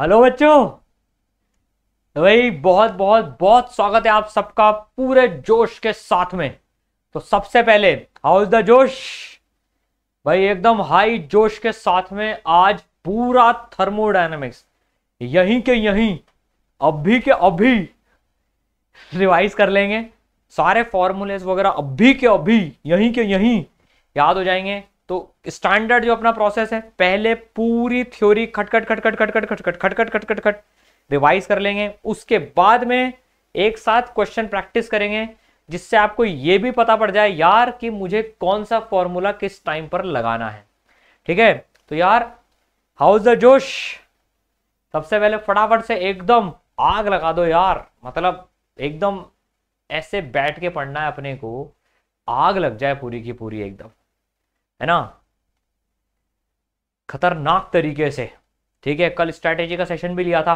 hello बच्चों तो भाई बहुत बहुत बहुत स्वागत है आप सबका पूरे जोश के साथ में तो सबसे पहले हाउ इज द जोश भाई एकदम हाई जोश के साथ में आज पूरा थर्मोडायनेमिक्स यहीं के यहीं अभी के अभी रिवाइज कर लेंगे सारे फॉर्मूलेज वगैरह अभी के अभी यहीं के यहीं याद हो जाएंगे तो स्टैंडर्ड जो अपना प्रोसेस है पहले पूरी थ्योरी खटखट खटखट खटखट खटखट खटखट खटखट खट रिवाइज कर लेंगे उसके बाद में एक साथ क्वेश्चन प्रैक्टिस करेंगे जिससे आपको यह भी पता पड़ जाए यार कि मुझे कौन सा फॉर्मूला किस टाइम पर लगाना है ठीक है तो यार हाउस द जोश सबसे पहले फटाफट से एकदम आग लगा दो यार मतलब एकदम ऐसे बैठ के पढ़ना है अपने को आग लग जाए पूरी की पूरी एकदम है ना खतरनाक तरीके से ठीक है कल स्ट्रैटेजी का सेशन भी लिया था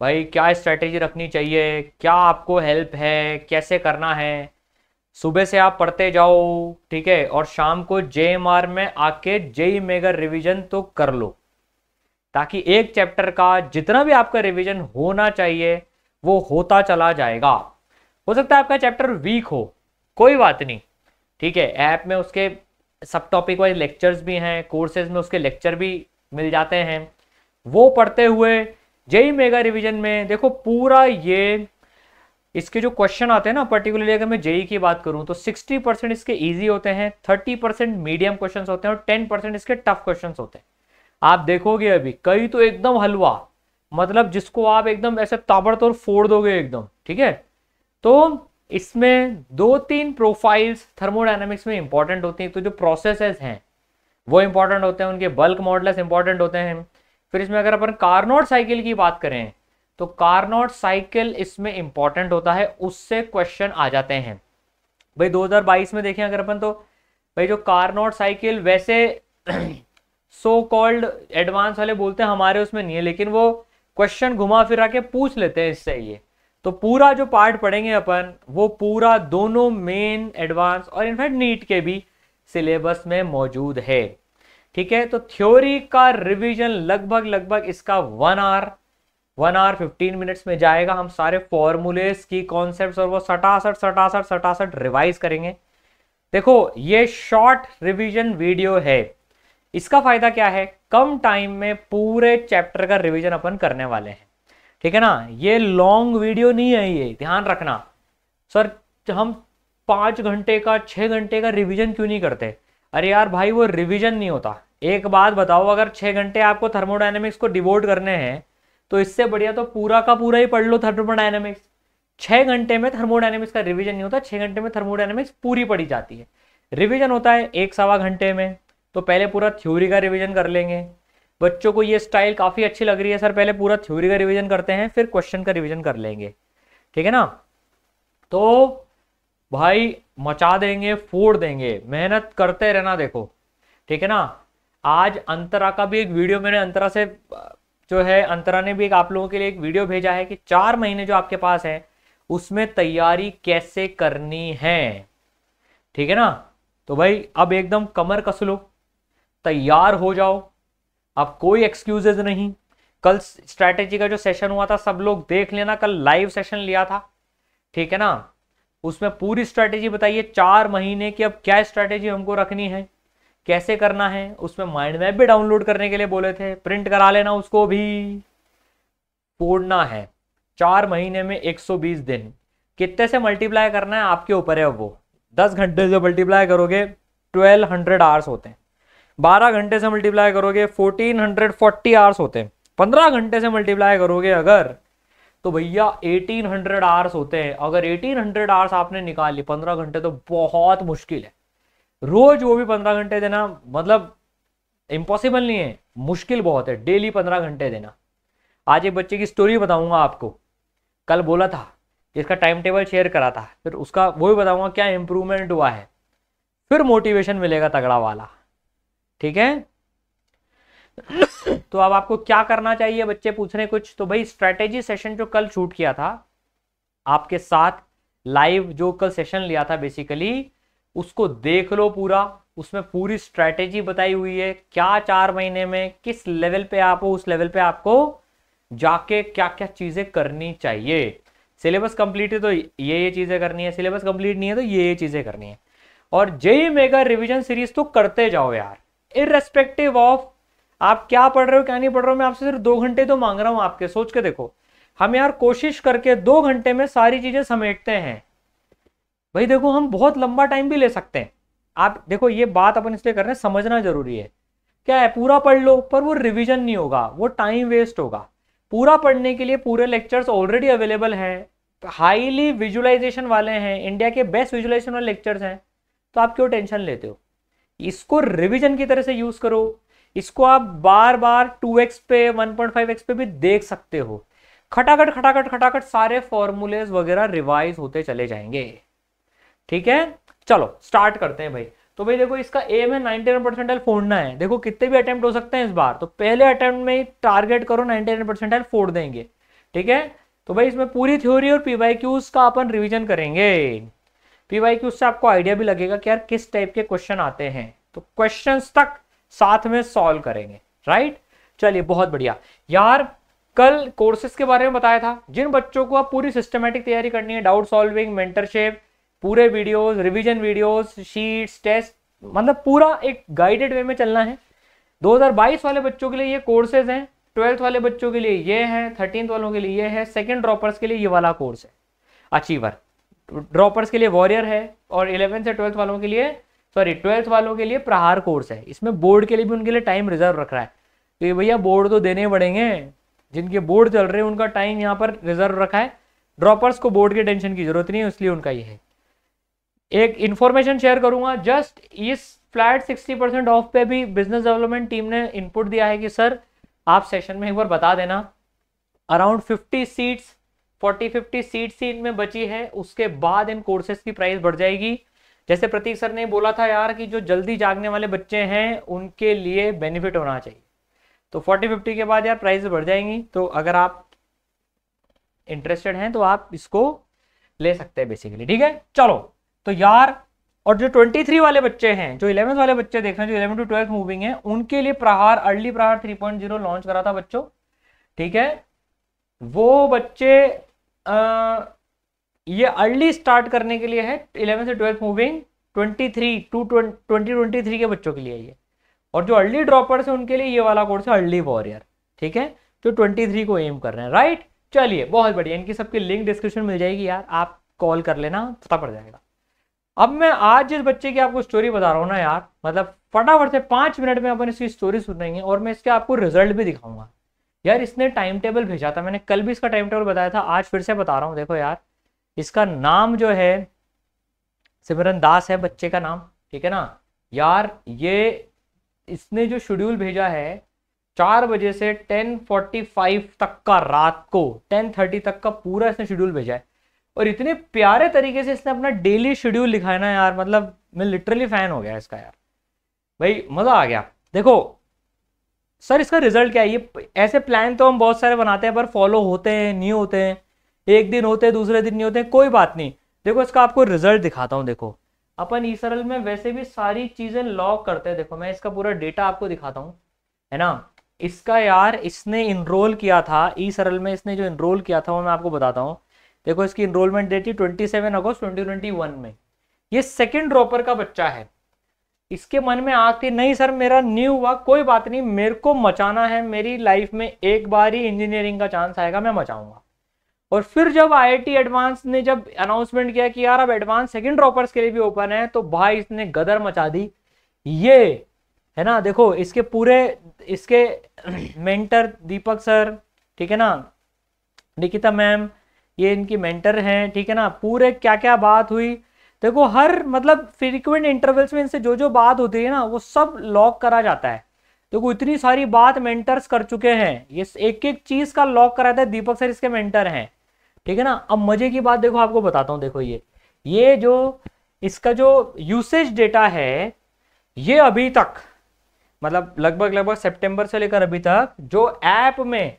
भाई क्या स्ट्रैटेजी रखनी चाहिए क्या आपको हेल्प है कैसे करना है सुबह से आप पढ़ते जाओ ठीक है और शाम को जे में आके जेई मेगा रिविजन तो कर लो ताकि एक चैप्टर का जितना भी आपका रिवीजन होना चाहिए वो होता चला जाएगा हो सकता है आपका चैप्टर वीक हो कोई बात नहीं ठीक है ऐप में उसके सब टॉपिक वाइज लेक्चर्स भी हैं कोर्सेज में उसके लेक्चर भी मिल जाते हैं वो पढ़ते हुए जेई मेगा रिवीजन में देखो पूरा ये इसके जो क्वेश्चन आते हैं ना पर्टिकुलरली अगर मैं जेई की बात करूं तो 60 परसेंट इसके ईजी होते हैं 30 परसेंट मीडियम क्वेश्चन होते हैं और 10 परसेंट इसके टफ क्वेश्चन होते हैं आप देखोगे अभी कई तो एकदम हलवा मतलब जिसको आप एकदम ऐसे ताबड़तोड़ फोड़ दोगे एकदम ठीक है तो इसमें दो तीन प्रोफाइल्स थर्मोडाइनमिक्स में इंपॉर्टेंट होती हैं तो जो प्रोसेसेस हैं वो इंपॉर्टेंट होते हैं उनके बल्क मॉडल्स इंपॉर्टेंट होते हैं फिर इसमें अगर अपन कार्नोट साइकिल की बात करें तो कार्नोट साइकिल इसमें इंपॉर्टेंट होता है उससे क्वेश्चन आ जाते हैं भाई 2022 में देखें अगर अपन तो भाई जो कार्नोट साइकिल वैसे सो कॉल्ड एडवांस वाले बोलते हैं हमारे उसमें नहीं है लेकिन वो क्वेश्चन घुमा फिरा के पूछ लेते हैं इससे ये तो पूरा जो पार्ट पढ़ेंगे अपन वो पूरा दोनों मेन एडवांस और इनफैक्ट नीट के भी सिलेबस में मौजूद है ठीक है तो थ्योरी का रिवीजन लगभग लगभग इसका one hour one hour fifteen minutes में जाएगा हम सारे फॉर्मूलेस की कॉन्सेप्ट और वो सटासठ सटासठ सटासठ रिवाइज करेंगे देखो ये शॉर्ट रिवीजन वीडियो है इसका फायदा क्या है कम टाइम में पूरे चैप्टर का रिवीजन अपन करने वाले हैं ठीक है ना ये लॉन्ग वीडियो नहीं है ये ध्यान रखना सर हम पाँच घंटे का छः घंटे का रिवीजन क्यों नहीं करते अरे यार भाई वो रिवीजन नहीं होता एक बात बताओ अगर छः घंटे आपको थर्मोडाइनमिक्स को डिवोट करने हैं तो इससे बढ़िया तो पूरा का पूरा ही पढ़ लो थर्मोडाइनमिक्स छः घंटे में थर्मोडाइनमिक्स का रिवीजन नहीं होता छः घंटे में थर्मोडाइनमिक्स पूरी पढ़ी जाती है रिवीजन होता है एक सवा घंटे में तो पहले पूरा थ्योरी का रिवीजन कर लेंगे बच्चों को ये स्टाइल काफ़ी अच्छी लग रही है सर पहले पूरा थ्योरी का रिविजन करते हैं फिर क्वेश्चन का रिविजन कर लेंगे ठीक है ना तो भाई मचा देंगे फोड़ देंगे मेहनत करते रहना देखो ठीक है ना आज अंतरा का भी एक वीडियो मैंने अंतरा से जो है अंतरा ने भी एक आप लोगों के लिए एक वीडियो भेजा है कि चार महीने जो आपके पास है उसमें तैयारी कैसे करनी है ठीक है ना तो भाई अब एकदम कमर कस लो तैयार हो जाओ अब कोई एक्सक्यूजेज नहीं कल स्ट्रैटेजी का जो सेशन हुआ था सब लोग देख लेना कल लाइव सेशन लिया था ठीक है ना उसमें पूरी स्ट्रैटेजी बताइए चार महीने की अब क्या स्ट्रैटेजी हमको रखनी है कैसे करना है उसमें माइंड मैप भी डाउनलोड करने के लिए बोले थे प्रिंट करा लेना उसको भी पूर्णा है चार महीने में 120 दिन कितने से मल्टीप्लाई करना है आपके ऊपर है वो दस घंटे से मल्टीप्लाई करोगे 1200 आवर्स होते हैं बारह घंटे से मल्टीप्लाई करोगे फोर्टीन हंड्रेड फोर्टी आवर्स होते हैं पंद्रह घंटे से मल्टीप्लाई करोगे अगर तो भैया 1800 हंड्रेड आवर्स होते हैं अगर 1800 हंड्रेड आवर्स आपने निकाल ली पंद्रह घंटे तो बहुत मुश्किल है रोज वो भी पंद्रह घंटे देना मतलब इम्पॉसिबल नहीं है मुश्किल बहुत है डेली पंद्रह घंटे देना आज एक बच्चे की स्टोरी बताऊंगा आपको कल बोला था इसका टाइम टेबल शेयर करा था फिर उसका वो भी बताऊंगा क्या इम्प्रूवमेंट हुआ है फिर मोटिवेशन मिलेगा तगड़ा वाला ठीक है तो अब आपको क्या करना चाहिए बच्चे पूछ रहे कुछ तो भाई स्ट्रेटेजी सेशन जो कल शूट किया था आपके साथ लाइव जो कल सेशन लिया था बेसिकली उसको देख लो पूरा उसमें पूरी स्ट्रैटेजी बताई हुई है क्या चार महीने में किस लेवल पे आप हो उस लेवल पे आपको जाके क्या क्या चीज़ें करनी चाहिए सिलेबस कंप्लीट है तो ये ये चीज़ें करनी है सिलेबस कंप्लीट नहीं है तो ये ये चीज़ें करनी है और जय मेगा रिविजन सीरीज तो करते जाओ यार इरेस्पेक्टिव ऑफ आप क्या पढ़ रहे हो क्या नहीं पढ़ रहे हो मैं आपसे सिर्फ दो घंटे तो मांग रहा हूं आपके सोच के देखो हम यार कोशिश करके दो घंटे में सारी चीजें समेटते हैं भाई देखो हम बहुत लंबा टाइम भी ले सकते हैं आप देखो ये बात अपन इसलिए कर रहे हैं समझना जरूरी है क्या है पूरा पढ़ लो पर वो रिविजन नहीं होगा वो टाइम वेस्ट होगा पूरा पढ़ने के लिए पूरे लेक्चर्स ऑलरेडी अवेलेबल हैं हाईली विजुअलाइजेशन वाले हैं इंडिया के बेस्ट विजुअलाइजेशन वाले लेक्चर्स हैं तो आप क्यों टेंशन लेते हो इसको रिविजन की तरह से यूज करो इसको आप बार बार 2x पे 1.5x पे भी देख सकते हो खटाखट खटाखट खटाखट सारे फॉर्मूलेज वगैरह रिवाइज होते चले जाएंगे ठीक है चलो स्टार्ट करते हैं भाई तो भाई देखो इसका एम है नाइनटी नाइन परसेंटाइल फोड़ना है देखो कितने भी अटेम्प्ट हो सकते हैं इस बार तो पहले अटेम्प्ट में ही टारगेट करो नाइनटी नाइन परसेंटाइल फोड़ देंगे ठीक है तो भाई इसमें पूरी थ्योरी और पीवाई क्यूज का अपन रिविजन करेंगे पीवाई की उससे आपको आइडिया भी लगेगा कि यार किस टाइप के क्वेश्चन आते हैं तो क्वेश्चन तक साथ में सॉल्व करेंगे राइट चलिए बहुत बढ़िया यार कल कोर्सेज के बारे में बताया था जिन बच्चों को आप पूरी सिस्टमेटिक तैयारी करनी है डाउट सॉल्विंग मेंटरशिप पूरे videos revision videos sheets test मतलब पूरा एक गाइडेड वे में चलना है 2022 वाले बच्चों के लिए ये कोर्सेज हैं ट्वेल्थ वाले बच्चों के लिए ये है थर्टीन वालों के लिए ये है सेकेंड ड्रॉपर्स के लिए ये वाला कोर्स है अचीवर ड्रॉपर्स के लिए वॉरियर है और इलेवेंथ से ट्वेल्थ वालों के लिए सॉरी ट्वेल्थ वालों के लिए प्रहार कोर्स है इसमें बोर्ड के लिए भी उनके लिए टाइम रिजर्व रख रहा है तो ये भैया बोर्ड तो देने पड़ेंगे जिनके बोर्ड चल रहे हैं उनका टाइम यहाँ पर रिजर्व रखा है ड्रॉपर्स को बोर्ड के टेंशन की जरूरत नहीं है इसलिए उनका ये है एक इन्फॉर्मेशन शेयर करूंगा जस्ट इस फ्लैट सिक्सटी परसेंट ऑफ पे भी बिजनेस डेवलपमेंट टीम ने इनपुट दिया है कि सर आप सेशन में एक बार बता देना around fifty seats forty fifty seats ही इनमें बची है उसके बाद इन कोर्सेज की प्राइस बढ़ जाएगी जैसे प्रतीक सर ने बोला था यार कि जो जल्दी जागने वाले बच्चे हैं उनके लिए बेनिफिट होना चाहिए तो फोर्टी फिफ्टी के बाद यार प्राइस बढ़ जाएंगी तो अगर आप इंटरेस्टेड हैं तो आप इसको ले सकते हैं बेसिकली ठीक है चलो तो यार और जो 23 वाले बच्चे हैं जो 11 वाले बच्चे देख रहे हैं जो 11 टू 12 मूविंग है उनके लिए प्रहार अर्ली प्रहार 3.0 लॉन्च करा था बच्चों ठीक है वो बच्चे ये अर्ली स्टार्ट करने के लिए है इलेवन से twelfth moving twenty three to twenty twenty three के बच्चों के लिए ये और जो अर्ली ड्रॉपर्स हैं उनके लिए ये वाला कोर्स है अर्ली वॉरियर ठीक है जो ट्वेंटी थ्री को एम कर रहे हैं राइट चलिए बहुत बढ़िया इनकी सबकी लिंक डिस्क्रिप्शन मिल जाएगी यार आप कॉल कर लेना पता पड़ जाएगा अब मैं आज जिस बच्चे की आपको स्टोरी बता रहा हूँ ना यार मतलब फटाफट से पाँच मिनट में अपन इसकी स्टोरी सुनेंगे और मैं इसके आपको रिजल्ट भी दिखाऊंगा यार इसने टाइम टेबल भेजा था मैंने कल भी इसका टाइम टेबल बताया था आज फिर से बता रहा हूँ देखो यार इसका नाम जो है सिमरन दास है बच्चे का नाम ठीक है ना यार ये इसने जो शेड्यूल भेजा है चार बजे से टेन फोर्टी फाइव तक का रात को टेन थर्टी तक का पूरा इसने शेड्यूल भेजा है और इतने प्यारे तरीके से इसने अपना डेली शेड्यूल लिखा है ना यार मतलब मैं लिटरली फैन हो गया इसका यार भाई मज़ा आ गया देखो सर इसका रिजल्ट क्या है ये ऐसे प्लान तो हम बहुत सारे बनाते हैं पर फॉलो होते हैं नहीं होते हैं एक दिन होते हैं दूसरे दिन नहीं होते हैं कोई बात नहीं देखो इसका आपको रिजल्ट दिखाता हूँ देखो अपन ई सरल में वैसे भी सारी चीज़ें लॉक करते हैं देखो मैं इसका पूरा डेटा आपको दिखाता हूँ है ना इसका यार इसने इनरोल किया था ई सरल में इसने जो इनरोल किया था वो मैं आपको बताता हूँ देखो इसकी इनरोलमेंट डेट थी twenty seven August twenty twenty one में ये सेकेंड ड्रॉपर का बच्चा है इसके मन में आग थी नहीं सर मेरा न्यू हुआ कोई बात नहीं मेरे को मचाना है मेरी लाइफ में एक बार ही इंजीनियरिंग का चांस आएगा मैं मचाऊंगा और फिर जब आईआईटी एडवांस ने जब अनाउंसमेंट किया कि यार अब एडवांस सेकंड ड्रॉपर्स के लिए भी ओपन है तो भाई इसने गदर मचा दी ये है ना देखो इसके पूरे इसके मेंटर दीपक सर ठीक है ना निकिता मैम ये इनकी मेंटर हैं ठीक है ना पूरे क्या क्या बात हुई देखो हर मतलब फ्रीक्वेंट इंटरवल्स में इनसे जो जो बात होती है ना वो सब लॉक करा जाता है देखो इतनी सारी बात मेंटर्स कर चुके हैं ये एक एक चीज का लॉक कराता है दीपक सर इसके मेंटर हैं ठीक है ना अब मजे की बात देखो आपको बताता हूँ देखो ये ये जो इसका जो यूसेज डेटा है ये अभी तक मतलब लगभग लगभग सेप्टेम्बर से लेकर अभी तक जो ऐप में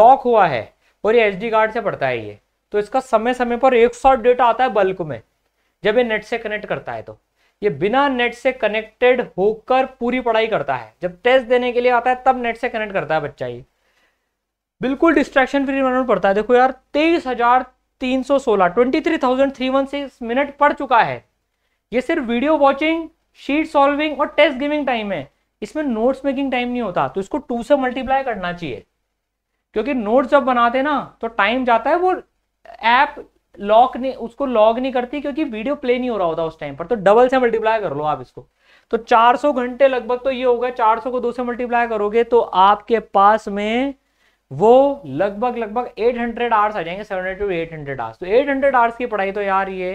लॉक हुआ है और ये एच कार्ड से पड़ता है ये तो इसका समय समय पर एक डेटा आता है बल्क में जब ये नेट से कनेक्ट करता है तो ये बिना नेट से कनेक्टेड होकर पूरी पढ़ाई करता है जब टेस्ट देने के लिए आता है तब नेट से कनेक्ट करता है बच्चा ये बिल्कुल डिस्ट्रैक्शन फ्री इन्वायरमेंट पड़ता है देखो यार तेईस हजार तीन सौ सोलह twenty three thousand three one six minute पढ़ चुका है ये सिर्फ वीडियो वॉचिंग शीट सॉल्विंग और टेस्ट गिविंग टाइम है इसमें नोट्स मेकिंग टाइम नहीं होता तो इसको टू से मल्टीप्लाई करना चाहिए क्योंकि नोट्स जब बनाते ना तो टाइम जाता है वो ऐप लॉक नहीं उसको लॉग नहीं करती क्योंकि वीडियो प्ले नहीं हो रहा होता उस टाइम पर तो डबल से मल्टीप्लाई कर लो आप इसको तो 400 घंटे लगभग तो ये होगा 400 को दो से मल्टीप्लाई करोगे तो आपके पास में वो लगभग लगभग 800 हंड्रेड आवर्स आ जाएंगे seven to eight hundred hours तो 800 हंड्रेड आवर्स की पढ़ाई तो यार ये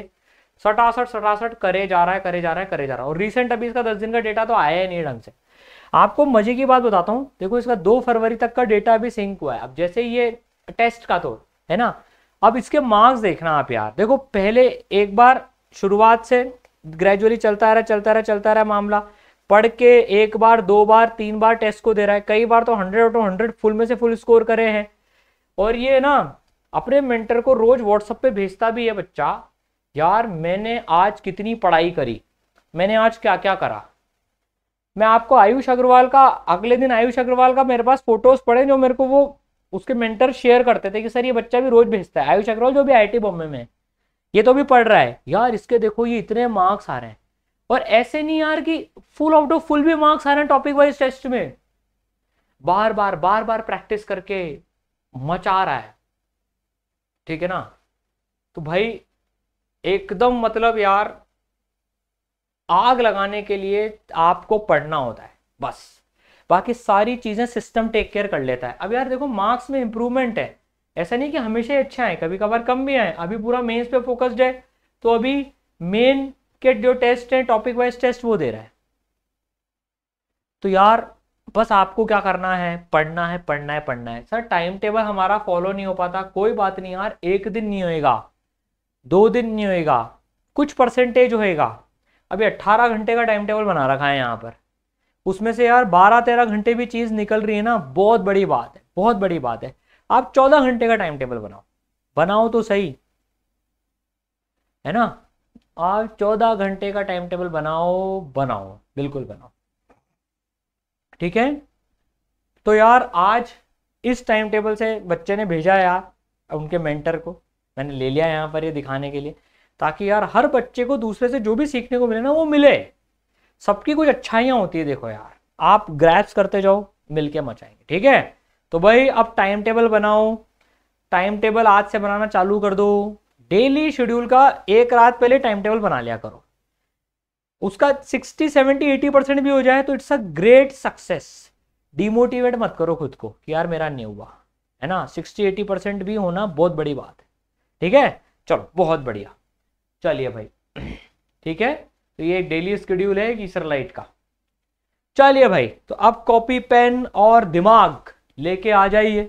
सटासठ सटासठ करे जा रहा है करे जा रहा है करे जा रहा है और रिसेंट अभी इसका दस दिन का डेटा तो आया ही नहीं ढंग से आपको मजे की बात बताता हूँ देखो इसका दो फरवरी तक का डेटा अभी सिंक हुआ है अब जैसे ये टेस्ट का तो है ना अब इसके मार्क्स देखना आप यार देखो पहले एक बार शुरुआत से ग्रेजुअली चलता रहा चलता रहा चलता रहा मामला पढ़ के एक बार दो बार तीन बार टेस्ट को दे रहा है कई बार तो hundred out of hundred full में से फुल स्कोर करे हैं और ये ना अपने मेंटर को रोज व्हाट्सअप पे भेजता भी है बच्चा यार मैंने आज कितनी पढ़ाई करी मैंने आज क्या क्या करा मैं आपको आयुष अग्रवाल का अगले दिन आयुष अग्रवाल का मेरे पास फोटोज पड़े जो मेरे को वो उसके मेंटर शेयर करते थे कि सर ये बच्चा भी रोज भेजता है आयुष अग्रवाल जो भी आई बॉम्बे में ये तो भी पढ़ रहा है यार इसके देखो ये इतने मार्क्स आ रहे हैं और ऐसे नहीं यार कि फुल आउट ऑफ फुल भी मार्क्स आ रहे हैं टॉपिक वाइज टेस्ट में बार बार बार बार प्रैक्टिस करके मचा रहा है ठीक है ना तो भाई एकदम मतलब यार आग लगाने के लिए आपको पढ़ना होता है बस बाकी सारी चीज़ें सिस्टम टेक केयर कर लेता है अब यार देखो मार्क्स में इंप्रूवमेंट है ऐसा नहीं कि हमेशा ही अच्छा है कभी कभार कम भी आए अभी पूरा मेन्स पे फोकस्ड है तो अभी मेन के जो टेस्ट हैं टॉपिक वाइज टेस्ट वो दे रहा है तो यार बस आपको क्या करना है पढ़ना है पढ़ना है पढ़ना है सर टाइम टेबल हमारा फॉलो नहीं हो पाता कोई बात नहीं यार एक दिन नहीं होएगा दो दिन नहीं होएगा कुछ परसेंटेज होएगा अभी 18 घंटे का टाइम टेबल बना रखा है यहाँ पर उसमें से यार बारह तेरह घंटे भी चीज़ निकल रही है ना बहुत बड़ी बात है बहुत बड़ी बात है आप चौदह घंटे का टाइम टेबल बनाओ बनाओ तो सही है ना आप चौदह घंटे का टाइम टेबल बनाओ बनाओ बिल्कुल बनाओ ठीक है तो यार आज इस टाइम टेबल से बच्चे ने भेजा यार उनके मेंटर को मैंने ले लिया यहाँ पर ये दिखाने के लिए ताकि यार हर बच्चे को दूसरे से जो भी सीखने को मिले ना वो मिले सबकी कुछ अच्छाइयां होती है देखो यार आप ग्रैप्स करते जाओ मिलके मचाएंगे ठीक है तो भाई अब टाइम टेबल बनाओ टाइम टेबल आज से बनाना चालू कर दो डेली शेड्यूल का एक रात पहले टाइम टेबल बना लिया करो उसका 60, 70, 80 परसेंट भी हो जाए तो it's a great success demotivate मत करो खुद को कि यार मेरा नहीं हुआ है ना 60, 80 परसेंट भी होना बहुत बड़ी बात है ठीक है चलो बहुत बढ़िया चलिए भाई ठीक है तो ये डेली स्केड्यूल है ईसरलाइट का चलिए भाई तो अब कॉपी पेन और दिमाग लेके आ जाइए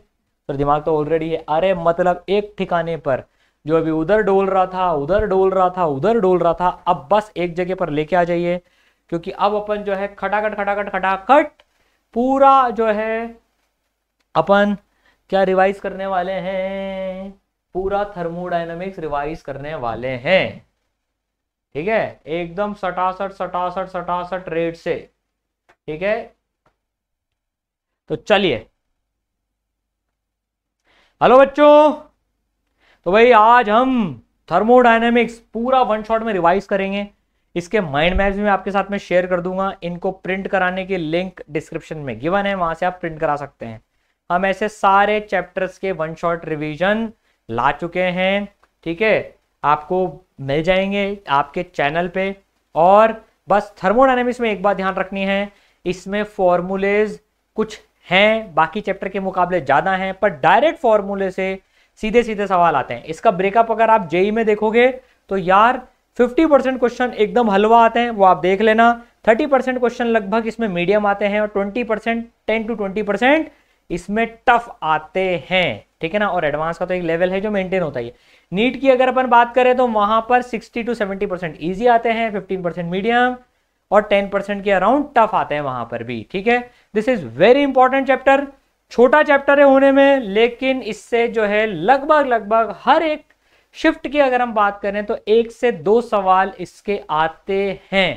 तो दिमाग तो ऑलरेडी है अरे मतलब एक ठिकाने पर जो अभी उधर डोल रहा था उधर डोल रहा था उधर डोल रहा था अब बस एक जगह पर लेके आ जाइए क्योंकि अब अपन जो है खटाखट खटाखट खटाखट पूरा जो है अपन क्या रिवाइज करने वाले हैं पूरा थर्मोडाइनमिक्स रिवाइज करने वाले हैं ठीक है एकदम सटासट सटासट सटासट रेट से ठीक है तो चलिए हेलो बच्चों तो भाई आज हम थर्मोडायनेमिक्स पूरा वन शॉट में रिवाइज करेंगे इसके माइंड मैप्स भी मैं आपके साथ में शेयर कर दूंगा इनको प्रिंट कराने के लिंक डिस्क्रिप्शन में गिवन है वहां से आप प्रिंट करा सकते हैं हम ऐसे सारे चैप्टर्स के वन शॉट रिवीजन ला चुके हैं ठीक है आपको मिल जाएंगे आपके चैनल पे और बस थर्मोडाइनमिक्स में एक बात ध्यान रखनी है इसमें फॉर्मूलेज कुछ हैं बाकी चैप्टर के मुकाबले ज़्यादा हैं पर डायरेक्ट फॉर्मूले से सीधे सीधे सवाल आते हैं इसका ब्रेकअप अगर आप जेई में देखोगे तो यार 50 परसेंट क्वेश्चन एकदम हलवा आते हैं वो आप देख लेना 30 परसेंट क्वेश्चन लगभग इसमें मीडियम आते हैं और 20 percent ten to twenty percent इसमें टफ आते हैं ठीक है ना और एडवांस का तो एक लेवल है जो मेंटेन होता है नीट की अगर अपन बात करें तो वहां पर 60 टू 70 परसेंट ईजी आते हैं 15 परसेंट मीडियम और 10 परसेंट के अराउंड टफ आते हैं वहां पर भी ठीक है this is very important chapter छोटा चैप्टर है होने में लेकिन इससे जो है लगभग लगभग हर एक शिफ्ट की अगर हम बात करें तो एक से दो सवाल इसके आते हैं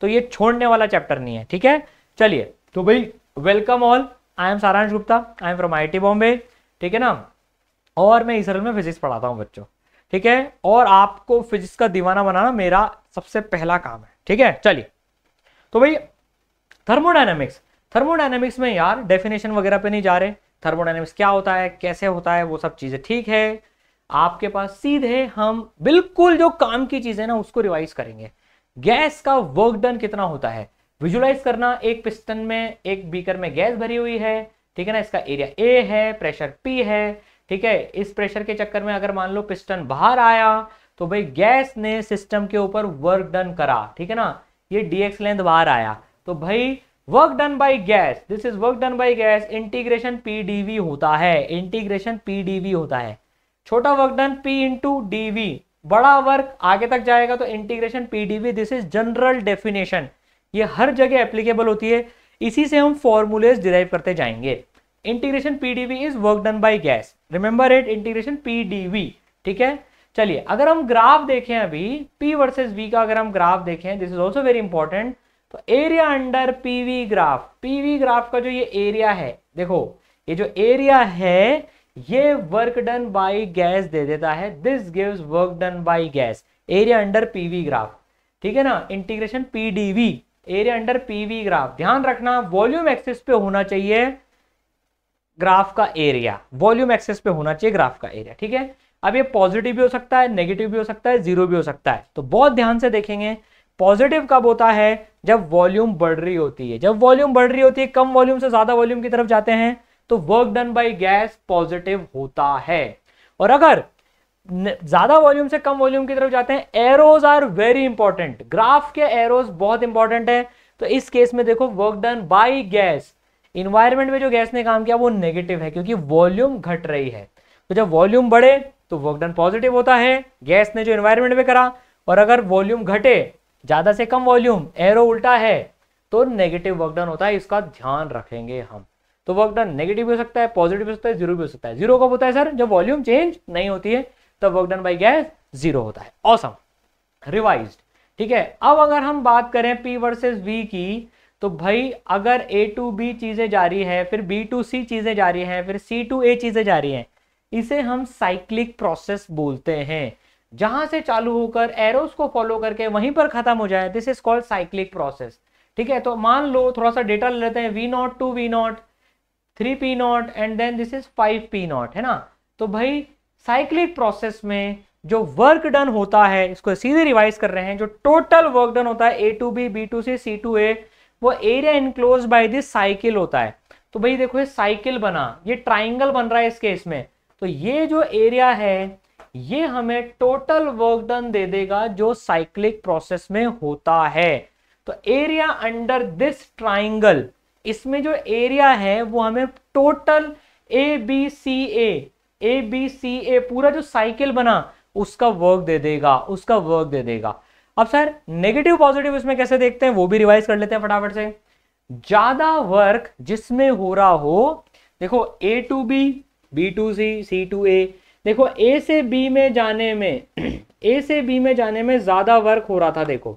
तो ये छोड़ने वाला चैप्टर नहीं है ठीक है चलिए तो भाई welcome all I am Saransh Gupta I am from I T Bombay ठीक है ना और मैं इसराइल में फिजिक्स पढ़ाता हूँ बच्चों ठीक है और आपको फिजिक्स का दीवाना बनाना मेरा सबसे पहला काम है ठीक है चलिए तो भाई थर्मोडाइनमिक्स थर्मोडाइनमिक्स में यार डेफिनेशन वगैरह पे नहीं जा रहे थर्मोडाइनमिक्स क्या होता है कैसे होता है वो सब चीज़ें ठीक है आपके पास सीधे हम बिल्कुल जो काम की चीजें ना उसको रिवाइज करेंगे गैस का वर्क डन कितना होता है विजुलाइज करना एक पिस्टन में एक बीकर में गैस भरी हुई है ठीक है ना इसका एरिया ए है प्रेशर पी है ठीक है इस प्रेशर के चक्कर में अगर मान लो पिस्टन बाहर आया तो भाई गैस ने सिस्टम के ऊपर वर्क डन करा ठीक है ना ये डीएक्स लेंथ बाहर आया तो भाई work done by gas this is work done by gas integration P dV होता है इंटीग्रेशन पीडीवी होता है छोटा work done P into dV बड़ा वर्क आगे तक जाएगा तो integration P dV this is general definition ये हर जगह एप्लीकेबल होती है इसी से हम फॉर्मूलेज डिराइव करते जाएंगे integration P dV is work done by gas remember it integration P dV ठीक है चलिए अगर हम ग्राफ देखें अभी पी वर्सेज वी का अगर हम ग्राफ देखें this is also very important तो area under PV graph PV graph का जो ये एरिया है देखो ये जो एरिया है ये वर्क डन बाय गैस दे देता है this gives work done by gas area under PV graph ठीक है ना integration P dV area under PV graph ध्यान रखना वॉल्यूम एक्सेस पे होना चाहिए ग्राफ का एरिया वॉल्यूम एक्सेस पे होना चाहिए ग्राफ का एरिया ठीक है अब ये पॉजिटिव भी हो सकता है नेगेटिव भी हो सकता है जीरो भी हो सकता है तो बहुत ध्यान से देखेंगे पॉजिटिव कब होता है जब वॉल्यूम बढ़ रही होती है जब वॉल्यूम बढ़ रही होती है कम वॉल्यूम से ज्यादा वॉल्यूम की तरफ जाते हैं तो work done by gas positive होता है और अगर ज्यादा वॉल्यूम से कम वॉल्यूम की तरफ जाते हैं arrows are very important graph के एरोज बहुत इंपॉर्टेंट है तो इस केस में देखो work done by gas environment में जो गैस ने काम किया वो नेगेटिव है क्योंकि वॉल्यूम घट रही है तो जब वॉल्यूम बढ़े तो वर्क डन पॉजिटिव होता है गैस ने जो इन्वायरमेंट में करा और अगर वॉल्यूम घटे ज़्यादा से कम वॉल्यूम एरो उल्टा है तो नेगेटिव वर्क डन होता है इसका ध्यान रखेंगे हम तो वर्क डन नेगेटिव हो सकता है पॉजिटिव हो सकता है जीरो भी हो सकता है जीरो कब होता है सर जब वॉल्यूम चेंज नहीं होती है तो work done by gas zero होता है ऑसम रिवाइज ठीक है अब अगर हम बात करें पी वर्सेज वी की तो भाई अगर ए टू बी चीज़ें जारी है फिर बी टू सी चीज़ें जारी है फिर सी टू ए चीज़ें जारी हैं इसे हम साइक्लिक प्रोसेस बोलते हैं जहां से चालू होकर एरोस को फॉलो करके वहीं पर खत्म हो जाए this is called cyclic process ठीक है तो मान लो थोड़ा सा डेटा ले लेते हैं V naught two V naught three P naught and then this is five P not है ना तो भाई साइक्लिक प्रोसेस में जो वर्क डन होता है इसको सीधे रिवाइज कर रहे हैं जो टोटल वर्क डन होता है A to B B to C C to A वो area enclose by this cycle होता है तो भाई देखो ये साइकिल बना ये ट्राइंगल बन रहा है इस केस में तो ये जो एरिया है ये हमें टोटल वर्क डन दे देगा जो साइक्लिक प्रोसेस में होता है तो एरिया अंडर दिस ट्राइंगल इसमें जो एरिया है वो हमें total A B C A A B C A पूरा जो साइकिल बना उसका वर्क दे देगा उसका वर्क दे देगा अब सर नेगेटिव पॉजिटिव इसमें कैसे देखते हैं वो भी रिवाइज कर लेते हैं फटाफट से ज्यादा वर्क जिसमें हो रहा हो देखो A to B B to C C to A देखो ए से बी में जाने में ए से बी में जाने में ज्यादा वर्क हो रहा था देखो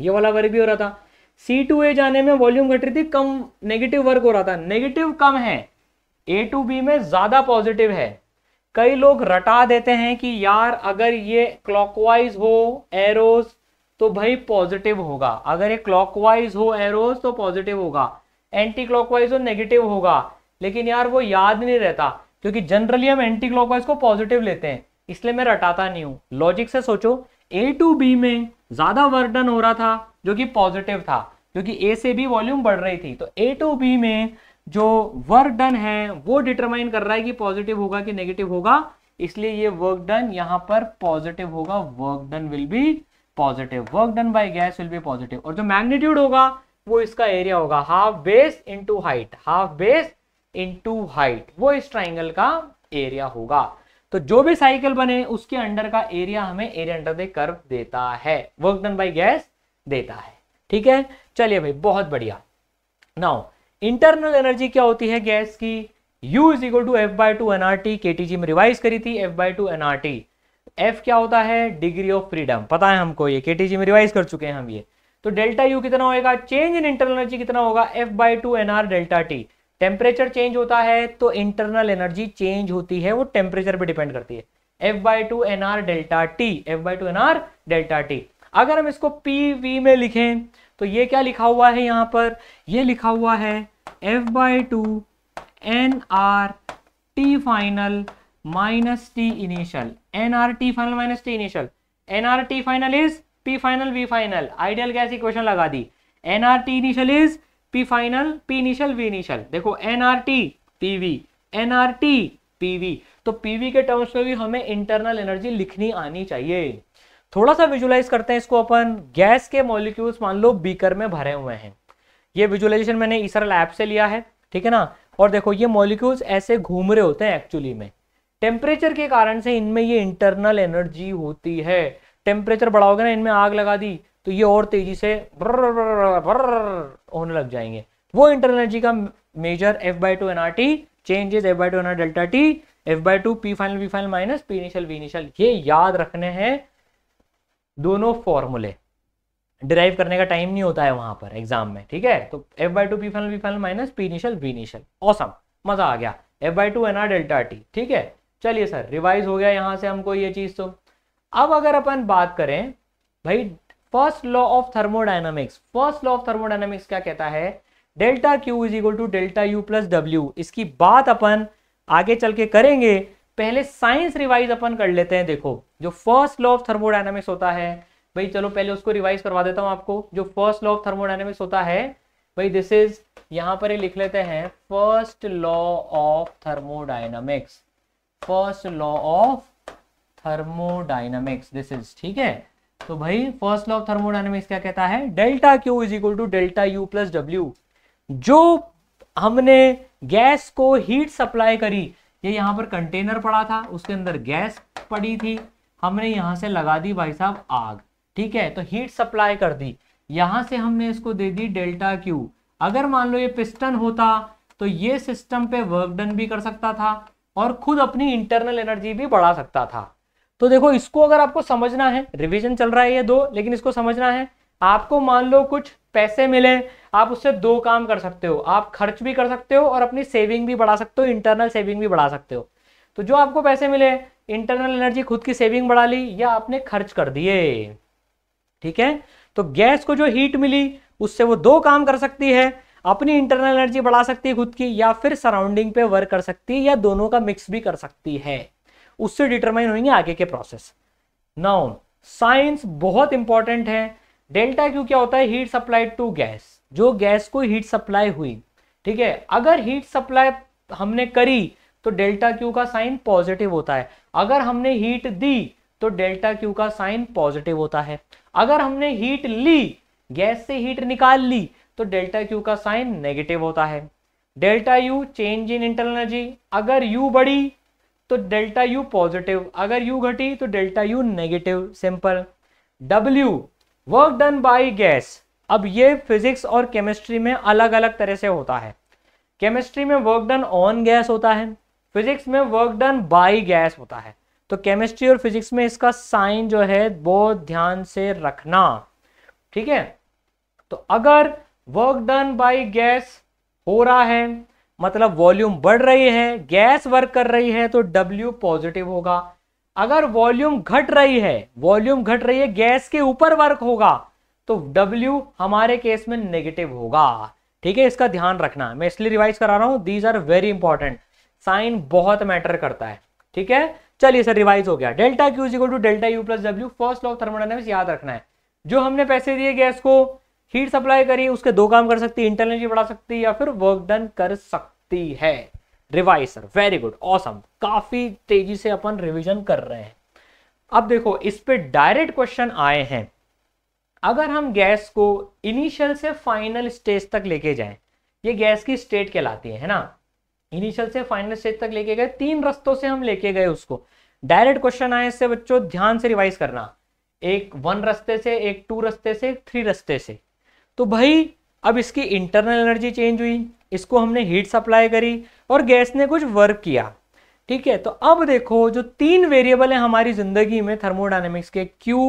ये वाला वर्क भी हो रहा था सी टू ए जाने में वॉल्यूम घट रही थी कम नेगेटिव वर्क हो रहा था नेगेटिव कम है ए टू बी में ज्यादा पॉजिटिव है कई लोग रटा देते हैं कि यार अगर ये क्लॉकवाइज हो एरोज तो भाई पॉजिटिव होगा अगर ये क्लॉकवाइज हो एरोज तो पॉजिटिव होगा एंटी क्लॉकवाइज हो नेगेटिव होगा लेकिन यार वो याद नहीं रहता क्योंकि जनरली हम एंटी क्लॉकवाइज को पॉजिटिव लेते हैं इसलिए मैं रटाता नहीं हूँ लॉजिक से सोचो ए टू बी में ज़्यादा वर्डन हो रहा था जो कि पॉजिटिव था क्योंकि ए से बी वॉल्यूम बढ़ रही थी तो ए टू बी में जो वर्क डन है वो डिटरमाइन कर रहा है कि पॉजिटिव होगा कि नेगेटिव होगा इसलिए ये वर्क डन यहां पर पॉजिटिव होगा work done will be positive work done by gas will be positive और जो मैग्नीट्यूड होगा वो इसका एरिया होगा half base into height half base into height वो इस ट्राइंगल का एरिया होगा तो जो भी साइकिल बने उसके अंडर का एरिया हमें एरिया अंडर कर्व देता है वर्क डन बाय गैस देता है ठीक है चलिए भाई बहुत बढ़िया नाउ इंटरनल एनर्जी क्या होती है गैस की U is equal to f by two NRT JEE में रिवाइज करी थी F by two NRT f क्या होता है डिग्री ऑफ फ्रीडम पता है हमको ये के टी जी में रिवाइज कर चुके हैं हम ये तो डेल्टा यू कितना होगा चेंज इन इंटरनल एनर्जी कितना होगा f by two NR delta T temperature change होता है तो इंटरनल एनर्जी चेंज होती है वो टेम्परेचर पर डिपेंड करती है F by two NR delta T F by two NR delta T अगर हम इसको पी वी में लिखें तो ये क्या लिखा हुआ है यहां पर ये लिखा हुआ है F by two N R T final minus T initial N R T final minus T initial N R T final is P final V final ideal gas equation लगा दी N R T initial is P final P initial V initial देखो N R T P V N R T P V तो PV के terms में भी हमें internal energy लिखनी आनी चाहिए थोड़ा सा विजुलाइज करते हैं इसको अपन गैस के मॉलिक्यूल्स मान लो बीकर में भरे हुए हैं ये विजुअलाइजेशन मैंने इसरल ऐप से लिया है ठीक है ना और देखो ये मॉलिक्यूल्स ऐसे घूम रहे होते हैं एक्चुअली में टेम्परेचर के कारण से इनमें ये इंटरनल एनर्जी होती है टेम्परेचर बढ़ाओगे ना इनमें आग लगा दी तो ये और तेजी से ब्रर ब्रर ब्रर होने लग जाएंगे वो इंटरनल एनर्जी का major f by two NR T changes f by two N R delta T F by two P final final minus P initial V initial ये याद रखने हैं दोनों फॉर्मूले डिराइव करने का टाइम नहीं होता है वहां पर एग्जाम में ठीक है तो f by two P final P final minus P initial V initial awesome मजा आ गया F by two N R delta T ठीक है चलिए सर रिवाइज हो गया यहां से हमको ये चीज़ तो अब अगर अपन बात करें भाई first law of thermodynamics first law of thermodynamics क्या कहता है delta Q is equal to delta U plus W इसकी बात अपन आगे चल के करेंगे पहले साइंस रिवाइज अपन कर लेते हैं देखो जो फर्स्ट लॉ ऑफ थर्मोडाइनमिक्स होता है भाई चलो पहले उसको रिवाइज करवा देता हूँ आपको जो फर्स्ट लॉ ऑफ थर्मोडाइनमिक्स होता है भाई दिस इज यहाँ पर ही लिख लेते हैं first law of thermodynamics first law of thermodynamics this is ठीक है तो भाई फर्स्ट लॉ ऑफ थर्मोडाइनमिक्स क्या कहता है delta Q is equal to delta U plus W जो हमने गैस को हीट सप्लाई करी ये यह यहाँ पर कंटेनर पड़ा था उसके अंदर गैस पड़ी थी हमने यहाँ से लगा दी भाई साहब आग ठीक है तो हीट सप्लाई कर दी यहाँ से हमने इसको दे दी डेल्टा क्यू अगर मान लो ये पिस्टन होता तो ये सिस्टम पे वर्क डन भी कर सकता था और खुद अपनी इंटरनल एनर्जी भी बढ़ा सकता था तो देखो इसको अगर आपको समझना है रिवीजन चल रहा है ये दो लेकिन इसको समझना है आपको मान लो कुछ पैसे मिले आप उससे दो काम कर सकते हो आप खर्च भी कर सकते हो और अपनी सेविंग भी बढ़ा सकते हो इंटरनल सेविंग भी बढ़ा सकते हो तो जो आपको पैसे मिले इंटरनल एनर्जी खुद की सेविंग बढ़ा ली या आपने खर्च कर दिए ठीक है तो गैस को जो हीट मिली उससे वो दो काम कर सकती है अपनी इंटरनल एनर्जी बढ़ा सकती है खुद की या फिर सराउंडिंग पे वर्क कर सकती है या दोनों का मिक्स भी कर सकती है उससे डिटरमाइन होंगे आगे के प्रोसेस नाउ साइंस बहुत इंपॉर्टेंट है डेल्टा क्यों क्या होता है हीट सप्लाई टू गैस जो गैस को हीट सप्लाई हुई ठीक है अगर हीट सप्लाई हमने करी तो डेल्टा क्यू का साइन पॉजिटिव होता है अगर हमने हीट दी तो डेल्टा क्यू का साइन पॉजिटिव होता है अगर हमने हीट ली गैस से हीट निकाल ली तो डेल्टा क्यू का साइन नेगेटिव होता है delta U change in internal energy अगर यू बढ़ी तो डेल्टा यू पॉजिटिव अगर यू घटी तो delta U negative simple W work done by gas अब ये फिजिक्स और केमिस्ट्री में अलग अलग तरह से होता है केमिस्ट्री में वर्क डन ऑन गैस होता है फिजिक्स में वर्क डन बाई गैस होता है तो केमिस्ट्री और फिजिक्स में इसका साइन जो है बहुत ध्यान से रखना ठीक है तो अगर वर्क डन बाई गैस हो रहा है मतलब वॉल्यूम बढ़ रही है गैस वर्क कर रही है तो W पॉजिटिव होगा अगर वॉल्यूम घट रही है वॉल्यूम घट रही है गैस के ऊपर वर्क होगा तो W हमारे केस में नेगेटिव होगा ठीक है इसका ध्यान रखना मैं इसलिए रिवाइज करा रहा हूं these are very important sign बहुत मैटर करता है ठीक है चलिए सर रिवाइज हो गया delta Q is to delta U plus W first law of thermodynamics याद रखना है जो हमने पैसे दिए गैस को हीट सप्लाई करी उसके दो काम कर सकती है इंटरनल एनर्जी बढ़ा सकती है या फिर वर्क डन कर सकती है revise sir very good awesome काफी तेजी से अपन रिविजन कर रहे हैं अब देखो इस पे डायरेक्ट क्वेश्चन आए हैं अगर हम गैस को इनिशियल से फाइनल स्टेज तक लेके जाएं ये गैस की स्टेट कहलाती है ना इनिशियल से फाइनल स्टेज तक लेके गए तीन रस्तों से हम लेके गए उसको डायरेक्ट क्वेश्चन आए इससे बच्चों ध्यान से रिवाइज करना एक वन रस्ते से एक टू रस्ते से एक थ्री रस्ते से तो भाई अब इसकी इंटरनल एनर्जी चेंज हुई इसको हमने हीट सप्लाई करी और गैस ने कुछ वर्क किया ठीक है तो अब देखो जो तीन वेरिएबल है हमारी जिंदगी में थर्मोडाइनमिक्स के क्यू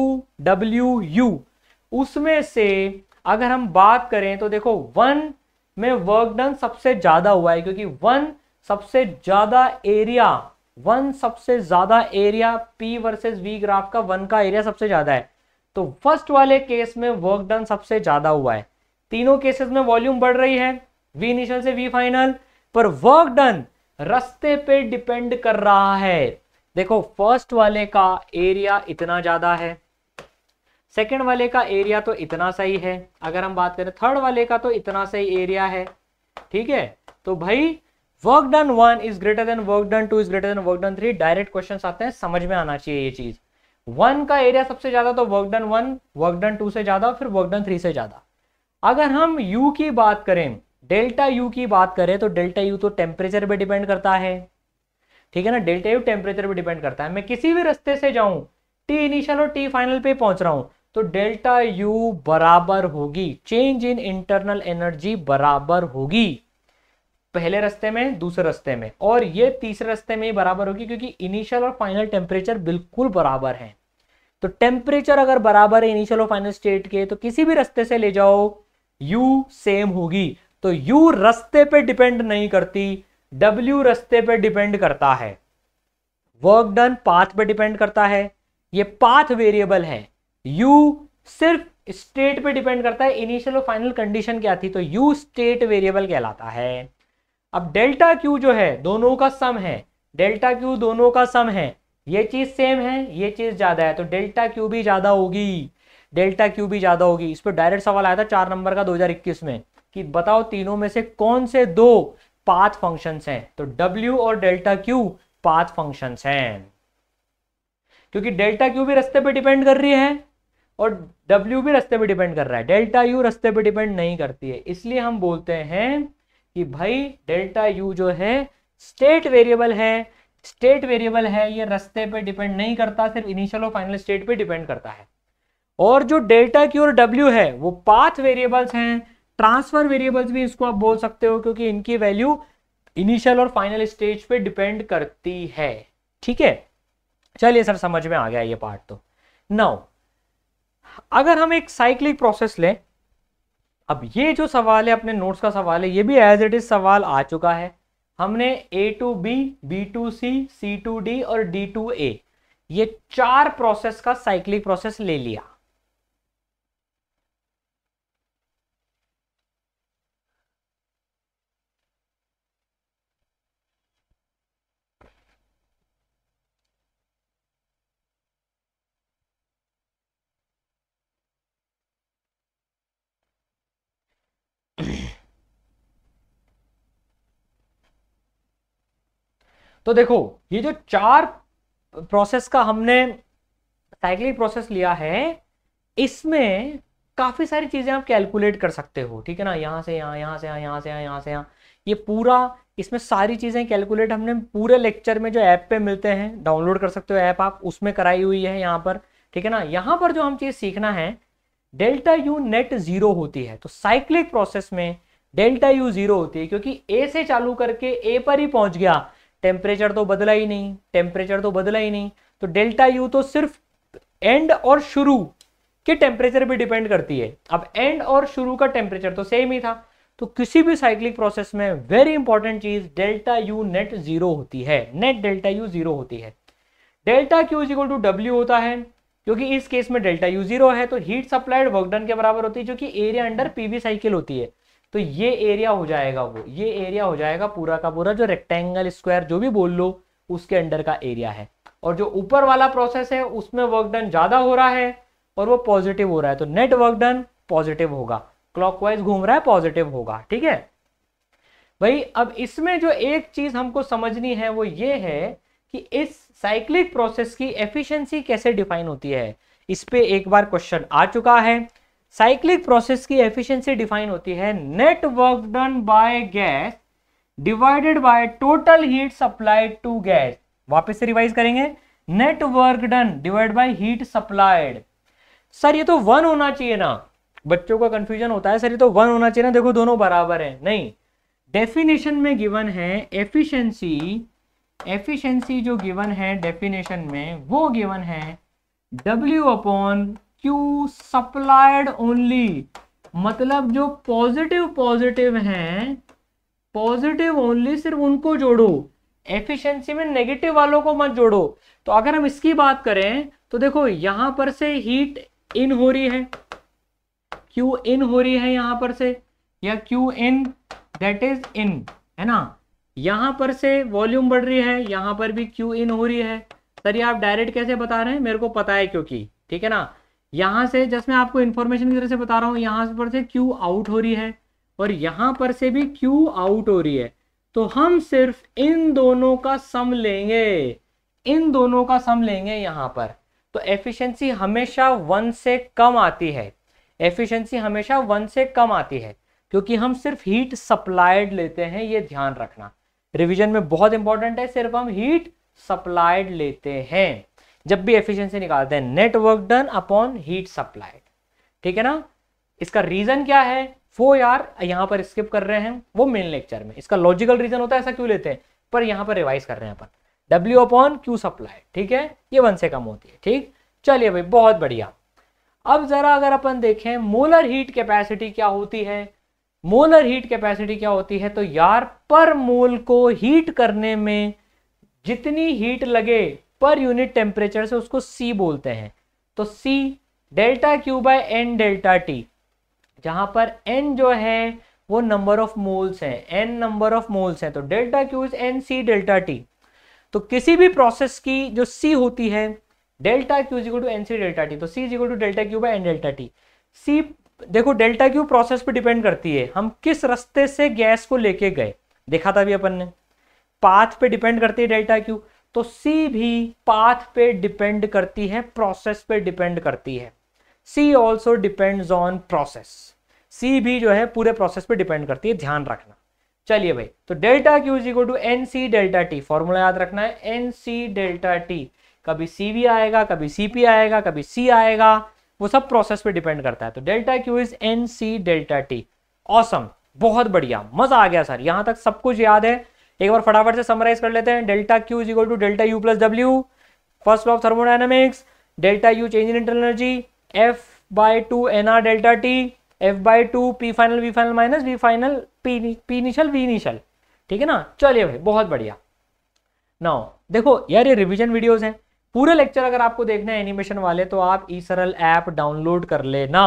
डब्ल्यू यू उसमें से अगर हम बात करें तो देखो वन में वर्क डन सबसे ज़्यादा हुआ है क्योंकि वन सबसे ज़्यादा एरिया वन सबसे ज़्यादा area P versus V graph का वन का एरिया सबसे ज़्यादा है तो फर्स्ट वाले केस में वर्क डन सबसे ज़्यादा हुआ है तीनों केसेस में वॉल्यूम बढ़ रही है वी इनिशियल से वी फाइनल पर वर्क डन रस्ते पे डिपेंड कर रहा है देखो फर्स्ट वाले का एरिया इतना ज़्यादा है सेकेंड वाले का एरिया तो इतना सही है अगर हम बात करें थर्ड वाले का तो इतना सही एरिया है ठीक है तो भाई work done one is greater than work done two is greater than work done three direct question आते हैं समझ में आना चाहिए ये चीज वन का एरिया सबसे ज्यादा तो work done one work done two से ज्यादा फिर वर्क डन थ्री से ज्यादा अगर हम यू की बात करें डेल्टा यू की बात करें तो डेल्टा यू तो टेम्परेचर पे डिपेंड करता है ठीक है ना डेल्टा यू टेम्परेचर पे डिपेंड करता है मैं किसी भी रास्ते से जाऊं टी इनिशियल और टी फाइनल पे पहुंच रहा हूं तो डेल्टा यू बराबर होगी चेंज इन इंटरनल एनर्जी बराबर होगी पहले रस्ते में दूसरे रस्ते में और ये तीसरे रस्ते में ही बराबर होगी क्योंकि इनिशियल और फाइनल टेम्परेचर बिल्कुल बराबर है तो टेम्परेचर अगर बराबर है इनिशियल और फाइनल स्टेट के तो किसी भी रस्ते से ले जाओ यू सेम होगी तो यू रस्ते पे डिपेंड नहीं करती डब्ल्यू रस्ते पे डिपेंड करता है वर्क डन पाथ पे डिपेंड करता है ये पाथ वेरिएबल है यू सिर्फ स्टेट पे डिपेंड करता है इनिशियल और फाइनल कंडीशन क्या थी तो यू स्टेट वेरिएबल कहलाता है अब डेल्टा क्यू जो है दोनों का सम है डेल्टा क्यू दोनों का सम है ये चीज सेम है ये चीज ज्यादा है तो डेल्टा क्यू भी ज्यादा होगी डेल्टा क्यू भी ज्यादा होगी इस पर डायरेक्ट सवाल आया था चार नंबर का 2021 में कि बताओ तीनों में से कौन से दो पाथ फंक्शंस हैं तो डब्ल्यू और डेल्टा क्यू पाथ फंक्शंस हैं क्योंकि डेल्टा क्यू भी रस्ते पे डिपेंड कर रही है और W भी रस्ते पे डिपेंड कर रहा है डेल्टा U रस्ते पे डिपेंड नहीं करती है इसलिए हम बोलते हैं कि भाई डेल्टा U जो है स्टेट वेरिएबल है स्टेट वेरिएबल है ये रस्ते पे डिपेंड नहीं करता सिर्फ इनिशियल और फाइनल स्टेट पे डिपेंड करता है और जो डेल्टा क्यू और डब्ल्यू है वो पाथ वेरिएबल्स हैं ट्रांसफर वेरिएबल्स भी इसको आप बोल सकते हो क्योंकि इनकी वैल्यू इनिशियल और फाइनल स्टेज पे डिपेंड करती है ठीक है चलिए सर समझ में आ गया ये पार्ट तो नाउ अगर हम एक साइक्लिक प्रोसेस लें अब ये जो सवाल है अपने नोट्स का सवाल है ये भी एज इट इज सवाल आ चुका है हमने A to B B to C C to D और डी टू ए ये चार प्रोसेस का साइक्लिक प्रोसेस ले लिया तो देखो ये जो चार प्रोसेस का हमने साइक्लिक प्रोसेस लिया है इसमें काफ़ी सारी चीज़ें आप कैलकुलेट कर सकते हो ठीक है ना यहां से यहां यहां से यहां यहां से यहां यहां से यहां ये पूरा इसमें सारी चीज़ें कैलकुलेट हमने पूरे लेक्चर में जो ऐप पे मिलते हैं डाउनलोड कर सकते हो ऐप आप उसमें कराई हुई है यहां पर ठीक है ना यहां पर जो हम चीज़ सीखना है डेल्टा यू नेट ज़ीरो होती है तो साइक्लिक प्रोसेस में डेल्टा यू ज़ीरो होती है क्योंकि ए से चालू करके ए पर ही पहुंच गया टेम्परेचर तो बदला ही नहीं टेम्परेचर तो बदला ही नहीं तो डेल्टा यू तो सिर्फ एंड और शुरू के टेम्परेचर भी डिपेंड करती है अब एंड और शुरू का टेम्परेचर तो सेम ही था तो किसी भी साइक्लिक प्रोसेस में वेरी इंपॉर्टेंट चीज डेल्टा यू नेट जीरो होती है नेट डेल्टा यू जीरो होती है delta Q is equal to W होता है क्योंकि इस केस में डेल्टा यू जीरो है तो हीट सप्लाइड वर्कडन के बराबर होती है जो कि एरिया अंडर पीवी साइकिल होती है तो ये एरिया हो जाएगा वो ये एरिया हो जाएगा पूरा का पूरा जो रेक्टेंगल स्क्वायर जो भी बोल लो उसके अंडर का एरिया है और जो ऊपर वाला प्रोसेस है उसमें वर्क डन ज़्यादा हो रहा है और वो पॉजिटिव हो रहा है तो नेट वर्क डन पॉजिटिव होगा क्लॉकवाइज घूम रहा है पॉजिटिव होगा ठीक है भाई अब इसमें जो एक चीज़ हमको समझनी है वो ये है कि इस साइक्लिक प्रोसेस की एफिशिएंसी कैसे डिफाइन होती है इस पर एक बार क्वेश्चन आ चुका है साइक्लिक प्रोसेस की एफिशिएंसी डिफाइन होती है net work done by gas divided by total heat supplied to gas वापस से रिवाइज करेंगे net work done divide by heat supplied sir ये तो वन होना चाहिए ना बच्चों का कंफ्यूजन होता है सर ये तो वन होना चाहिए ना देखो दोनों बराबर है नहीं डेफिनेशन में गिवन है एफिशियंसी एफिशियंसी जो गिवन है डेफिनेशन में वो गिवन है W upon Q supplied only मतलब जो पॉजिटिव पॉजिटिव हैं पॉजिटिव ओनली सिर्फ उनको जोड़ो एफिशिएंसी में नेगेटिव वालों को मत जोड़ो तो अगर हम इसकी बात करें तो देखो यहां पर से हीट इन हो रही है क्यू इन हो रही है यहां पर से या Q in that is in है ना यहां पर से वॉल्यूम बढ़ रही है यहां पर भी क्यू इन हो रही है सर ये आप डायरेक्ट कैसे बता रहे हैं मेरे को पता है क्योंकि ठीक है ना यहां से जैसे मैं आपको इन्फॉर्मेशन की तरह से बता रहा हूँ यहां पर से क्यू आउट हो रही है और यहां पर से भी क्यू आउट हो रही है तो हम सिर्फ इन दोनों का सम लेंगे इन दोनों का सम लेंगे यहां पर तो एफिशिएंसी हमेशा वन से कम आती है एफिशिएंसी हमेशा वन से कम आती है क्योंकि हम सिर्फ हीट सप्लाइड लेते हैं ये ध्यान रखना रिवीजन में बहुत इंपॉर्टेंट है सिर्फ हम हीट सप्लाइड लेते हैं जब भी एफिशिएंसी निकालते हैं net work done upon heat supply ठीक है ना इसका रीजन क्या है वो यार यहां पर स्किप कर रहे हैं वो मेन लेक्चर में इसका लॉजिकल रीजन होता है ऐसा क्यों लेते हैं पर यहां पर रिवाइज कर रहे हैं अपन डब्ल्यू अपॉन क्यू सप्लाई ठीक है ये वन से कम होती है ठीक चलिए भाई बहुत बढ़िया अब जरा अगर अपन देखें मोलर हीट कैपेसिटी क्या होती है मोलर हीट कैपेसिटी क्या होती है तो यार पर मोल को हीट करने में जितनी हीट लगे पर यूनिट टेम्परेचर से उसको सी बोलते हैं तो C delta Q by N delta T जहां पर एन जो है वो नंबर ऑफ मोल्स है एन नंबर ऑफ मोल्स है तो delta Q is N C delta T तो किसी भी प्रोसेस की जो सी होती है delta Q is equal to N C delta T तो C is equal to delta Q by N delta T C देखो डेल्टा क्यू प्रोसेस पे डिपेंड करती है हम किस रास्ते से गैस को लेके गए देखा था अभी अपन ने पाथ पे डिपेंड करती है डेल्टा क्यू तो सी भी पाथ पे डिपेंड करती है प्रोसेस पे डिपेंड करती है C also depends on process C भी जो है पूरे प्रोसेस पे डिपेंड करती है ध्यान रखना चलिए भाई तो delta Q's equal to N C delta T formula याद रखना है एन सी डेल्टा टी कभी सी भी आएगा कभी सी पी आएगा कभी सी आएगा वो सब प्रोसेस पे डिपेंड करता है तो delta Q is N C delta T awesome बहुत बढ़िया मजा आ गया सर यहां तक सब कुछ याद है एक बार फटाफट से समराइज कर लेते हैं delta Q is equal to delta U plus W first law of thermodynamics delta U change in internal energy F by two N R delta T F by two P final V final minus V final P P initial V initial ठीक है ना चलिए भाई बहुत बढ़िया now देखो यार ये रिविजन वीडियोज हैं पूरे लेक्चर अगर आपको देखना है एनिमेशन वाले तो आप ई सरल ऐप डाउनलोड कर लेना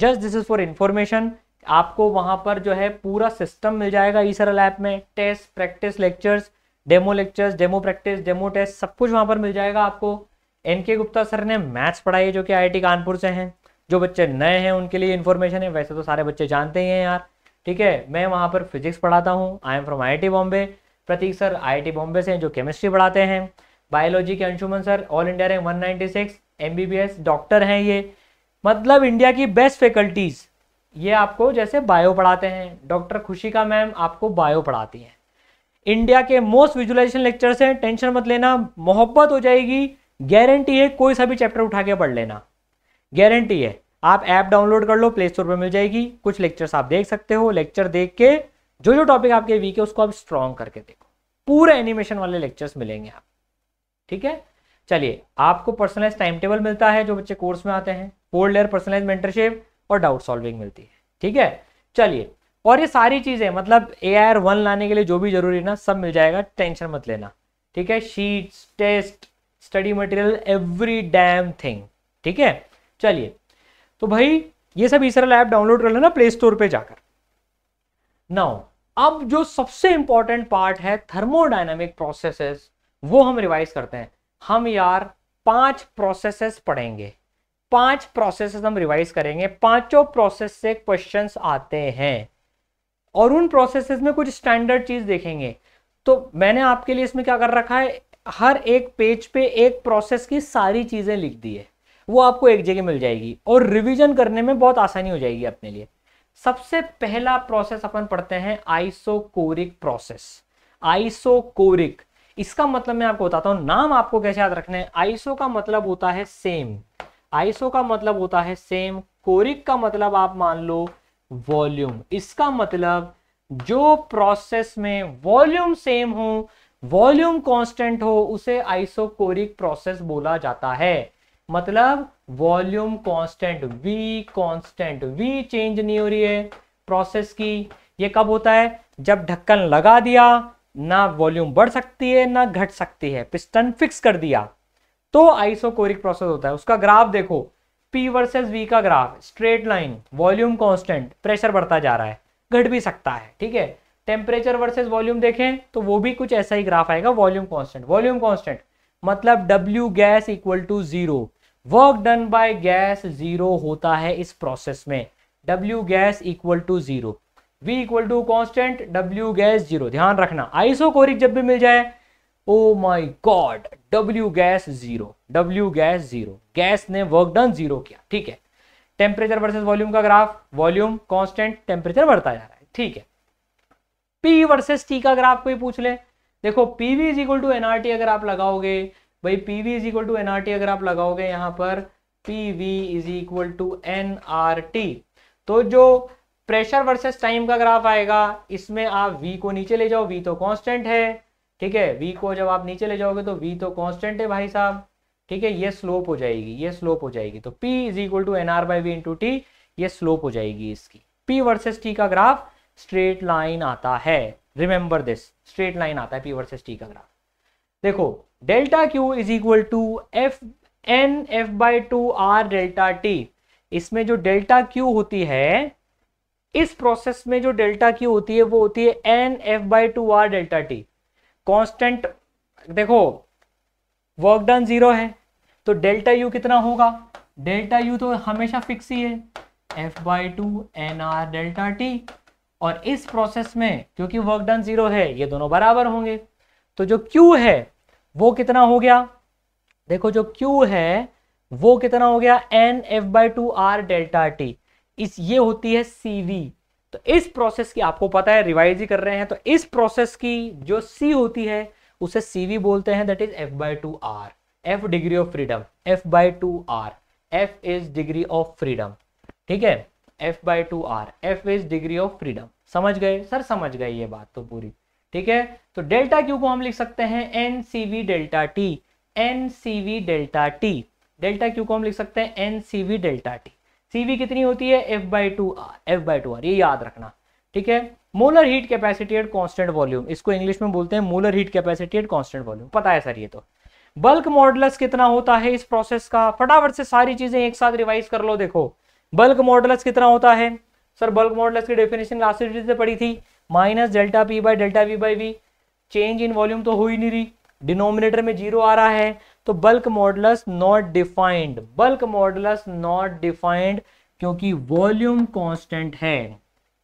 just this is for information आपको वहाँ पर जो है पूरा सिस्टम मिल जाएगा ई सरल ऐप में test practice lectures demo lectures demo practice demo test सब कुछ वहाँ पर मिल जाएगा आपको एन के गुप्ता सर ने मैथ्स पढ़ाई है जो कि आई कानपुर से हैं जो बच्चे नए हैं उनके लिए इन्फॉर्मेशन है वैसे तो सारे बच्चे जानते ही हैं यार ठीक है मैं वहाँ पर फिजिक्स पढ़ाता हूँ I am from I Bombay Prateek sir I Bombay से हैं जो केमिस्ट्री पढ़ाते हैं बायोलॉजी के Anshuman sir all India rank 196 MBBS doctor हैं ये मतलब इंडिया की बेस्ट फैकल्टीज़ ये आपको जैसे बायो पढ़ाते हैं डॉक्टर खुशी का मैम आपको बायो पढ़ाती हैं इंडिया के मोस्ट विजुलाइजेशन लेक्चर्स हैं टेंशन मत लेना मोहब्बत हो जाएगी गारंटी है कोई सा भी चैप्टर उठा के पढ़ लेना गारंटी है आप ऐप डाउनलोड कर लो प्ले स्टोर पर मिल जाएगी कुछ लेक्चर्स आप देख सकते हो लेक्चर देख के जो जो टॉपिक आपके वीक है उसको आप स्ट्रॉन्ग करके देखो पूरे एनिमेशन वाले लेक्चर्स मिलेंगे आप ठीक है चलिए आपको पर्सनलाइज टाइम टेबल मिलता है जो बच्चे कोर्स में आते हैं फोर लेयर पर्सनलाइज मेंटरशिप और डाउट सॉल्विंग मिलती है ठीक है चलिए और ये सारी चीज़ें मतलब ए आर वन लाने के लिए जो भी जरूरी है ना सब मिल जाएगा टेंशन मत लेना ठीक है sheets test study material every damn thing ठीक है चलिए तो भाई ये सब इसरल ऐप डाउनलोड कर लेना प्ले स्टोर पे जाकर नाउ अब जो सबसे इंपॉर्टेंट पार्ट है थर्मोडाइनमिक प्रोसेसेस वो हम रिवाइज करते हैं हम यार पांच प्रोसेसेस पढ़ेंगे पांच प्रोसेस हम रिवाइज करेंगे पांचों प्रोसेस से क्वेश्चंस आते हैं और उन प्रोसेसेस में कुछ स्टैंडर्ड चीज देखेंगे तो मैंने आपके लिए इसमें क्या कर रखा है हर एक पेज पे एक प्रोसेस की सारी चीजें लिख दी है वो आपको एक जगह मिल जाएगी और रिविजन करने में बहुत आसानी हो जाएगी अपने लिए सबसे पहला प्रोसेस अपन पढ़ते हैं आइसोकोरिक प्रोसेस आइसोकोरिक इसका मतलब मैं आपको बताता हूं नाम आपको कैसे याद रखना है आइसो का मतलब होता है सेम आइसो का मतलब होता है सेम कोरिक का मतलब आप मान लो वॉल्यूम इसका मतलब जो प्रोसेस में वॉल्यूम सेम हो वॉल्यूम कांस्टेंट हो उसे आइसोकोरिक प्रोसेस बोला जाता है मतलब volume constant V constant V change नहीं हो रही है प्रोसेस की ये कब होता है जब ढक्कन लगा दिया ना वॉल्यूम बढ़ सकती है ना घट सकती है पिस्टन फिक्स कर दिया तो आइसोकोरिक प्रोसेस होता है उसका ग्राफ देखो पी वर्सेस वी का graph straight line volume constant pressure बढ़ता जा रहा है घट भी सकता है ठीक है टेम्परेचर वर्सेस वॉल्यूम देखें तो वो भी कुछ ऐसा ही ग्राफ आएगा वॉल्यूम कांस्टेंट वॉल्यूम कांस्टेंट मतलब W gas equal to zero work done by gas zero होता है इस प्रोसेस में W gas equal to zero V equal to constant W gas zero ध्यान रखना आइसोकोरिक जब भी मिल जाए oh my god W gas zero W gas zero gas ने वर्क डन जीरो किया ठीक है टेम्परेचर वर्सेस वॉल्यूम का ग्राफ वॉल्यूम कांस्टेंट टेम्परेचर बढ़ता जा रहा है ठीक है पी वर्सेस टी का ग्राफ कोई पूछ ले देखो PV is equal to NRT अगर आप लगाओगे भाई PV is equal to NRT अगर आप लगाओगे यहां पर PV is equal to NRT तो जो प्रेशर वर्सेस टाइम का ग्राफ आएगा इसमें आप वी को नीचे ले जाओ वी तो कांस्टेंट है ठीक है वी को जब आप नीचे ले जाओगे तो वी तो कॉन्स्टेंट है भाई साहब ठीक है ये स्लोप हो जाएगी ये स्लोप हो जाएगी तो P is equal to N R by V into T ये स्लोप हो जाएगी इसकी पी वर्सेस टी का ग्राफ स्ट्रेट लाइन आता है रिमेंबर दिस स्ट्रेट लाइन आता है पी वर्सेस टी का ग्राफ देखो delta Q is equal to F N F by two R delta T इसमें जो डेल्टा क्यू होती है इस प्रोसेस में जो डेल्टा क्यू होती है वो होती है N F by two R delta T constant देखो वर्क डन जीरो है तो डेल्टा यू कितना होगा डेल्टा यू तो हमेशा फिक्स ही है F by two N R delta T और इस प्रोसेस में क्योंकि वर्क डन जीरो है ये दोनों बराबर होंगे तो जो क्यू है वो कितना हो गया देखो जो क्यू है वो कितना हो गया N F by two R delta T इस ये होती है सी वी तो इस प्रोसेस की आपको पता है रिवाइज ही कर रहे हैं तो इस प्रोसेस की जो सी होती है उसे सीवी बोलते हैं that is F by two R F degree of freedom F by two R F is degree of freedom ठीक है F by two R F is degree of freedom समझ गए सर समझ गए ये बात तो पूरी ठीक है तो डेल्टा क्यू को हम लिख सकते हैं N C V delta T N C V delta T delta Q को हम लिख सकते हैं N C V delta T CV कितनी होती है F by two R F by two R ये याद रखना ठीक है molar heat capacity at constant volume इसको इंग्लिश में बोलते हैं molar heat capacity at constant volume पता है सर ये तो बल्क मॉडलस कितना होता है इस प्रोसेस का फटाफट से सारी चीजें एक साथ रिवाइज कर लो देखो बल्क मॉडलस कितना होता है सर बल्क मॉडलस की डेफिनेशन लास्ट से पड़ी थी minus delta P by delta V by V change in volume तो हो ही नहीं रही डिनोमिनेटर में जीरो आ रहा है तो bulk modulus not defined bulk modulus not defined क्योंकि वॉल्यूम कांस्टेंट है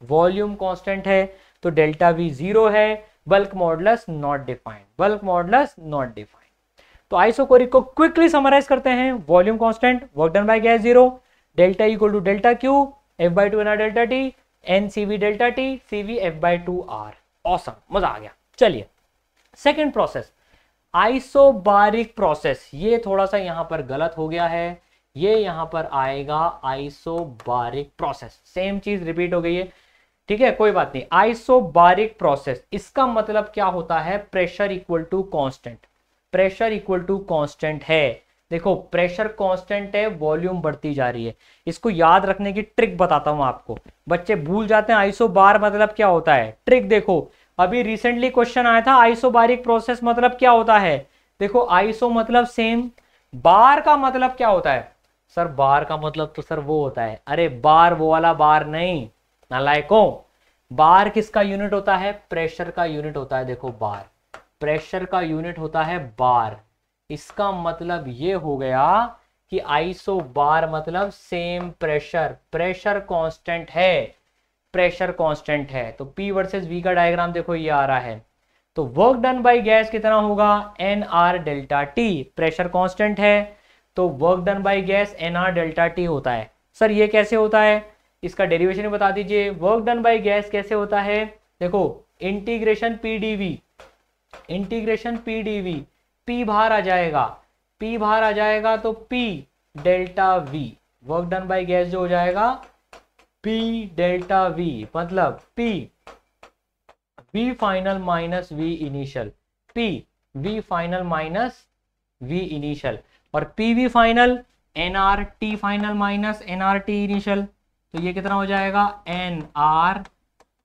वॉल्यूम कांस्टेंट है तो डेल्टा वी जीरो है bulk modulus not defined bulk modulus not defined तो आइसोकोरिक को क्विकली समराइज करते हैं volume constant work done by gas zero delta equal to delta Q F by two N delta T N C V delta T C V F by two R awesome मजा आ गया चलिए second process isobaric process ये थोड़ा सा यहां पर गलत हो गया है ये यहां पर आएगा आइसोबारिक प्रोसेस सेम चीज रिपीट हो गई है ठीक है कोई बात नहीं आइसोबारिक प्रोसेस इसका मतलब क्या होता है pressure equal to constant pressure equal to constant है देखो प्रेशर कांस्टेंट है वॉल्यूम बढ़ती जा रही है इसको याद रखने की ट्रिक बताता हूं आपको बच्चे भूल जाते हैं आइसो मतलब क्या होता है ट्रिक देखो अभी रिसेंटली क्वेश्चन आया था आइसोबारिक प्रोसेस मतलब क्या होता है देखो आइसो मतलब सेम बार का मतलब क्या होता है सर बार का मतलब तो सर वो होता है अरे बार वो वाला बार नहीं नालायकों बार किसका यूनिट होता है प्रेशर का यूनिट होता है देखो बार प्रेशर का यूनिट होता है बार इसका मतलब ये हो गया कि आइसो बार मतलब सेम प्रेशर प्रेशर कांस्टेंट है प्रेशर कांस्टेंट है तो पी वर्सेस वी का डायग्राम देखो ये आ रहा है तो वर्क डन बाय गैस कितना होगा N R delta T pressure constant है तो work done by gas N R delta T होता है सर ये कैसे होता है इसका डेरिवेशन बता दीजिए वर्क डन बाय गैस कैसे होता है देखो integration P D V integration P D V P बाहर आ जाएगा पी बाहर आ जाएगा तो P delta V work done by gas जो हो जाएगा पी डेल्टा वी मतलब P V final minus V initial P V final minus V initial और P V final N R T final minus N R T initial तो ये कितना हो जाएगा N R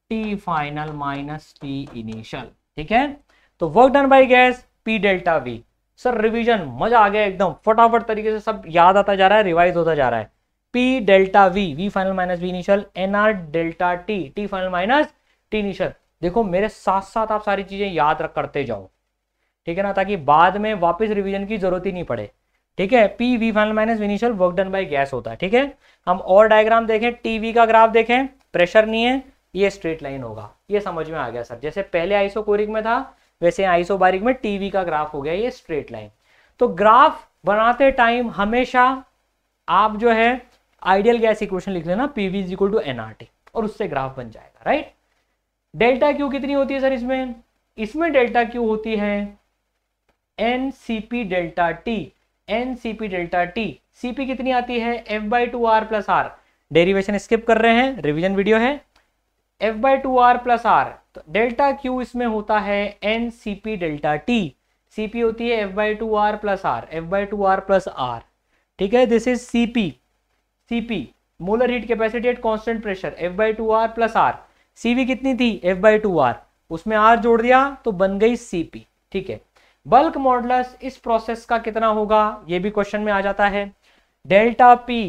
T final minus T initial ठीक है तो work done by gas P delta V sir revision मजा आ गया एकदम फटाफट तरीके से सब याद आता जा रहा है रिवाइज होता जा रहा है P delta V V final minus V initial N R delta T T final minus T initial देखो मेरे साथ साथ आप सारी चीजें याद रख करते जाओ ठीक है ना ताकि बाद में वापस रिवीजन की जरूरत ही नहीं पड़े ठीक है P V final minus initial work done by gas होता है ठीक है हम और डायग्राम देखें टीवी का ग्राफ देखें प्रेशर नहीं है ये स्ट्रेट लाइन होगा ये समझ में आ गया सर जैसे पहले आइसोकोरिक में था वैसे आइसोबारिक में टीवी का ग्राफ हो गया ये स्ट्रेट लाइन तो ग्राफ बनाते टाइम हमेशा आप जो है आइडियल गैस इक्वेशन लिख लेना P V equal to NRT और उससे ग्राफ बन जाएगा राइट डेल्टा क्यू कितनी होती है सर इसमें इसमें डेल्टा क्यू होती है N C P delta T N C P delta T C P कितनी आती है F by two R plus R derivation skip कर रहे हैं रिविजन वीडियो है F by two R plus R तो डेल्टा क्यू इसमें होता है N C P delta T C P होती है F by two R plus R F by two R plus R ठीक है this is C P CP molar heat capacity at constant pressure F by two R plus R CV कितनी थी F by two R उसमें R जोड़ दिया तो बन गई सीपी ठीक है बल्क मॉडलस इस प्रोसेस का कितना होगा ये भी क्वेश्चन में आ जाता है डेल्टा पी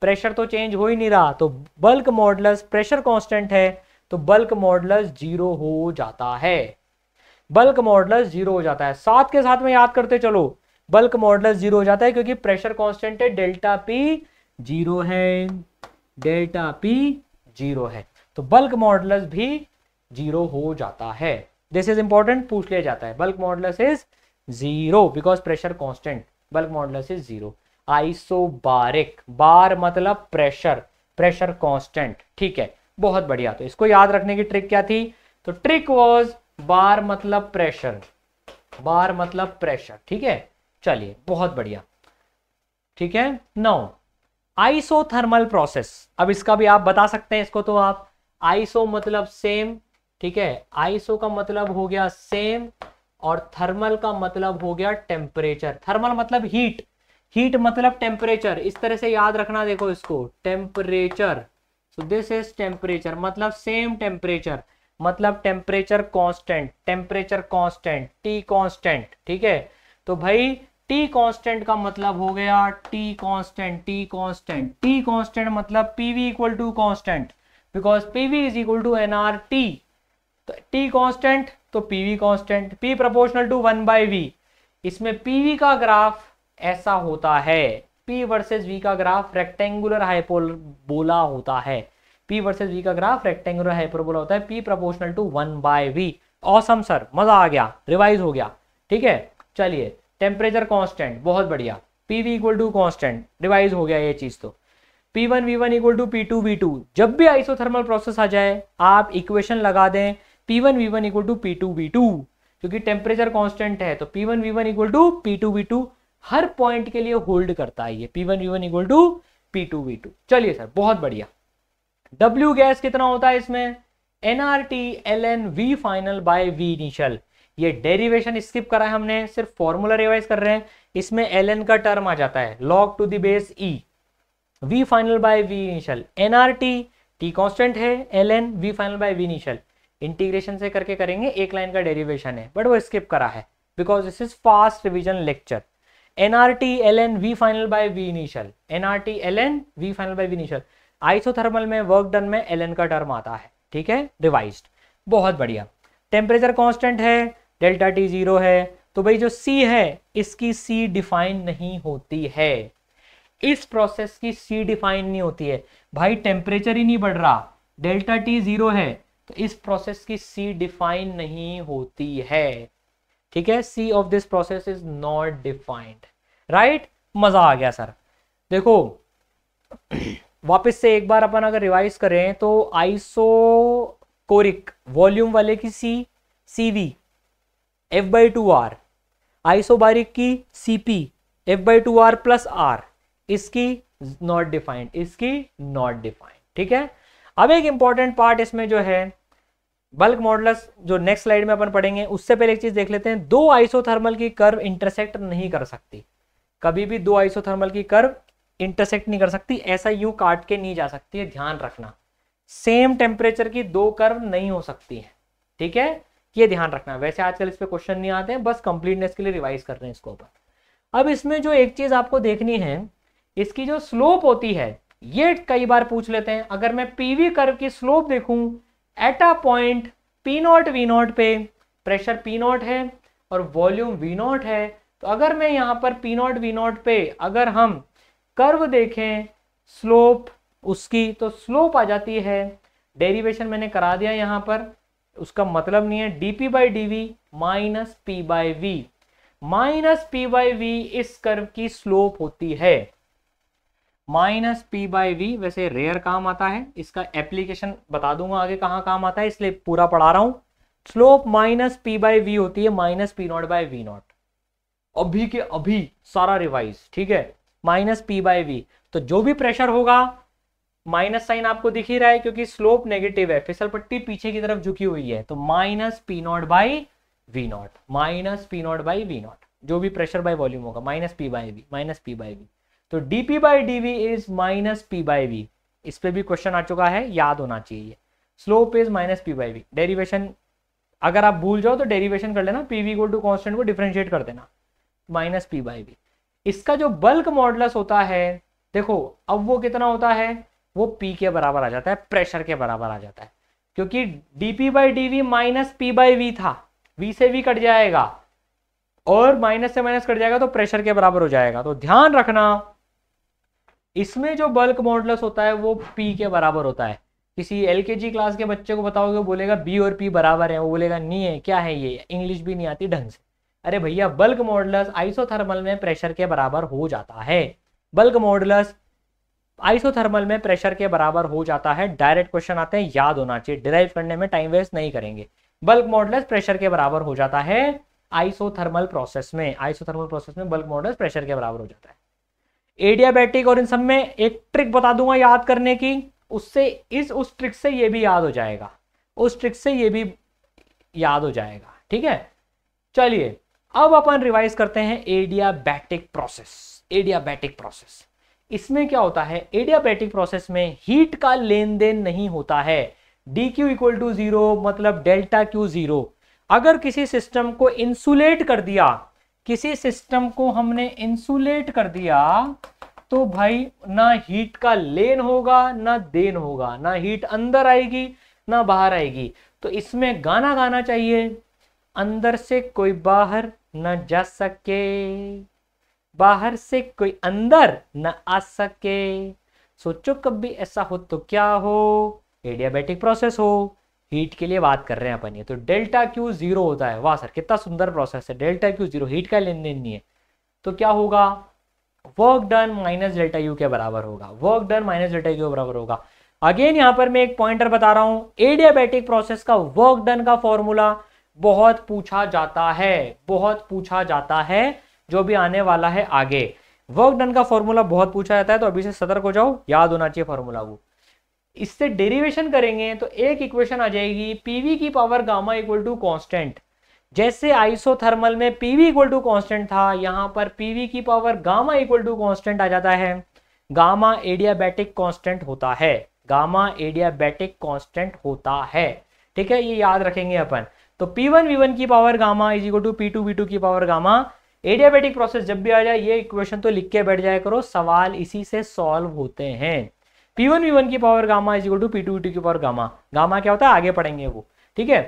प्रेशर तो चेंज हो ही नहीं रहा तो बल्क मॉडलस प्रेशर कांस्टेंट है तो बल्क मॉडलस जीरो हो जाता है बल्क मॉडलस जीरो हो जाता है साथ के साथ में याद करते चलो बल्क मॉडलस जीरो हो जाता है क्योंकि प्रेशर कांस्टेंट है डेल्टा पी जीरो है डेल्टा पी जीरो है तो बल्क मॉडलस भी जीरो हो जाता है दिस इज इंपॉर्टेंट पूछ लिया जाता है bulk modulus is zero because pressure constant bulk modulus is zero isobaric bar मतलब प्रेशर प्रेशर कॉन्स्टेंट ठीक है बहुत बढ़िया तो इसको याद रखने की ट्रिक क्या थी तो ट्रिक वॉज बार मतलब प्रेशर बार मतलब प्रेशर ठीक है चलिए बहुत बढ़िया ठीक है नाउ आइसोथर्मल प्रोसेस अब इसका भी आप बता सकते हैं इसको तो आप आइसो मतलब सेम ठीक है आइसो का मतलब हो गया सेम और थर्मल का मतलब हो गया टेम्परेचर थर्मल मतलब हीट हीट मतलब टेम्परेचर इस तरह से याद रखना देखो इसको temperature so this is temperature मतलब सेम टेम्परेचर मतलब temperature constant temperature constant T constant ठीक है तो भाई टी कांस्टेंट का मतलब हो गया T constant T constant T constant मतलब PV equal to constant because PV is equal to N R तो टी टी कांस्टेंट तो PV constant P proportional to one by V इसमें पीवी का graph ऐसा होता है पी वर्सेस वी का graph rectangular hyperbola होता है पी वर्सेज वी का ग्राफ रेक्टेंगुलर हाइपोल बोला होता है P proportional to one by V awesome sir मजा आ गया रिवाइज हो गया ठीक है चलिए टेम्परेचर कॉन्स्टेंट बहुत बढ़िया P V equal to constant revise हो गया ये चीज़ तो P one V one equal to P two V two जब भी आइसोथर्मल प्रोसेस आ जाए आप इक्वेशन लगा दें P one V one equal to P two V two क्योंकि टेम्परेचर कॉन्स्टेंट है तो P one V one equal to P two V two हर पॉइंट के लिए होल्ड करता है ये P one V one equal to P two V two चलिए सर बहुत बढ़िया डब्ल्यू गैस कितना होता है इसमें NRT L N V final by V initial ये डेरिवेशन स्किप करा है हमने सिर्फ फॉर्मूला रिवाइज कर रहे हैं इसमें एल का टर्म आ जाता है log to the base E V final by V initial N R T T constant है L N V final by V initial integration से करके करेंगे एक लाइन का डेरिवेशन है बट वो स्किप करा है because this is fast revision lecture N R T L N V final by V initial N R T L N V final by V initial isothermal में work done में L का term आता है ठीक है revise बहुत बढ़िया temperature constant है डेल्टा टी जीरो है तो भाई जो सी है इसकी सी डिफाइन नहीं होती है इस प्रोसेस की सी डिफाइन नहीं होती है भाई टेम्परेचर ही नहीं बढ़ रहा डेल्टा टी जीरो है तो इस प्रोसेस की सी डिफाइन नहीं होती है ठीक है C of this process is not defined right मजा आ गया सर देखो वापस से एक बार अपन अगर रिवाइज करें तो आइसो कोरिक वॉल्यूम वाले की C CV F by two R isobaric की C P F by two R plus R इसकी नॉट डिफाइंड इसकी नॉट डिफाइंड ठीक है अब एक इंपॉर्टेंट पार्ट इसमें जो है बल्क मॉडलस जो नेक्स्ट स्लाइड में अपन पढ़ेंगे उससे पहले एक चीज देख लेते हैं दो आइसोथर्मल की कर्व इंटरसेक्ट नहीं कर सकती कभी भी दो आइसोथर्मल की कर्व इंटरसेक्ट नहीं कर सकती ऐसा यू काट के नहीं जा सकती है ध्यान रखना सेम टेम्परेचर की दो कर्व नहीं हो सकती है ठीक है ये ध्यान रखना वैसे आजकल इस पर क्वेश्चन नहीं आते हैं बस कंप्लीटनेस के लिए रिवाइज कर रहे हैं इसको ऊपर अब इसमें जो एक चीज़ आपको देखनी है इसकी जो स्लोप होती है ये कई बार पूछ लेते हैं अगर मैं पीवी कर्व की स्लोप देखूं at a point P not V not पे प्रेशर पी नॉट है और वॉल्यूम वी नॉट है तो अगर मैं यहाँ पर पी नॉट वी नॉट पे अगर हम कर्व देखें स्लोप उसकी तो स्लोप आ जाती है डेरिवेशन मैंने करा दिया यहाँ पर उसका मतलब नहीं है D P by D V minus P by V minus P by V इस कर्व की स्लोप होती है माइनस पी बाई वी वैसे रेयर काम आता है इसका एप्लीकेशन बता दूंगा आगे कहाँ काम आता है इसलिए पूरा पढ़ा रहा हूं slope minus P by V होती है minus P not by V not अभी के अभी सारा रिवाइज ठीक है माइनस पी बाई वी तो जो भी प्रेशर होगा माइनस साइन आपको दिख ही रहा है क्योंकि स्लोप नेगेटिव है फिसल पट्टी पीछे की तरफ झुकी हुई है तो minus P not by V not minus P not by V not जो भी प्रेशर बाय वॉल्यूम होगा minus P by V minus P by V तो DP by D V is minus P by V इस पर भी question आ चुका है याद होना चाहिए slope is minus P by V derivation अगर आप भूल जाओ तो डेरीवेशन कर लेना पी वी को टू कॉन्स्टेंट को डिफ्रेंशिएट कर देना माइनस पी बाई वी इसका जो बल्क मॉडलस होता है देखो अब वो कितना होता है वो पी के बराबर आ जाता है प्रेशर के बराबर आ जाता है क्योंकि D P by D V minus P by V था वी से वी कट जाएगा और माइनस से माइनस कट जाएगा तो प्रेशर के बराबर हो जाएगा तो ध्यान रखना इसमें जो बल्क मॉडलस होता है वो पी के बराबर होता है किसी एल क्लास के बच्चे को बताओगे बोलेगा बी और पी बराबर है वो बोलेगा नहीं है क्या है ये इंग्लिश भी नहीं आती ढंग से अरे भैया बल्क मॉडलस आइसोथर्मल में प्रेशर के बराबर हो जाता है बल्क मॉडलस आइसोथर्मल में प्रेशर के बराबर हो जाता है डायरेक्ट क्वेश्चन आते हैं याद होना चाहिए डिराइव करने में टाइम वेस्ट नहीं करेंगे बल्क मॉडल्स प्रेशर के बराबर हो जाता है आइसोथर्मल प्रोसेस में आइसोथर्मल प्रोसेस में बल्क मॉडल्स प्रेशर के बराबर हो जाता है एडियाबैटिक और इन सब में एक ट्रिक बता दूंगा याद करने की उससे इस उस ट्रिक से ये भी याद हो जाएगा उस ट्रिक से ये भी याद हो जाएगा ठीक है चलिए अब अपन रिवाइज करते हैं एडियाबैटिक प्रोसेस एडियाबैटिक प्रोसेस इसमें क्या होता है एडियाबैटिक प्रोसेस में हीट का लेन देन नहीं होता है D Q equal to zero मतलब डेल्टा क्यू जीरो अगर किसी सिस्टम को इंसुलेट कर दिया किसी सिस्टम को हमने इंसुलेट कर दिया तो भाई ना हीट का लेन होगा ना देन होगा ना हीट अंदर आएगी ना बाहर आएगी तो इसमें गाना गाना चाहिए अंदर से कोई बाहर ना जा सके बाहर से कोई अंदर न आ सके सोचो कभी ऐसा हो तो क्या हो एडियाबेटिक प्रोसेस हो हीट के लिए बात कर रहे हैं अपन ये तो डेल्टा क्यू जीरो होता है वाह सर कितना सुंदर प्रोसेस है डेल्टा क्यू जीरो हीट का लेन देन नहीं है तो क्या होगा work done minus delta U के बराबर होगा work done minus delta U के बराबर होगा अगेन यहां पर मैं एक पॉइंटर बता रहा हूं एडियाबेटिक प्रोसेस का वर्क डन का फॉर्मूला बहुत पूछा जाता है बहुत पूछा जाता है जो भी आने वाला है आगे वर्क डन का फॉर्मूला बहुत पूछा जाता है तो अभी से सतर्क हो जाओ याद होना चाहिए फॉर्मूला वो इससे डेरिवेशन करेंगे तो एक इक्वेशन आ जाएगी पीवी की power gamma equal to constant जैसे आइसोथर्मल में पीवी इक्वल टू कॉन्स्टेंट था यहां पर पीवी की power gamma equal to constant आ जाता है गामा एडियाबैटिक कॉन्स्टेंट होता है गामा एडियाबैटिक कॉन्स्टेंट होता है ठीक है ये याद रखेंगे अपन तो P1 वन की power gamma is equal to P2 two की पावर गामा एडियाबेटिक प्रोसेस जब भी आ जाए ये इक्वेशन तो लिख के बैठ जाया करो सवाल इसी से सॉल्व होते हैं पी वन वी वन की power gamma is equal to P two two की पावर गामा गामा क्या होता है आगे पढ़ेंगे वो ठीक है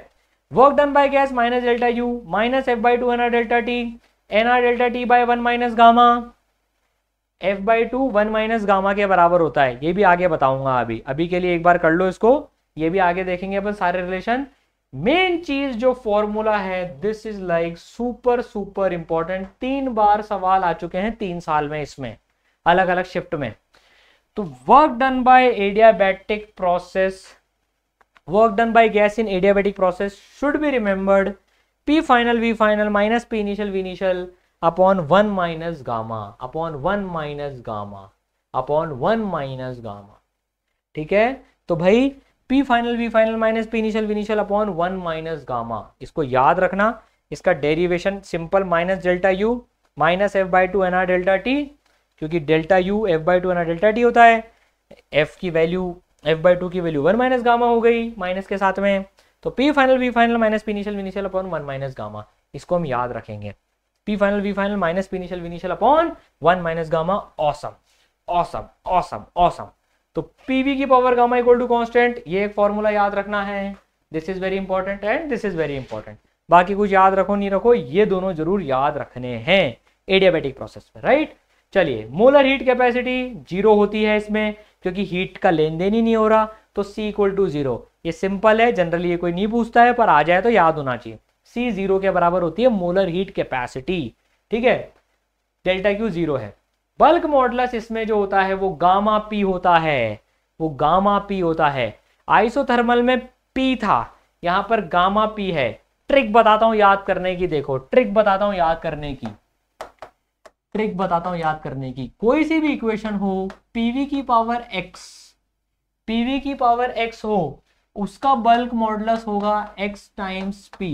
work done by gas minus delta U minus F by two N R delta T N R delta T by one minus gamma F by two one minus gamma के बराबर होता है ये भी आगे बताऊंगा अभी अभी के लिए एक बार कर लो इसको ये भी आगे देखेंगे अपन सारे रिलेशन मेन चीज जो फॉर्मूला है this is like super super important तीन बार सवाल आ चुके हैं तीन साल में इसमें अलग अलग शिफ्ट में तो work done by adiabatic process work done by gas in adiabatic process should be remembered P final V final minus P initial V initial upon one minus gamma upon one minus gamma upon one minus gamma ठीक है तो भाई P final V final minus P initial V initial upon one minus gamma इसको याद रखना इसका derivation simple minus delta U minus F by two N R delta T क्योंकि delta U F by two N R delta T होता है F की value F by two की value one minus gamma हो गई minus के साथ में तो P final V final minus P initial V initial upon one minus gamma इसको हम याद रखेंगे P final V final minus P initial V initial upon one minus gamma awesome awesome awesome awesome तो पीवी की power gamma equal to constant ये एक formula याद रखना है this is very important and this is very important बाकी कुछ याद रखो नहीं रखो ये दोनों जरूर याद रखने हैं एडियाबेटिक प्रोसेस में राइट चलिए मोलर हीट कैपेसिटी जीरो होती है इसमें क्योंकि हीट का लेन देन ही नहीं हो रहा तो सी इक्वल टू जीरो ये सिंपल है जनरली ये कोई नहीं पूछता है पर आ जाए तो याद होना चाहिए सी जीरो के बराबर होती है मोलर हीट कैपेसिटी ठीक है डेल्टा क्यू जीरो है बल्क मॉडलस इसमें जो होता है वो गामा पी होता है वो गामा पी होता है आइसोथर्मल में पी था यहां पर गामा पी है ट्रिक बताता हूं याद करने की देखो ट्रिक बताता हूं याद करने की ट्रिक बताता हूं याद करने की कोई सी भी इक्वेशन हो पीवी की पावर एक्स पीवी की पावर एक्स हो उसका बल्क मॉडलस होगा एक्स टाइम्स पी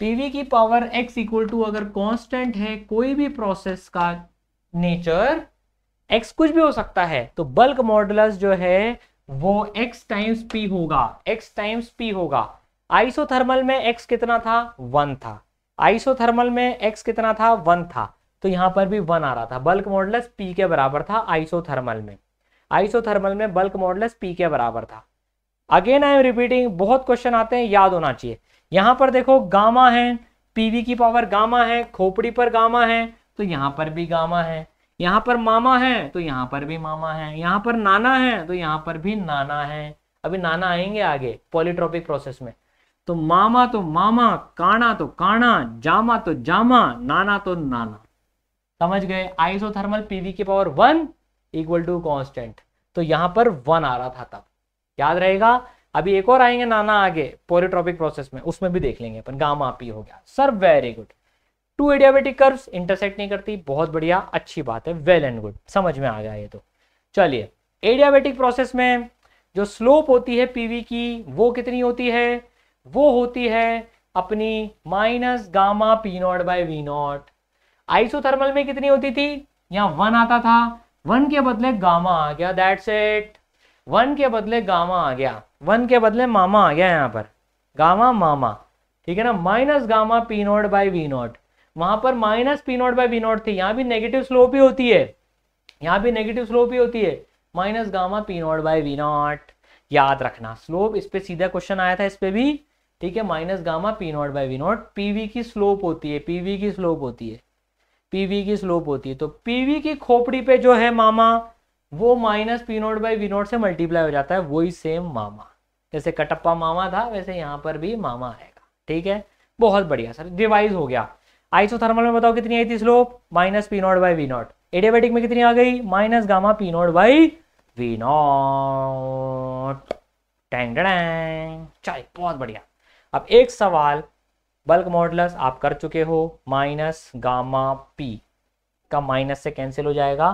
पीवी की पावर एक्स इक्वल टू अगर कांस्टेंट है कोई भी प्रोसेस का नेचर एक्स कुछ भी हो सकता है तो बल्क मॉडुलस जो है वो एक्स टाइम्स पी होगा एक्स टाइम्स पी होगा आइसोथर्मल में एक्स कितना था वन था आइसोथर्मल में एक्स कितना था वन था तो यहां पर भी वन आ रहा था बल्क मॉडुलस पी के बराबर था आइसोथर्मल में आइसोथर्मल में बल्क मॉडुलस पी के बराबर था अगेन आई एम रिपीटिंग बहुत क्वेश्चन आते हैं याद होना चाहिए यहां पर देखो गामा है पीवी की पावर गामा है खोपड़ी पर गामा है तो यहाँ पर भी गामा है यहाँ पर मामा है तो यहाँ पर भी मामा है यहाँ पर नाना है तो यहाँ पर भी नाना है अभी नाना आएंगे आगे पॉलीट्रॉपिक प्रोसेस में तो मामा तो मामा काना तो काना जामा तो जामा नाना तो नाना समझ गए आइसोथर्मल पीवी के power one equal to constant तो यहां पर वन आ रहा था तब याद रहेगा अभी एक और आएंगे नाना आगे पोलिट्रॉपिक प्रोसेस में उसमें भी देख लेंगे अपन गामा पी हो गया sir very good two adiabatic curves intersect नहीं करती बहुत बढ़िया अच्छी बात है वेल एंड गुड समझ में आ गया ये तो चलिए एडियाबेटिक प्रोसेस में जो स्लोप होती है पीवी की वो कितनी होती है वो होती है अपनी minus gamma P naught by V naught isothermal में कितनी होती थी यहां वन आता था वन के बदले गामा आ गया दैट्स इट वन के बदले गामा आ गया वन के बदले मामा आ गया यहां पर गामा मामा ठीक है ना minus gamma P not by V naught वहां पर minus P not by B naught थी यहाँ भी नेगेटिव स्लोप ही होती है यहाँ भी नेगेटिव स्लोप ही होती है minus gamma P not by V naught याद रखना स्लोप इस पर सीधा क्वेश्चन आया था इस पर भी ठीक है minus gamma P not by V naught PV की स्लोप होती है पीवी की स्लोप होती है पीवी की स्लोप होती है तो पीवी की खोपड़ी पे जो है मामा वो minus P not by V naught से मल्टीप्लाई हो जाता है वही सेम मामा जैसे कटप्पा मामा था वैसे यहाँ पर भी मामा आएगा ठीक है बहुत बढ़िया सर रिवाइज हो गया आइसोथर्मल में बताओ कितनी आई थी slope minus P not by V naught adiabatic में कितनी आ गई minus gamma P not by V naught टैंग चाय बहुत बढ़िया अब एक सवाल बल्क मॉडलस आप कर चुके हो माइनस गामा पी का माइनस से कैंसिल हो जाएगा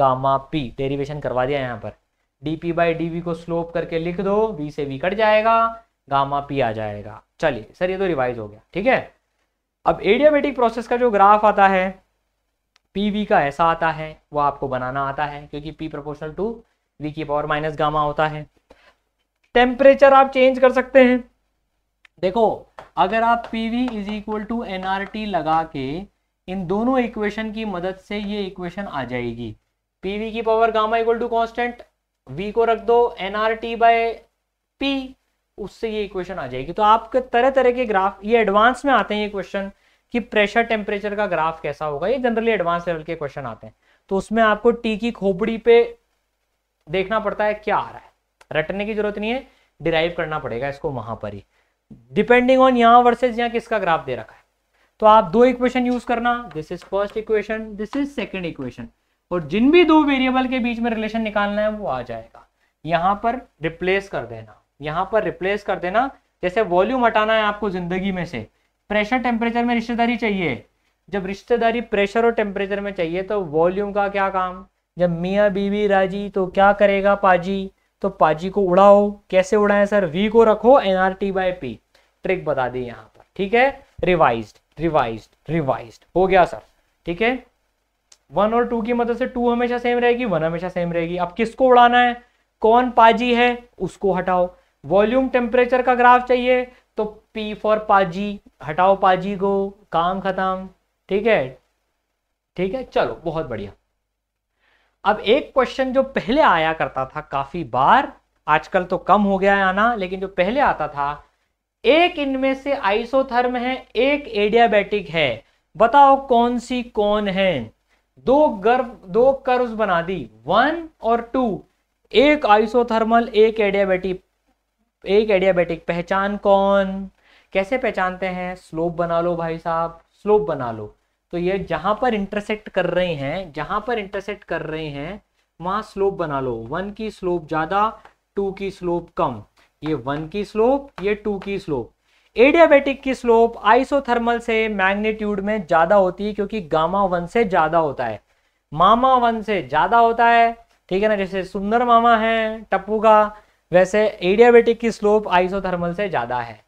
गामा पी डेरिवेशन करवा दिया यहाँ पर D P by D V को स्लोप करके लिख दो वी से वी कट जाएगा गामा पी आ जाएगा चलिए सर ये तो रिवाइज हो गया ठीक है अब एडियाबेटिक प्रोसेस का जो ग्राफ आता है पी वी का ऐसा आता है वो आपको बनाना आता है क्योंकि पी प्रोपोर्शनल टू वी की पावर माइनस गामा होता है टेम्परेचर आप चेंज कर सकते हैं देखो अगर आप P V is equal to N R T लगा के इन दोनों इक्वेशन की मदद से ये इक्वेशन आ जाएगी पी वी की power gamma equal to constant V को रख दो N R T by P उससे ये इक्वेशन आ जाएगी तो आपके तरह तरह के ग्राफ ये एडवांस में आते हैं ये क्वेश्चन कि प्रेशर टेम्परेचर का ग्राफ कैसा होगा ये जनरली एडवांस लेवल के क्वेश्चन आते हैं तो उसमें आपको टी की खोपड़ी पे देखना पड़ता है क्या आ रहा है रटने की जरूरत नहीं है डिराइव करना पड़ेगा इसको वहां पर ही डिपेंडिंग ऑन यहाँ वर्सेज यहाँ किसका ग्राफ दे रखा है तो आप दो इक्वेशन यूज करना this is first equation this is second equation और जिन भी दो वेरिएबल के बीच में रिलेशन निकालना है वो आ जाएगा यहां पर रिप्लेस कर देना यहाँ पर रिप्लेस कर देना जैसे वॉल्यूम हटाना है आपको जिंदगी में से प्रेशर टेम्परेचर में रिश्तेदारी चाहिए जब रिश्तेदारी प्रेशर और टेम्परेचर में चाहिए तो वॉल्यूम का क्या काम जब मियाँ बीवी राजी तो क्या करेगा पाजी तो पाजी को उड़ाओ कैसे उड़ाएं सर वी को रखो N R T by P trick बता दी यहाँ पर ठीक है रिवाइज रिवाइज रिवाइज हो गया सर ठीक है वन और टू की मदद से टू हमेशा सेम रहेगी वन हमेशा सेम रहेगी अब किसको उड़ाना है कौन पाजी है उसको हटाओ वॉल्यूम टेम्परेचर का ग्राफ चाहिए तो पी फॉर पाजी हटाओ पाजी को काम खत्म ठीक है ठीक है चलो बहुत बढ़िया अब एक क्वेश्चन जो पहले आया करता था काफी बार आजकल तो कम हो गया है आना लेकिन जो पहले आता था एक इनमें से आइसोथर्म है एक एडियाबैटिक है बताओ कौन सी कौन है दो गर्व दो कर्व बना दी वन और टू एक आइसोथर्मल एक एडियाबैटिक एक एडियाबेटिक पहचान कौन कैसे पहचानते हैं स्लोप बना लो भाई साहब स्लोप बना लो तो ये जहां पर इंटरसेक्ट कर रहे हैं जहां पर इंटरसेक्ट कर रहे हैं वहां स्लोप बना लो वन की स्लोप ज़्यादा टू की स्लोप कम ये वन की स्लोप ये टू की स्लोप एडियाबेटिक की स्लोप आइसोथर्मल से मैग्नीट्यूड में ज़्यादा होती है क्योंकि गामा वन से ज़्यादा होता है मामा वन से ज़्यादा होता है ठीक है ना जैसे सुंदर मामा है टप्पू का वैसे एडियाबेटिक की स्लोप आइसोथर्मल से ज़्यादा है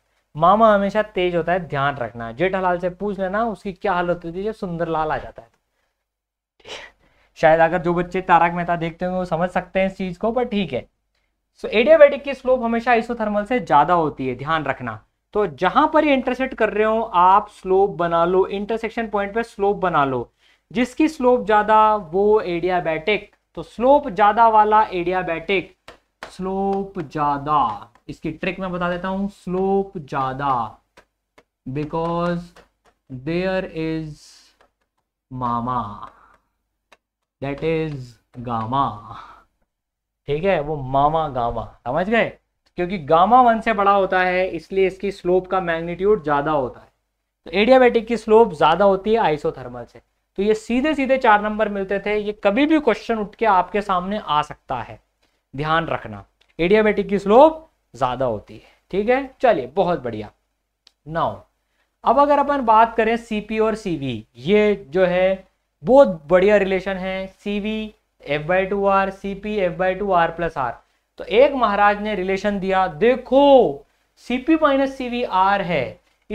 मामा हमेशा तेज होता है ध्यान रखना जेठालाल से पूछ लेना उसकी क्या हालत होती है सुंदर लाल आ जाता है शायद अगर जो बच्चे तारक मेहता देखते हैं वो समझ सकते हैं इस चीज़ को पर ठीक है सो एडियाबेटिक की स्लोप हमेशा आइसोथर्मल से ज़्यादा होती है ध्यान रखना तो जहां पर ये इंटरसेक्ट कर रहे हो आप स्लोप बना लो इंटरसेक्शन पॉइंट पर स्लोप बना लो जिसकी स्लोप ज़्यादा वो एडियाबैटिक तो स्लोप ज़्यादा वाला एडियाबैटिक स्लोप ज़्यादा इसकी ट्रिक मैं बता देता हूं स्लोप ज़्यादा बिकॉज देयर इज मामा दैट इज गामा ठीक है वो मामा गामा समझ गए क्योंकि गामा वन से बड़ा होता है इसलिए इसकी स्लोप का मैग्नीट्यूड ज़्यादा होता है तो एडियाबेटिक की स्लोप ज़्यादा होती है आइसोथर्मल से तो ये सीधे सीधे चार नंबर मिलते थे ये कभी भी क्वेश्चन उठ के आपके सामने आ सकता है ध्यान रखना एडियाबेटिक की स्लोप ज़्यादा होती है ठीक है चलिए बहुत बढ़िया नाउ अब अगर अपन बात करें सीपी और सीवी ये जो है बहुत बढ़िया रिलेशन है C V F by two R C P F by two R plus R तो एक महाराज ने रिलेशन दिया देखो C P minus C V R है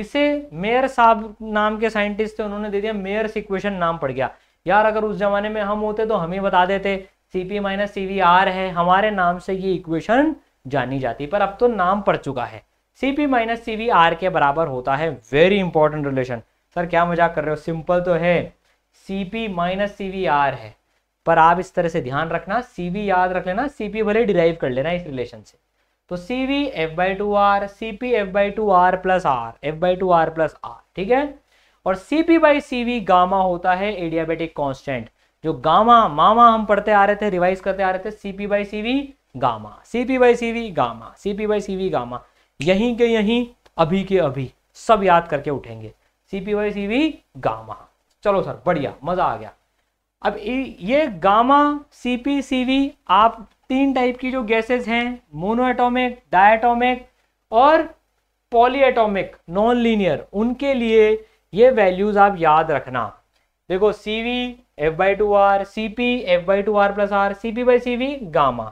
इसे मेयर साहब नाम के साइंटिस्ट थे उन्होंने दे दिया मेयर इक्वेशन नाम पड़ गया यार अगर उस जमाने में हम होते तो हम ही बता देते C P minus C V R है हमारे नाम से ये इक्वेशन जानी जाती पर अब तो नाम पड़ चुका है C P minus C V R के बराबर होता है वेरी इंपॉर्टेंट रिलेशन सर क्या मजाक कर रहे हो सिंपल तो है C P minus C V R है पर आप इस तरह से ध्यान रखना सी वी याद रख लेना सी पी भले डिराइव कर लेना इस रिलेशन से तो C V F by two R C P F by two R plus R F by two R plus R ठीक है और C P by C V gamma होता है एडियाबेटिक कॉन्स्टेंट जो गामा मामा हम पढ़ते आ रहे थे रिवाइज करते आ रहे थे C P by C V gamma C P by C V gamma C P by C V gamma यहीं के यहीं अभी के अभी सब याद करके उठेंगे C P by C V gamma चलो सर बढ़िया मज़ा आ गया अब ये gamma C P C V आप तीन टाइप की जो गैसेस हैं मोनोएटोमिक डायटोमिक और पॉलीएटोमिक नॉन लीनियर उनके लिए ये वैल्यूज़ आप याद रखना देखो C V F by two R C P F by two R plus R C P by C V gamma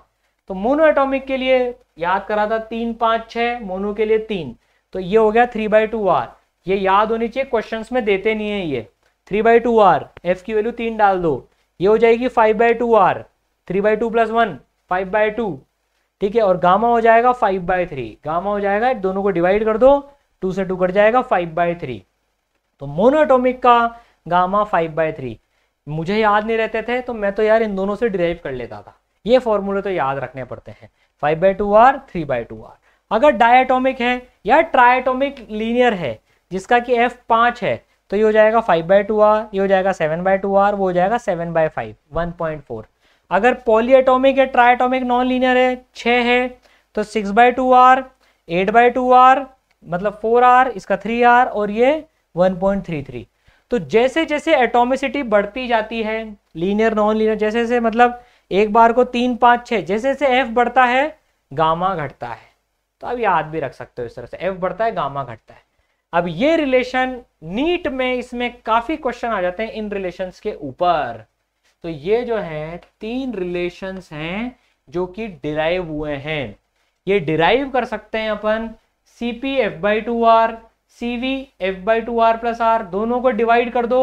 तो मोनो एटोमिक के लिए याद करा था तीन पाँच छ मोनो के लिए तीन तो ये हो गया थ्री बाई टू आर ये याद होनी चाहिए क्वेश्चन में देते नहीं है ये three by two R F की वैल्यू तीन डाल दो ये हो जाएगी five by two R three by two plus one five by two ठीक है और गामा हो जाएगा फाइव बाई थ्री गामा हो जाएगा दोनों को डिवाइड कर दो टू से टू कट जाएगा फाइव बाई थ्री तो मोनोटोमिक का गामा फाइव बाई थ्री मुझे याद नहीं रहते थे तो मैं तो यार इन दोनों से डिराइव कर लेता था ये फॉर्मूले तो याद रखने पड़ते हैं five by two R three by two R अगर डायटोमिक है या ट्राइटोमिक लीनियर है जिसका कि एफ पाँच है तो ये हो जाएगा फाइव बाई टू आर ये हो जाएगा सेवन बाई टू आर वो हो जाएगा seven by five one point four अगर पोलियटोमिक या ट्राइटोमिक नॉन लीनियर है छः है तो six by two R eight by two R मतलब फोर आर इसका थ्री आर और ये वन पॉइंट थ्री थ्री तो जैसे जैसे एटोमिसिटी बढ़ती जाती है लीनियर नॉन लीनियर जैसे जैसे मतलब एक बार को तीन पाँच छः जैसे जैसे एफ बढ़ता है गामा घटता है तो आप याद भी रख सकते हो इस तरह से एफ बढ़ता है गामा घटता है अब ये रिलेशन नीट में इसमें काफ़ी क्वेश्चन आ जाते हैं इन रिलेशन के ऊपर तो ये जो है तीन रिलेशन हैं जो कि डिराइव हुए हैं ये डिराइव कर सकते हैं अपन C P F by two R C V F by two R plus R दोनों को डिवाइड कर दो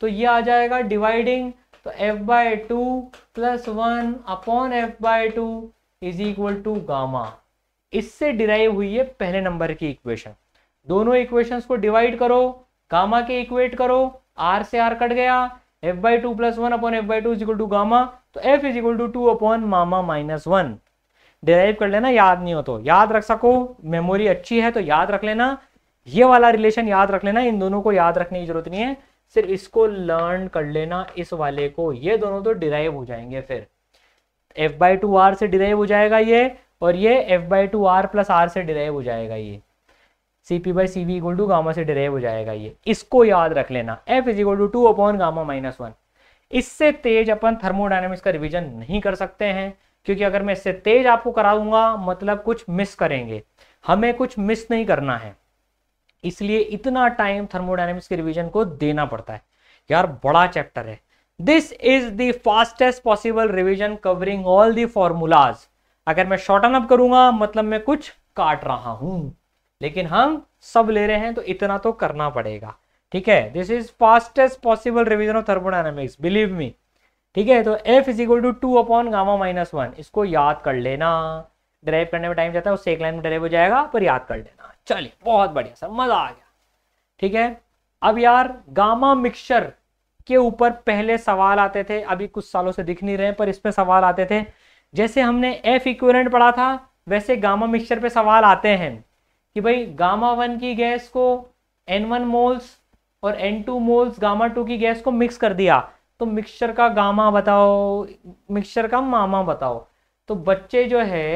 तो ये आ जाएगा डिवाइडिंग तो F by two plus one upon F by two is equal to gamma इससे डिराइव हुई है पहले नंबर की इक्वेशन दोनों इक्वेशंस को डिवाइड करो गामा के इक्वेट करो आर से आर कट गया F by two plus one upon F by two is equal to gamma तो F is equal to two upon मामा माइनस वन डिराइव कर लेना याद नहीं हो तो याद रख सको मेमोरी अच्छी है तो याद रख लेना ये वाला रिलेशन याद रख लेना इन दोनों को याद रखने की जरूरत नहीं है सिर्फ इसको लर्न कर लेना इस वाले को ये दोनों तो डिराइव हो जाएंगे फिर एफ बाई टू आर से डिराइव हो जाएगा ये और ये F by two R plus R से डिराइव हो जाएगा ये C P by C V equal to gamma से डिराइव हो जाएगा ये इसको याद रख लेना F is equal to two upon gamma minus one इससे तेज अपन थर्मोडाइनमिक्स का रिविजन नहीं कर सकते हैं क्योंकि अगर मैं इससे तेज आपको करा दूंगा मतलब कुछ मिस करेंगे हमें कुछ मिस नहीं करना है इसलिए इतना टाइम थर्मोडाइनमिक्स के रिविजन को देना पड़ता है यार बड़ा चैप्टर है this is the fastest possible revision covering all the formulas अगर मैं शॉर्टन अप करूंगा मतलब मैं कुछ काट रहा हूं लेकिन हम सब ले रहे हैं तो इतना तो करना पड़ेगा ठीक है this is fastest possible revision of thermodynamics believe me ठीक है तो F is equal to two upon gamma minus one इसको याद कर लेना ड्राइव करने में टाइम जाता है उससे एक लाइन में ड्राइव हो जाएगा पर याद कर लेना चलिए बहुत बढ़िया सर मज़ा आ गया ठीक है अब यार गामा मिक्सचर के ऊपर पहले सवाल आते थे अभी कुछ सालों से दिख नहीं रहे पर इसमें सवाल आते थे जैसे हमने एफ इक्वेलेंट पढ़ा था वैसे गामा मिक्सचर पे सवाल आते हैं कि भाई गामा वन की गैस को एन वन मोल्स और N two moles gamma two की गैस को मिक्स कर दिया तो मिक्सचर का गामा बताओ मिक्सचर का मामा बताओ तो बच्चे जो है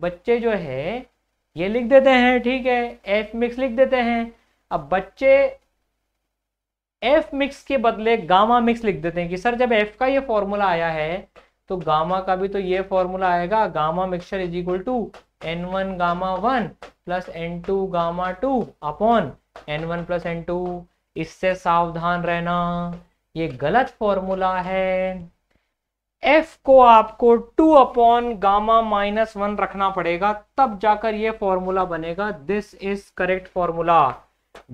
बच्चे जो है ये लिख देते हैं ठीक है एफ मिक्स लिख देते हैं अब बच्चे एफ मिक्स के बदले गामा मिक्स लिख देते हैं कि सर जब एफ का ये फॉर्मूला आया है तो गामा का भी तो ये फॉर्मूला आएगा gamma mixture is equal to N one gamma one plus N two gamma two upon N one plus N two इससे सावधान रहना ये गलत फॉर्मूला है एफ को आपको two upon gamma minus one रखना पड़ेगा तब जाकर ये फॉर्मूला बनेगा this is correct formula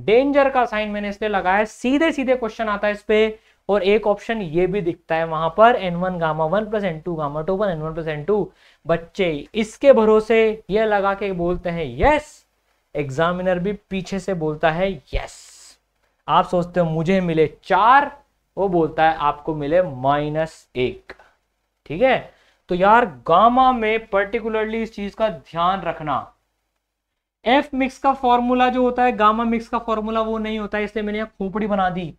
danger का साइन मैंने इसलिए लगाया सीधे सीधे क्वेश्चन आता है इस पे और एक ऑप्शन ये भी दिखता है वहां पर N one gamma one plus N two gamma two one N one plus N two बच्चे इसके भरोसे ये लगा के बोलते हैं यस एग्जामिनर भी पीछे से बोलता है यस आप सोचते हो मुझे मिले चार वो बोलता है आपको मिले माइनस एक ठीक है तो यार गामा में पर्टिकुलरली इस चीज का ध्यान रखना एफ मिक्स का फॉर्मूला जो होता है गामा मिक्स का फॉर्मूला वो नहीं होता है इसलिए मैंने यहाँ खोपड़ी बना दी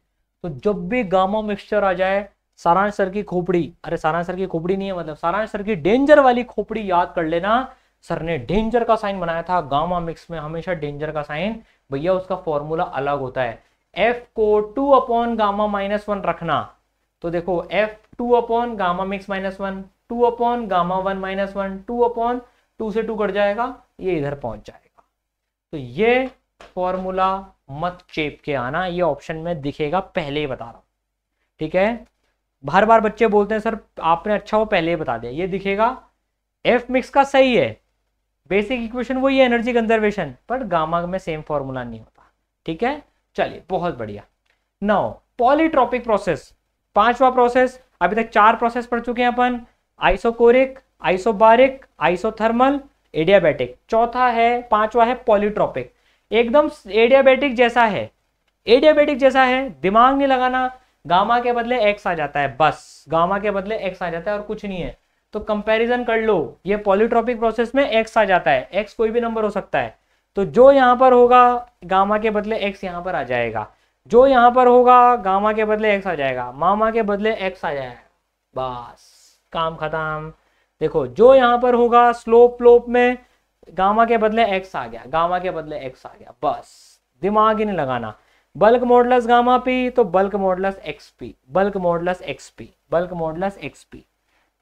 तो जब भी गामा मिक्सचर आ जाए सारांश सर की खोपड़ी अरे सारांश सर की खोपड़ी नहीं है मतलब सारांश सर की डेंजर वाली खोपड़ी याद कर लेना सर ने डेंजर का साइन बनाया था गामा मिक्स में हमेशा डेंजर का साइन भैया उसका फॉर्मूला अलग होता है एफ को two upon gamma minus one रखना तो देखो F two upon gamma mix minus one two upon gamma one minus one two upon two से टू कट जाएगा ये इधर पहुंच जाएगा तो ये फॉर्मूला मत चेप के आना ये ऑप्शन में दिखेगा पहले ही बता रहा हूं ठीक है बार बार बच्चे बोलते हैं सर आपने अच्छा वो पहले ही बता दिया ये दिखेगा एफ मिक्स का सही है बेसिक इक्वेशन वही है एनर्जी कंजर्वेशन पर गामा में सेम फॉर्मूला नहीं होता ठीक है चलिए बहुत बढ़िया नाउ पॉलीट्रॉपिक प्रोसेस पांचवा प्रोसेस अभी तक चार प्रोसेस पढ़ चुके हैं अपन आइसोकोरिक आइसोबारिक आइसोथर्मल एडियाबैटिक चौथा है पांचवा है पॉलीट्रॉपिक एकदम एडियाबैटिक जैसा है एडियाबैटिक जैसा है दिमाग नहीं लगाना गामा के बदले एक्स आ जाता है बस गामा के बदले एक्स आ जाता है और कुछ नहीं है तो कंपैरिजन कर लो ये पॉलीट्रॉपिक प्रोसेस में एक्स आ जाता है एक्स कोई भी नंबर हो सकता है तो जो यहां पर होगा गामा के बदले एक्स यहां पर आ जाएगा जो यहां पर होगा गामा के बदले एक्स आ जाएगा मामा के बदले एक्स आ जाए बस काम खत्म देखो जो यहां पर होगा स्लोप लोप में गामा के बदले एक्स आ गया गामा के बदले एक्स आ गया बस दिमाग ही नहीं लगाना बल्क मॉडलस गामा पी तो bulk modulus X P bulk modulus X P bulk modulus X P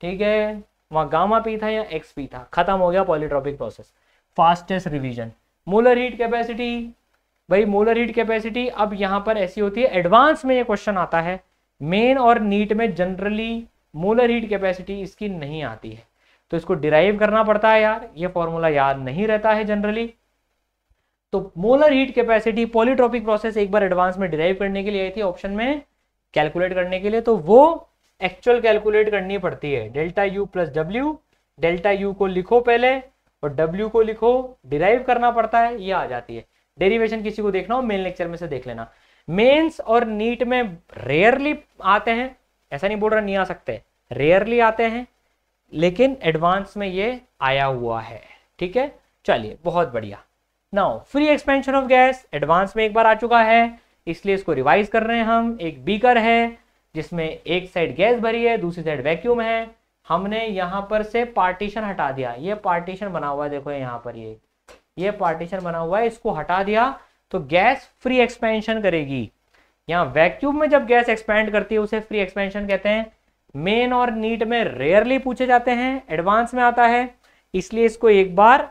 ठीक है वहां गामा पी था या एक्स पी था खत्म हो गया polytropic process fastest revision molar heat capacity भाई मोलर हीट कैपेसिटी अब यहाँ पर ऐसी होती है एडवांस में ये क्वेश्चन आता है मेन और नीट में जनरली मोलर हीट कैपेसिटी इसकी नहीं आती है तो इसको डिराइव करना पड़ता है यार ये फॉर्मूला याद नहीं रहता है जनरली तो molar heat capacity polytropic process एक बार एडवांस में डिराइव करने के लिए आई थी ऑप्शन में कैलकुलेट करने के लिए तो वो एक्चुअल कैलकुलेट करनी पड़ती है delta U plus W delta U को लिखो पहले और डब्ल्यू को लिखो डिराइव करना पड़ता है ये आ जाती है डेरिवेशन किसी को देखना हो मेन लेक्चर में से देख लेना मेंस और नीट में रेयरली आते हैं ऐसा नहीं बोल रहा नहीं आ सकते रेयरली आते हैं लेकिन एडवांस में ये आया हुआ है ठीक है चलिए बहुत बढ़िया now free expansion of gas advance में एक बार आ चुका है इसलिए इसको रिवाइज कर रहे हैं हम एक बीकर है जिसमें एक साइड गैस भरी है दूसरी साइड वैक्यूम है हमने यहां पर से पार्टीशन हटा दिया ये पार्टीशन बना हुआ है देखो यहां पर ये ये पार्टीशन बना हुआ है इसको हटा दिया तो गैस फ्री एक्सपेंशन करेगी यहाँ वैक्यूम में जब गैस एक्सपेंड करती है उसे फ्री एक्सपेंशन कहते हैं मेन और नीट में रेयरली पूछे जाते हैं एडवांस में आता है इसलिए इसको एक बार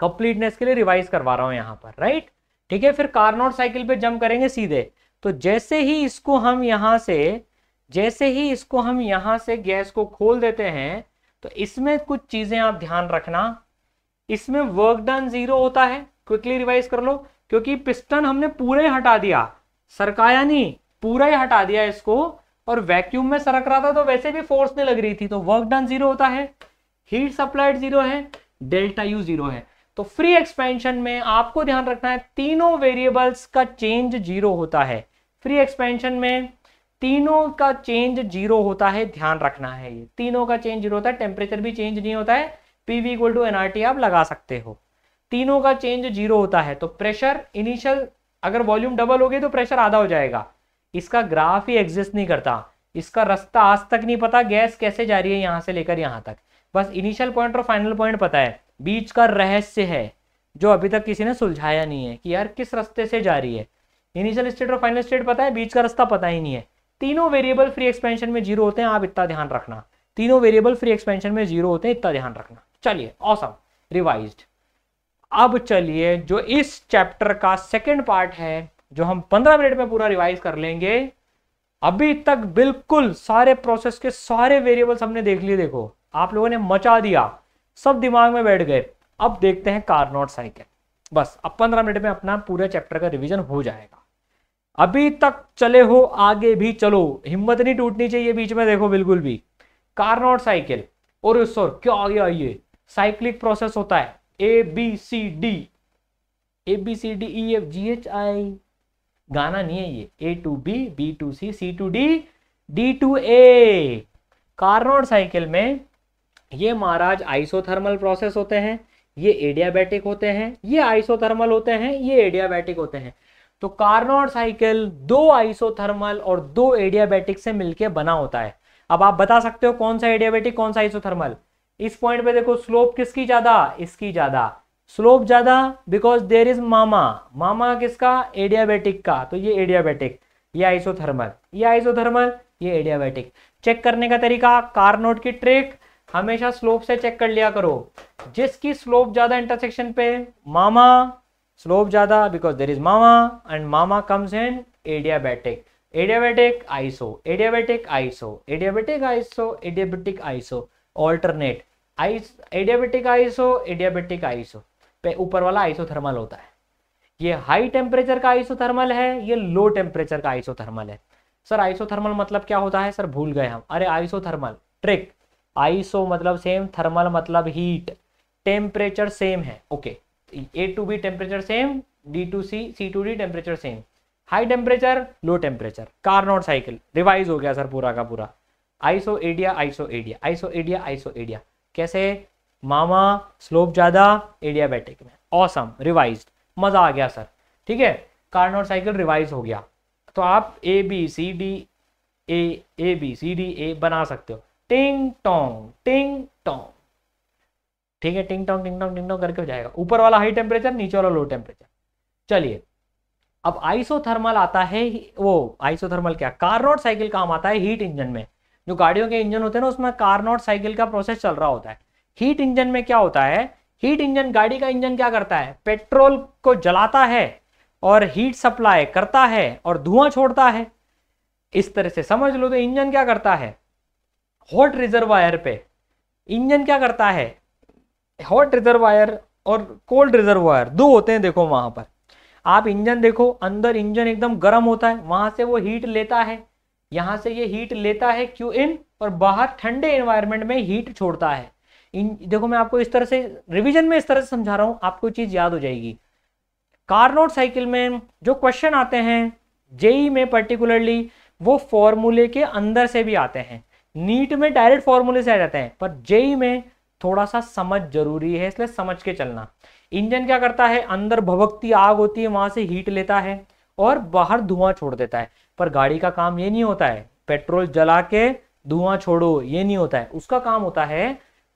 कंप्लीटनेस के लिए रिवाइज करवा रहा हूं यहां पर राइट ठीक है फिर कार्नोट साइकिल पे जंप करेंगे सीधे तो जैसे ही इसको हम यहां से जैसे ही इसको हम यहां से गैस को खोल देते हैं तो इसमें कुछ चीजें आप ध्यान रखना इसमें वर्क डन जीरो होता है क्विकली रिवाइज कर लो क्योंकि पिस्टन हमने पूरे हटा दिया सरकाया नहीं पूरा ही हटा दिया इसको और वैक्यूम में सरक रहा था तो वैसे भी फोर्स नहीं लग रही थी तो वर्क डन जीरो होता है हीट सप्लाइड जीरो है डेल्टा यू जीरो है तो फ्री एक्सपेंशन में आपको ध्यान रखना है तीनों वेरिएबल्स का चेंज जीरो होता है फ्री एक्सपेंशन में तीनों का चेंज जीरो होता है ध्यान रखना है ये तीनों का चेंज जीरो होता है टेम्परेचर भी चेंज नहीं होता है P V equal to NRT आप लगा सकते हो तीनों का चेंज जीरो होता है तो प्रेशर इनिशियल अगर वॉल्यूम डबल हो गई तो प्रेशर आधा हो जाएगा इसका ग्राफ ही एग्जिस्ट नहीं करता इसका रास्ता आज तक नहीं पता गैस कैसे जा रही है यहाँ से लेकर यहाँ तक बस इनिशियल पॉइंट और फाइनल पॉइंट पता है बीच का रहस्य है जो अभी तक किसी ने सुलझाया नहीं है कि यार किस रास्ते से जा रही है इनिशियल स्टेट और फाइनल स्टेट पता है बीच का रास्ता पता ही नहीं है तीनों वेरिएबल फ्री एक्सपेंशन में जीरो होते हैं आप इतना ध्यान रखना तीनों वेरिएबल फ्री एक्सपेंशन में जीरो होते हैं इतना ध्यान रखना चलिए ऑसम रिवाइज अब चलिए जो इस चैप्टर का सेकेंड पार्ट है जो हम पंद्रह मिनट में पूरा रिवाइज कर लेंगे अभी तक बिल्कुल सारे प्रोसेस के सारे वेरिएबल्स हमने देख लिए देखो आप लोगों ने मचा दिया सब दिमाग में बैठ गए अब देखते हैं कारनोट साइकिल बस अब पंद्रह मिनट में अपना पूरे चैप्टर का रिवीजन हो जाएगा अभी तक चले हो आगे भी चलो हिम्मत नहीं टूटनी चाहिए बीच में देखो बिल्कुल भी नॉट साइकिल और क्यों आगे आइए साइक्लिक प्रोसेस होता है A B C D A B C D E F G H I गाना नहीं है ये A to B B to C C to D D to A Carnot cycle में ये महाराज आइसोथर्मल प्रोसेस होते हैं ये एडियाबैटिक होते हैं ये आइसोथर्मल होते हैं ये एडियाबैटिक होते हैं तो कार्नोड साइकिल दो आइसोथर्मल और दो एडियाबैटिक से मिलके बना होता है अब आप बता सकते हो कौन सा एडियाबैटिक कौन सा आइसोथर्मल इस पॉइंट पे देखो स्लोप किसकी ज्यादा इसकी ज्यादा स्लोप ज्यादा बिकॉज देर इज मामा मामा किसका एडियाबेटिक का तो ये एडियाबेटिक ये आइसोथर्मल ये आइसोथर्मल ये एडियाबेटिक चेक करने का तरीका कारनोट की ट्रिक हमेशा स्लोप से चेक कर लिया करो जिसकी स्लोप ज्यादा इंटरसेक्शन पे मामा स्लोप ज्यादा बिकॉज देर इज मामा एंड मामा comes in adiabatic adiabatic iso adiabatic iso adiabatic iso adiabatic iso alternate ice adiabatic iso adiabatic iso पे ऊपर वाला आइसोथर्मल होता है ये हाई टेम्परेचर का आइसोथर्मल है ये लो टेम्परेचर का आइसोथर्मल है सर आइसोथर्मल मतलब क्या होता है सर भूल गए हम अरे आइसोथर्मल ट्रिक आइसो मतलब सेम थर्मल मतलब हीट टेम्परेचर सेम है okay A to B temperature same D to C C to D temperature same high temperature low temperature Carnot cycle revise हो गया सर पूरा का पूरा iso adia iso adia iso adia iso adia कैसे मामा slope ज़्यादा adiabatic में awesome revise मज़ा आ गया सर ठीक है कार्नोट साइकिल रिवाइज हो गया तो आप A B C D A A B C D A बना सकते हो टिंग टोंग टिंग टोंग ठीक है टिंग टोंग टिंग टोंग टिंग टोंग करके हो जाएगा ऊपर वाला हाई टेम्परेचर नीचे वाला लो टेम्परेचर चलिए अब आइसोथर्मल आता है वो आइसोथर्मल क्या कार्नोट साइकिल काम आता है हीट इंजन में जो गाड़ियों के इंजन होते हैं ना उसमें नॉट साइकिल का प्रोसेस चल रहा होता है हीट इंजन में क्या होता है हीट इंजन गाड़ी का इंजन क्या करता है पेट्रोल को जलाता है और हीट सप्लाई करता है और धुआं छोड़ता है इस तरह से समझ लो तो इंजन क्या करता है हॉट रिजर्वायर पे इंजन क्या करता है हॉट रिजर्वायर और कोल्ड रिजर्वायर दो होते हैं देखो वहां पर आप इंजन देखो अंदर इंजन एकदम गर्म होता है वहां से वो हीट लेता है यहाँ से ये हीट लेता है क्यू इन और बाहर ठंडे एनवायरमेंट में हीट छोड़ता है इन देखो मैं आपको इस तरह से रिविजन में इस तरह से समझा रहा हूँ आपको चीज़ याद हो जाएगी कार्नोट साइकिल में जो क्वेश्चन आते हैं जेई e में पर्टिकुलरली वो फॉर्मूले के अंदर से भी आते हैं नीट में डायरेक्ट फॉर्मूले से आ जाते हैं पर जेई e में थोड़ा सा समझ जरूरी है इसलिए समझ के चलना इंजन क्या करता है अंदर भवकती आग होती है वहां से हीट लेता है और बाहर धुआं छोड़ देता है पर गाड़ी का काम ये नहीं होता है पेट्रोल जला के धुआं छोड़ो ये नहीं होता है उसका काम होता है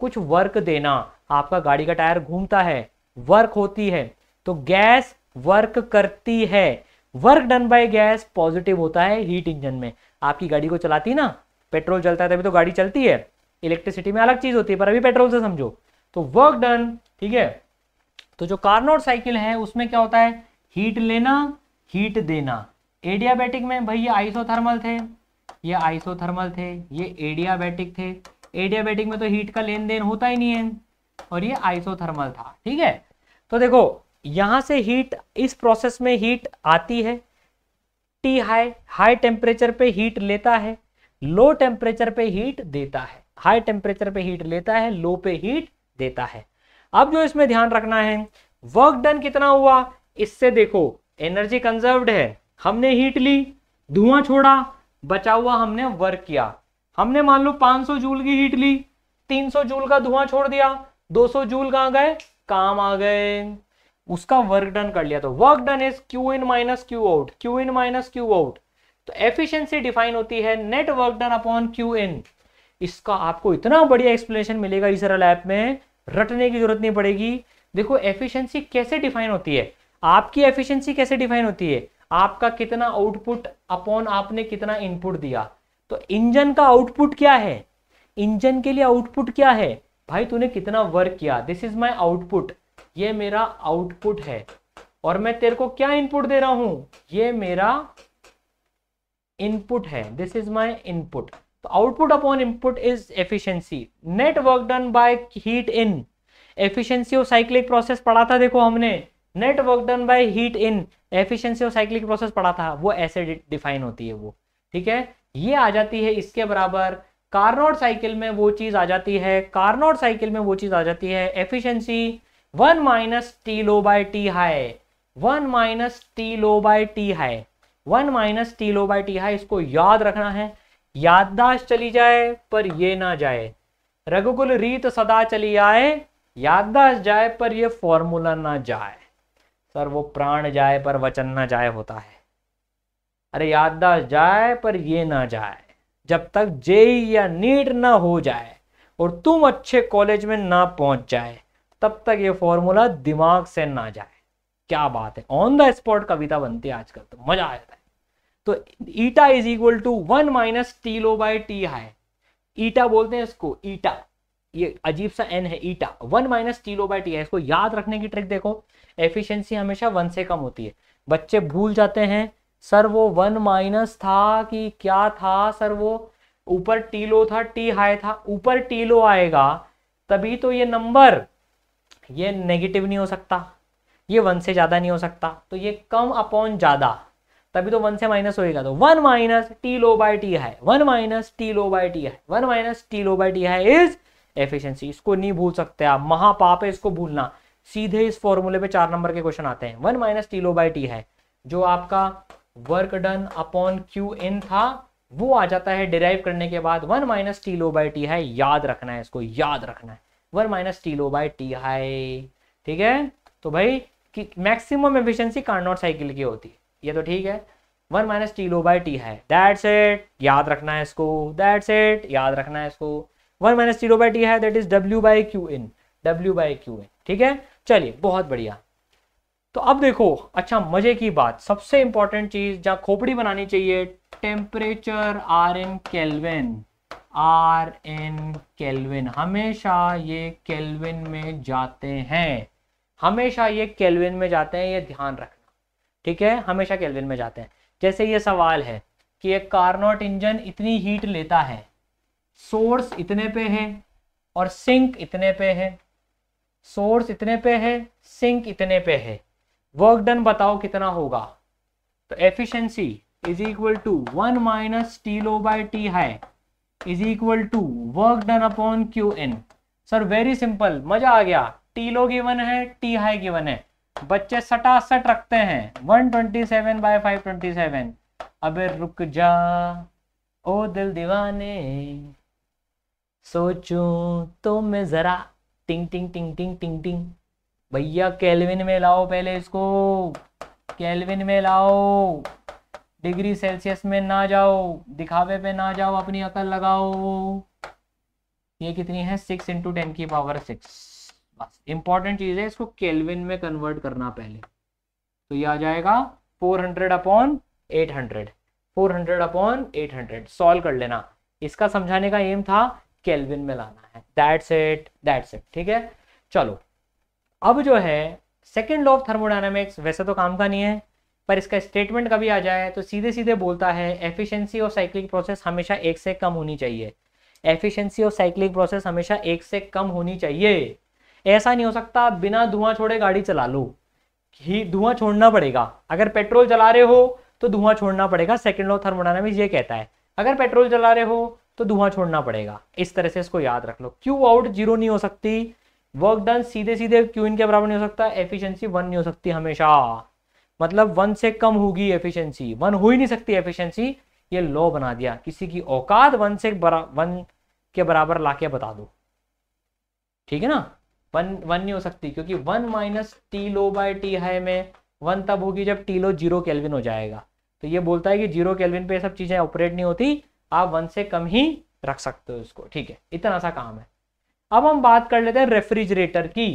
कुछ वर्क देना आपका गाड़ी का टायर घूमता है वर्क होती है तो गैस वर्क करती है work done by gas positive होता है हीट इंजन में आपकी गाड़ी को चलाती ना पेट्रोल चलता है तभी तो गाड़ी चलती है इलेक्ट्रिसिटी में अलग चीज होती है पर अभी पेट्रोल से समझो तो वर्क डन ठीक है तो जो कार्नोट साइकिल है उसमें क्या होता है हीट लेना हीट देना एडियाबैटिक में भाई ये आइसोथर्मल थे ये आइसोथर्मल थे ये एडियाबैटिक थे एडियाबैटिक में तो हीट का लेन देन होता ही नहीं है और ये आइसोथर्मल था ठीक है तो देखो यहां से हीट इस प्रोसेस में हीट आती है टी हाई हाई टेम्परेचर पे हीट लेता है लो टेम्परेचर पे हीट देता है हाई टेम्परेचर पे हीट लेता है लो पे हीट देता है अब जो इसमें ध्यान रखना है वर्क डन कितना हुआ इससे देखो एनर्जी कंजर्व्ड है हमने हीट ली धुआं छोड़ा बचा हुआ हमने वर्क किया हमने मान लो 500 जूल की हीट ली 300 जूल का धुआं छोड़ दिया 200 जूल कहा गए काम आ गए उसका वर्क डन कर लिया तो work done is Q in minus Q out Q in minus Q out तो एफिशिएंसी डिफाइन होती है net work done upon Q in इसका आपको इतना बढ़िया एक्सप्लेनेशन मिलेगा इस लैब में रटने की जरूरत नहीं पड़ेगी देखो एफिशिएंसी कैसे डिफाइन होती है आपकी एफिशिएंसी कैसे डिफाइन होती है आपका कितना आउटपुट अपॉन आपने कितना इनपुट दिया तो इंजन का आउटपुट क्या है इंजन के लिए आउटपुट क्या है भाई तूने कितना वर्क किया दिस इज माई आउटपुट ये मेरा आउटपुट है और मैं तेरे को क्या इनपुट दे रहा हूं ये मेरा इनपुट है दिस इज माई इनपुट तो output upon input is efficiency net work done by heat in efficiency और साइक्लिक प्रोसेस पढ़ा था देखो हमने net work done by heat in efficiency of cyclic process पढ़ा था वो ऐसे डिफाइन होती है वो ठीक है ये आ जाती है इसके बराबर कार्नोट साइकिल में वो चीज़ आ जाती है कार्नोट साइकिल में वो चीज़ आ जाती है efficiency one minus T low by T high one minus T low by T high one minus T low by T high इसको याद रखना है याददाश्त चली जाए पर ये ना जाए रघुकुल रीत सदा चली आए याददाश्त जाए पर ये फॉर्मूला ना जाए सर वो प्राण जाए पर वचन ना जाए होता है अरे याददाश्त जाए पर ये ना जाए जब तक जे या नीट ना हो जाए और तुम अच्छे कॉलेज में ना पहुंच जाए तब तक ये फॉर्मूला दिमाग से ना जाए क्या बात है ऑन द स्पॉट कविता बनती है आजकल तो मजा आ जाता है तो eta is equal to one minus T low by T high eta बोलते हैं इसको ईटा ये अजीब सा एन है eta one minus T low by T high इसको याद रखने की ट्रिक देखो एफिशिएंसी हमेशा वन से कम होती है बच्चे भूल जाते हैं सर वो वन माइनस था कि क्या था सर वो ऊपर टी लो था टी हाई था ऊपर टी लो आएगा तभी तो ये नंबर ये नेगेटिव नहीं हो सकता ये वन से ज़्यादा नहीं हो सकता तो ये कम अपॉन ज़्यादा तभी तो वन से माइनस होएगा तो one minus T low by T high one minus T low by T high one minus T low by T high is efficiency इसको नहीं भूल सकते आप महापाप है इसको भूलना सीधे इस फॉर्मूले पे चार नंबर के क्वेश्चन आते हैं one minus T low by T है जो आपका work done upon Q in था वो आ जाता है डिराइव करने के बाद one minus T low by T है याद रखना है इसको याद रखना है one minus T low by T है ठीक है तो भाई मैक्सिमम एफिशियंसी कार्नोट साइकिल की होती है ये तो ठीक है one minus T low by T है दैट्स इट याद रखना है इसको दैट्स इट याद रखना है इसको one minus T low by T है that is W by Q in W by Q in ठीक है चलिए बहुत बढ़िया तो अब देखो अच्छा मजे की बात सबसे इंपॉर्टेंट चीज जहां खोपड़ी बनानी चाहिए temperature are in kelvin are in kelvin हमेशा ये केल्विन में जाते हैं हमेशा ये केल्विन में जाते हैं ये ध्यान रखना ठीक है हमेशा केल्विन में जाते हैं जैसे ये सवाल है कि एक कारनोट इंजन इतनी हीट लेता है सोर्स इतने पे है और सिंक इतने पे है सोर्स इतने पे है सिंक इतने पे है वर्क डन बताओ कितना होगा तो efficiency is equal to one minus T low by T high is equal to work done upon Q in sir very simple मजा आ गया टी लो गिवन है टी हाई गिवन है बच्चे सटासट रखते हैं one twenty seven by five twenty seven अबे रुक जा ओ दिल दीवाने सोचूं तो मैं जरा टिंग टिंग टिंग टिंग टिंग टिंग भैया केल्विन में लाओ पहले इसको केल्विन में लाओ डिग्री सेल्सियस में ना जाओ दिखावे पे ना जाओ अपनी अकल लगाओ ये कितनी है सिक्स इंटू टेन की पावर सिक्स बस इंपॉर्टेंट चीज़ है इसको केल्विन में कन्वर्ट करना पहले तो ये आ जाएगा four hundred upon eight hundred four hundred upon eight hundred solve कर लेना इसका समझाने का एम था केल्विन में लाना है दैट्स इट दैट्स इट ठीक है चलो अब जो है सेकेंड लॉ ऑफ थर्मोडाइनमिक्स वैसे तो काम का नहीं है पर इसका स्टेटमेंट कभी आ जाए तो सीधे सीधे बोलता है एफिशिएंसी ऑफ साइक्लिक प्रोसेस हमेशा एक से कम होनी चाहिए एफिशिएंसी ऑफ साइक्लिक प्रोसेस हमेशा एक से कम होनी चाहिए ऐसा नहीं हो सकता बिना धुआं छोड़े गाड़ी चला लो ही धुआं छोड़ना पड़ेगा अगर पेट्रोल चला रहे हो तो धुआं छोड़ना पड़ेगा सेकेंड लॉ थर्मोडाइनमिक्स ये कहता है अगर पेट्रोल चला रहे हो तो धुआं छोड़ना पड़ेगा इस तरह से इसको याद रख लो क्यू आउट जीरो नहीं हो सकती वर्क डन सीधे सीधे क्यू इन के बराबर नहीं हो सकता एफिशिएंसी वन नहीं हो सकती हमेशा मतलब वन से कम होगी एफिशिएंसी वन हो ही नहीं सकती एफिशिएंसी ये लॉ बना दिया किसी की औकात वन से वन के बराबर लाके बता दो ठीक है ना वन वन नहीं हो सकती क्योंकि one minus T low by T high में वन तब होगी जब टी लो जीरो केल्विन हो जाएगा तो ये बोलता है कि जीरो केल्विन पे सब चीज़ें ऑपरेट नहीं होती आप वन से कम ही रख सकते हो इसको ठीक है इतना सा काम है अब हम बात कर लेते हैं रेफ्रिजरेटर की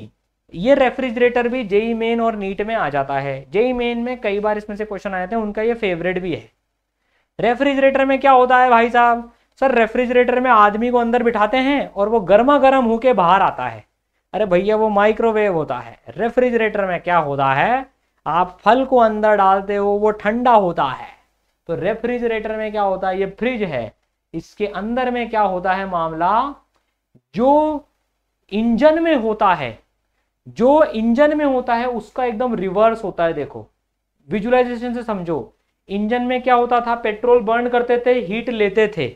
ये रेफ्रिजरेटर भी जेई मेन और नीट में आ जाता है जेई मेन में कई बार इसमें से क्वेश्चन आए थे उनका ये फेवरेट भी है रेफ्रिजरेटर में क्या होता है भाई साहब सर रेफ्रिजरेटर में आदमी को अंदर बिठाते हैं और वो गर्मा गर्म होके बाहर आता है अरे भैया वो माइक्रोवेव होता है रेफ्रिजरेटर में क्या होता है आप फल को अंदर डालते हो वो ठंडा होता है तो रेफ्रिजरेटर में क्या होता है ये फ्रिज है इसके अंदर में क्या होता है मामला जो इंजन में होता है जो इंजन में होता है उसका एकदम रिवर्स होता है देखो विजुलाइजेशन से समझो इंजन में क्या होता था पेट्रोल बर्न करते थे हीट लेते थे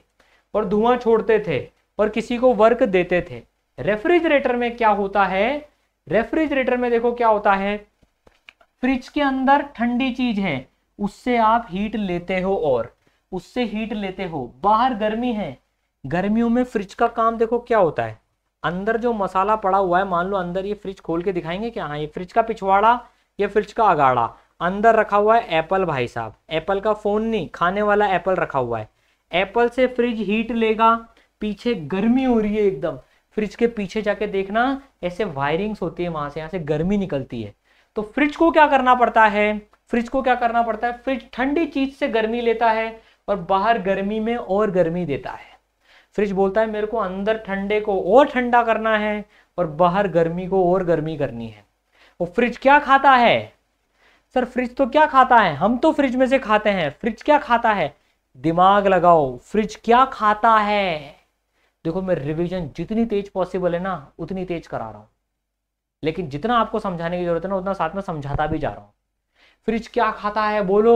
और धुआं छोड़ते थे और किसी को वर्क देते थे रेफ्रिजरेटर में क्या होता है रेफ्रिजरेटर में देखो क्या होता है फ्रिज के अंदर ठंडी चीज है उससे आप हीट लेते हो और उससे हीट लेते हो बाहर गर्मी है गर्मियों में फ्रिज का काम देखो क्या होता है अंदर जो मसाला पड़ा हुआ है मान लो अंदर ये फ्रिज खोल के दिखाएंगे क्या हाँ ये फ्रिज का पिछवाड़ा ये फ्रिज का अगाड़ा अंदर रखा हुआ है एप्पल भाई साहब एप्पल का फोन नहीं खाने वाला एप्पल रखा हुआ है एप्पल से फ्रिज हीट लेगा पीछे गर्मी हो रही है एकदम फ्रिज के पीछे जाके देखना ऐसे वायरिंग्स होती है वहां से यहाँ से गर्मी निकलती है तो फ्रिज को क्या करना पड़ता है फ्रिज को क्या करना पड़ता है फ्रिज ठंडी चीज से गर्मी लेता है और बाहर गर्मी में और गर्मी देता है फ्रिज बोलता है मेरे को अंदर ठंडे को और ठंडा करना है और बाहर गर्मी को और गर्मी करनी है वो फ्रिज क्या खाता है सर फ्रिज तो क्या खाता है हम तो फ्रिज में से खाते हैं फ्रिज क्या खाता है दिमाग लगाओ फ्रिज क्या खाता है देखो मैं रिवीजन जितनी तेज पॉसिबल है ना उतनी तेज करा रहा हूँ लेकिन जितना आपको समझाने की जरूरत है ना उतना साथ में समझाता भी जा रहा हूँ फ्रिज क्या खाता है बोलो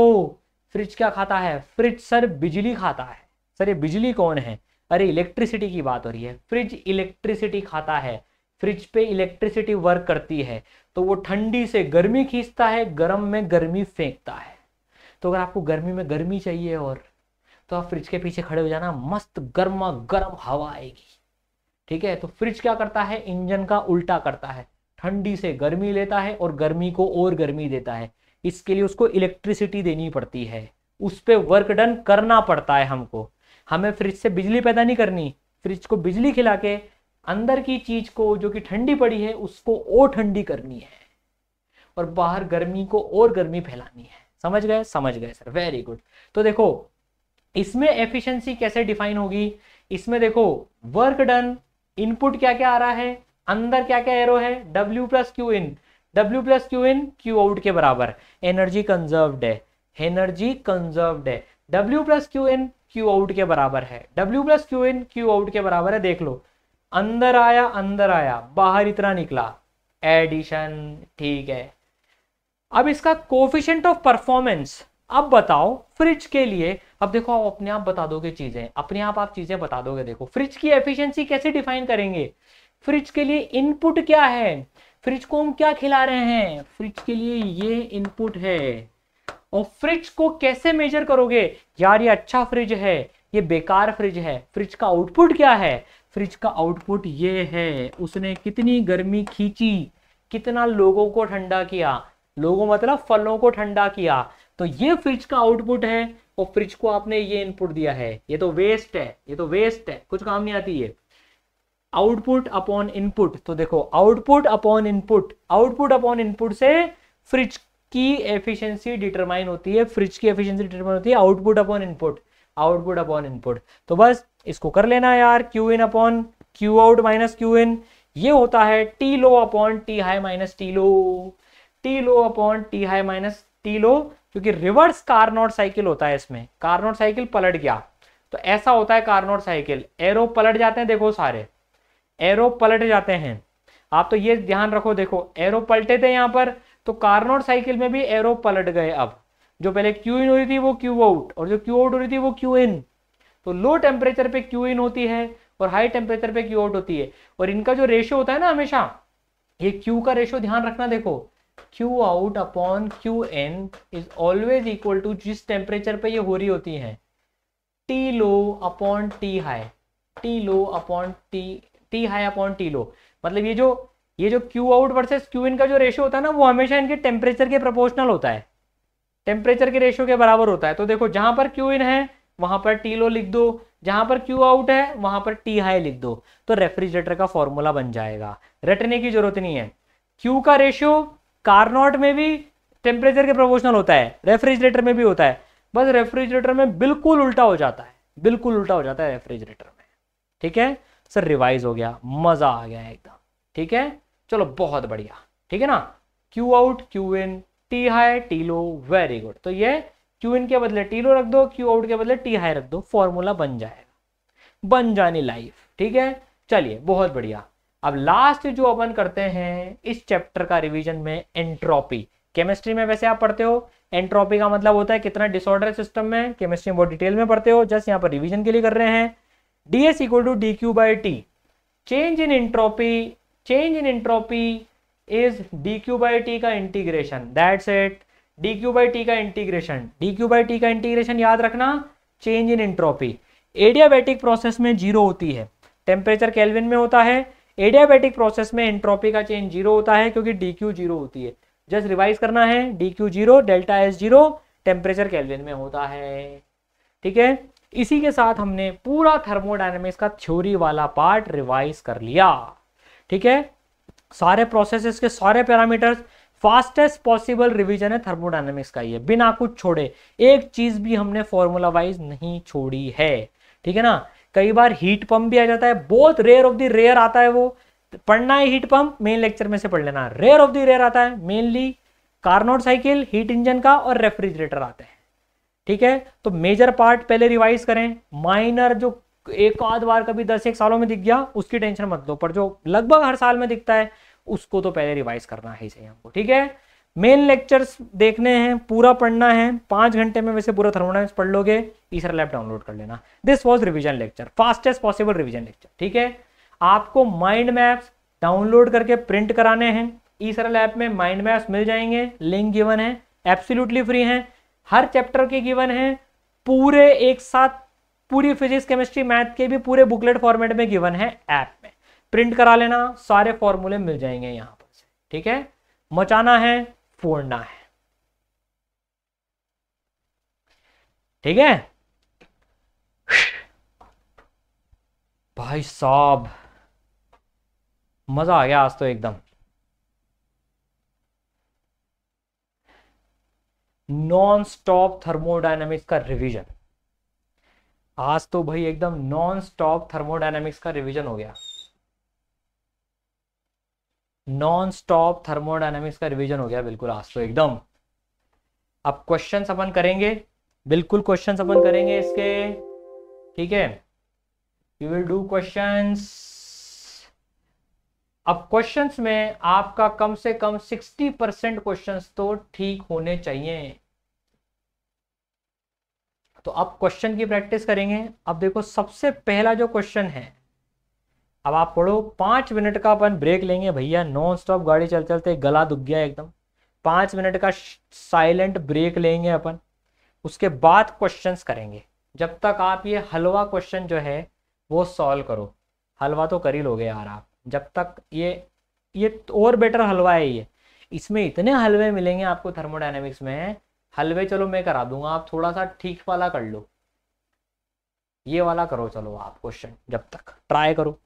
फ्रिज क्या खाता है फ्रिज सर बिजली खाता है सर ये बिजली कौन है अरे इलेक्ट्रिसिटी की बात हो रही है फ्रिज इलेक्ट्रिसिटी खाता है फ्रिज पे इलेक्ट्रिसिटी वर्क करती है तो वो ठंडी से गर्मी खींचता है गर्म में गर्मी फेंकता है तो अगर आपको गर्मी में गर्मी चाहिए और तो आप फ्रिज के पीछे खड़े हो जाना मस्त गर्मा गर्म हवा आएगी ठीक है तो फ्रिज क्या करता है इंजन का उल्टा करता है ठंडी से गर्मी लेता है और गर्मी को और गर्मी देता है इसके लिए उसको इलेक्ट्रिसिटी देनी पड़ती है उस पर वर्क डन करना पड़ता है हमको हमें फ्रिज से बिजली पैदा नहीं करनी फ्रिज को बिजली खिला के अंदर की चीज को जो कि ठंडी पड़ी है उसको और ठंडी करनी है और बाहर गर्मी को और गर्मी फैलानी है समझ गए समझ गए सर वेरी गुड तो देखो इसमें एफिशिएंसी कैसे डिफाइन होगी इसमें देखो वर्क डन इनपुट क्या क्या आ रहा है अंदर क्या क्या एरो है W plus Q in W plus Q in Q out के बराबर एनर्जी कंजर्व है एनर्जी कंजर्व है W plus Q in Q out के बराबर है W plus Q in Q out के बराबर है देख लो अंदर आया अंदर आया बाहर इतना निकला एडिशन ठीक है अब इसका कोफिशेंट ऑफ परफॉर्मेंस अब बताओ फ्रिज के लिए अब देखो आप अपने आप बता दोगे चीजें अपने आप आप चीजें बता दोगे देखो फ्रिज की एफिशिएंसी कैसे डिफाइन करेंगे फ्रिज के लिए इनपुट क्या है फ्रिज को हम क्या खिला रहे हैं फ्रिज के लिए ये इनपुट है और फ्रिज को कैसे मेजर करोगे यार ये अच्छा फ्रिज है ये बेकार फ्रिज है फ्रिज का आउटपुट क्या है फ्रिज का आउटपुट ये है उसने कितनी गर्मी खींची कितना लोगों को ठंडा किया लोगों मतलब फलों को ठंडा किया तो ये फ्रिज का आउटपुट है और फ्रिज को आपने ये इनपुट दिया है ये तो वेस्ट है ये तो वेस्ट है कुछ काम नहीं आती है आउटपुट अपॉन इनपुट तो देखो output upon input output upon input से फ्रिज की एफिशिएंसी डिटरमाइन होती है फ्रिज की एफिशिएंसी डिटरमाइन होती है output upon input output upon input तो बस इसको कर लेना यार Q in upon Q out minus Q in ये होता है T low upon T high minus T low T low upon T high minus T low क्योंकि रिवर्स कार्नोट साइकिल होता है इसमें कार्नोट साइकिल पलट गया तो ऐसा होता है कार्नोट साइकिल एरो पलट जाते हैं देखो सारे एरो पलट जाते हैं आप तो ये ध्यान रखो देखो एरो पलटे थे यहाँ पर तो कार्नोट साइकिल में भी एरो पलट गए अब जो पहले क्यू इन हो रही थी वो क्यू आउट और जो क्यू आउट हो रही थी वो क्यू इन तो लो टेम्परेचर पे क्यू इन होती है और हाई टेम्परेचर पे क्यू आउट होती है और इनका जो रेशियो होता है ना हमेशा ये क्यू का रेशियो ध्यान रखना देखो Q out upon Q in is always equal to जिस टेम्परेचर पे ये हो रही होती है T low upon T high T low upon T T high upon T low मतलब ये जो ये जो Q out versus Q in का जो रेशियो होता है ना वो हमेशा इनके टेम्परेचर के प्रोपोर्शनल होता है टेम्परेचर के रेशियो के बराबर होता है तो देखो जहां पर क्यू इन है वहां पर टी लो लिख दो जहां पर क्यू आउट है वहां पर टी हाई लिख दो तो रेफ्रिजरेटर का फॉर्मूला बन जाएगा रटने की जरूरत नहीं है क्यू का रेशियो कार्नोट में भी टेम्परेचर के प्रोपोर्शनल होता है रेफ्रिजरेटर में भी होता है बस रेफ्रिजरेटर में बिल्कुल उल्टा हो जाता है बिल्कुल उल्टा हो जाता है रेफ्रिजरेटर में ठीक है सर रिवाइज हो गया मज़ा आ गया एकदम ठीक है चलो बहुत बढ़िया ठीक है ना Q out Q in T high T low very good तो ये क्यू इन के बदले टी लो रख दो क्यू आउट के बदले टी हाई रख दो फॉर्मूला बन जाएगा बन जानी लाइफ ठीक है चलिए बहुत बढ़िया अब लास्ट जो अपन करते हैं इस चैप्टर का रिवीजन में एंट्रोपी केमिस्ट्री में वैसे आप पढ़ते हो एंट्रोपी का मतलब होता है कितना डिसऑर्डर सिस्टम में केमिस्ट्री में बहुत डिटेल में पढ़ते हो जस्ट यहाँ पर रिवीजन के लिए कर रहे हैं ds equal to dq by t change in entropy change in entropy is dq by t का integration that's it dq by t का इंटीग्रेशन dq by t का इंटीग्रेशन याद रखना change in entropy adiabatic process में zero होती है temperature kelvin में होता है एडियाबैटिक प्रोसेस में एंट्रोपी का चेंज जीरो होता है क्योंकि डी क्यू जीरो होती है जस्ट रिवाइज करना है D Q zero delta S zero temperature kelvin में होता है ठीक है इसी के साथ हमने पूरा थर्मोडाइनमिक्स का थ्योरी वाला पार्ट रिवाइज कर लिया ठीक है सारे प्रोसेसेस के सारे पैरामीटर्स फास्टेस्ट पॉसिबल रिवीजन है थर्मोडाइनमिक्स का ये बिना कुछ छोड़े एक चीज भी हमने फॉर्मूला वाइज नहीं छोड़ी है ठीक है ना कई बार हीट पंप भी आ जाता है बहुत रेयर ऑफ द रेयर आता है वो पढ़ना है हीट पंप मेन लेक्चर में से पढ़ लेना रेयर ऑफ द रेयर आता है mainly Carnot cycle heat engine का और रेफ्रिजरेटर आता है ठीक है तो मेजर पार्ट पहले रिवाइज करें माइनर जो एक आध बार कभी दस एक सालों में दिख गया उसकी टेंशन मत लो पर जो लगभग हर साल में दिखता है उसको तो पहले रिवाइज करना है ही हमको ठीक है मेन लेक्चर्स देखने हैं पूरा पढ़ना है पांच घंटे में वैसे पूरा थर्मोडाइनस पढ़ लोगे तीसरा लैब डाउनलोड कर लेना this was revision lecture fastest possible revision lecture ठीक है आपको माइंड मैप्स डाउनलोड करके प्रिंट कराने हैं ईसरा ऐप में माइंड मैप्स मिल जाएंगे लिंक गिवन है एब्सोल्युटली फ्री हैं हर चैप्टर के गिवन है पूरे एक साथ पूरी फिजिक्स केमिस्ट्री मैथ के भी पूरे बुकलेट फॉर्मेट में गिवन है ऐप में प्रिंट करा लेना सारे फॉर्मूले मिल जाएंगे यहां पर से ठीक है मचाना है फोड़ना है ठीक है भाई साहब मजा आ गया आज तो एकदम नॉन स्टॉप थर्मोडाइनमिक्स का रिवीजन आज तो भाई एकदम नॉन स्टॉप थर्मोडाइनमिक्स का रिवीजन हो गया नॉन स्टॉप थर्मोडाइनमिक्स का रिवीजन हो गया बिल्कुल आज तो एकदम अब क्वेश्चन अपन करेंगे बिल्कुल क्वेश्चन अपन करेंगे इसके ठीक है यू विल डू क्वेश्चंस अब क्वेश्चंस में आपका कम से कम 60 परसेंट क्वेश्चन तो ठीक होने चाहिए तो अब क्वेश्चन की प्रैक्टिस करेंगे अब देखो सबसे पहला जो क्वेश्चन है अब आप पढ़ो पांच मिनट का अपन ब्रेक लेंगे भैया नॉन स्टॉप गाड़ी चल चलते गला दुख गया एकदम पांच मिनट का साइलेंट ब्रेक लेंगे अपन उसके बाद क्वेश्चंस करेंगे जब तक आप ये हलवा क्वेश्चन जो है वो सॉल्व करो हलवा तो कर ही लोगे यार आप जब तक ये ये तो और बेटर हलवा है ये इसमें इतने हलवे मिलेंगे आपको थर्मोडाइनमिक्स में हलवे चलो मैं करा दूंगा आप थोड़ा सा ठीक वाला कर लो ये वाला करो चलो आप क्वेश्चन जब तक ट्राई करो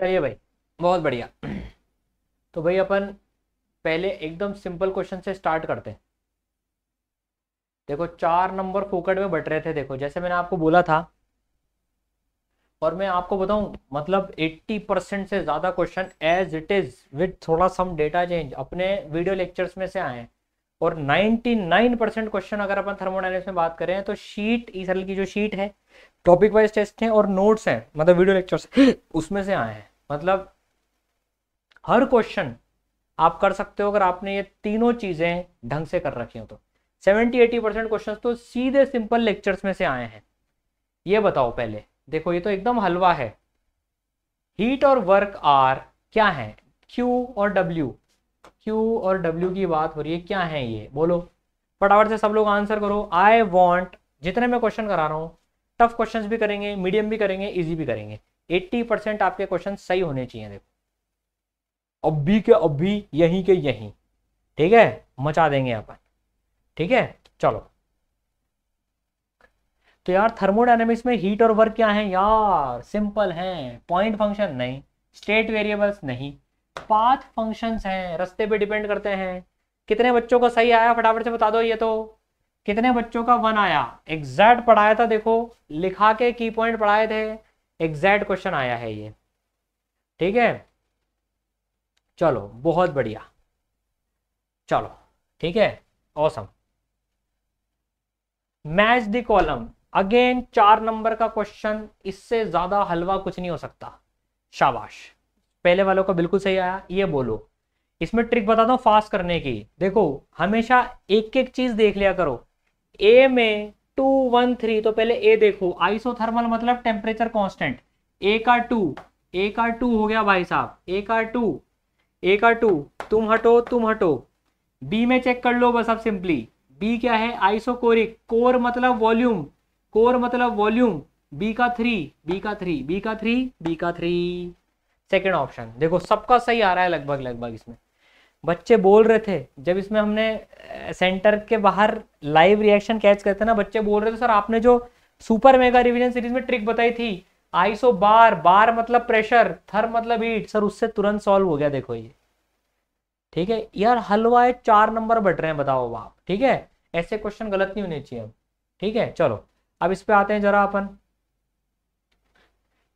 चलिए भाई बहुत बढ़िया तो भाई अपन पहले एकदम सिंपल क्वेश्चन से स्टार्ट करते हैं देखो चार नंबर फोकट में बट रहे थे देखो जैसे मैंने आपको बोला था और मैं आपको बताऊं मतलब 80 परसेंट से ज़्यादा question as it is with थोड़ा सम डेटा चेंज अपने वीडियो लेक्चर्स में से आए हैं और 99 परसेंट क्वेश्चन अगर अपन थर्मोडाइनमिक्स में बात करें तो शीट ई की जो शीट है टॉपिक वाइज टेस्ट है और नोट्स हैं मतलब वीडियो लेक्चर्स उसमें से आए हैं मतलब हर क्वेश्चन आप कर सकते हो अगर आपने ये तीनों चीज़ें ढंग से कर रखी हो तो सेवेंटी एटी परसेंट क्वेश्चन तो सीधे सिंपल लेक्चर्स में से आए हैं ये बताओ पहले देखो ये तो एकदम हलवा है हीट और वर्क आर क्या है क्यू और डब्ल्यू क्यू और डब्ल्यू की बात हो रही है क्या है ये बोलो फटाफट से सब लोग आंसर करो आई वॉन्ट जितने मैं क्वेश्चन करा रहा हूँ टफ क्वेश्चन भी करेंगे मीडियम भी करेंगे इजी भी करेंगे एट्टी परसेंट आपके क्वेश्चन सही होने चाहिए देखो अब भी के अब भी यहीं के यहीं ठीक है मचा देंगे अपन ठीक है चलो तो यार थर्मोडाइनमिक्स में हीट और वर्क क्या है यार सिंपल है पॉइंट फंक्शन नहीं स्टेट वेरिएबल्स नहीं पाथ फंक्शंस हैं रस्ते पे डिपेंड करते हैं कितने बच्चों का सही आया फटाफट से बता दो ये तो कितने बच्चों का वन आया एग्जैक्ट पढ़ाया था देखो लिखा के की पॉइंट पढ़ाए थे एग्जैक्ट क्वेश्चन आया है ये ठीक है चलो बहुत बढ़िया चलो ठीक है awesome match the column again चार नंबर का क्वेश्चन इससे ज्यादा हलवा कुछ नहीं हो सकता शाबाश पहले वालों का बिल्कुल सही आया ये बोलो इसमें ट्रिक बताता दो फास्ट करने की देखो हमेशा एक एक चीज देख लिया करो ए में टू वन थ्री तो पहले ए देखो आइसोथर्मल मतलब टेम्परेचर कॉन्स्टेंट ए का टू ए का टू हो गया भाई साहब ए का टू ए का टू तुम हटो तुम हटो बी में चेक कर लो बस अब सिंपली बी क्या है आइसोकोरिक कोर मतलब वॉल्यूम कोर मतलब वॉल्यूम बी का थ्री बी का थ्री बी का थ्री बी का थ्री सेकेंड ऑप्शन देखो सबका सही आ रहा है लगभग लगभग इसमें बच्चे बोल रहे थे जब इसमें हमने सेंटर के बाहर लाइव रिएक्शन कैच करते ना बच्चे बोल रहे थे सर आपने जो सुपर मेगा रिविजन सीरीज में ट्रिक बताई थी आईसो बार बार मतलब प्रेशर थर मतलब हीट सर उससे तुरंत सॉल्व हो गया देखो ये ठीक है यार हलवाए चार नंबर बट रहे हैं बताओ आप ठीक है ऐसे क्वेश्चन गलत नहीं होने चाहिए ठीक है चलो अब इस पे आते हैं जरा अपन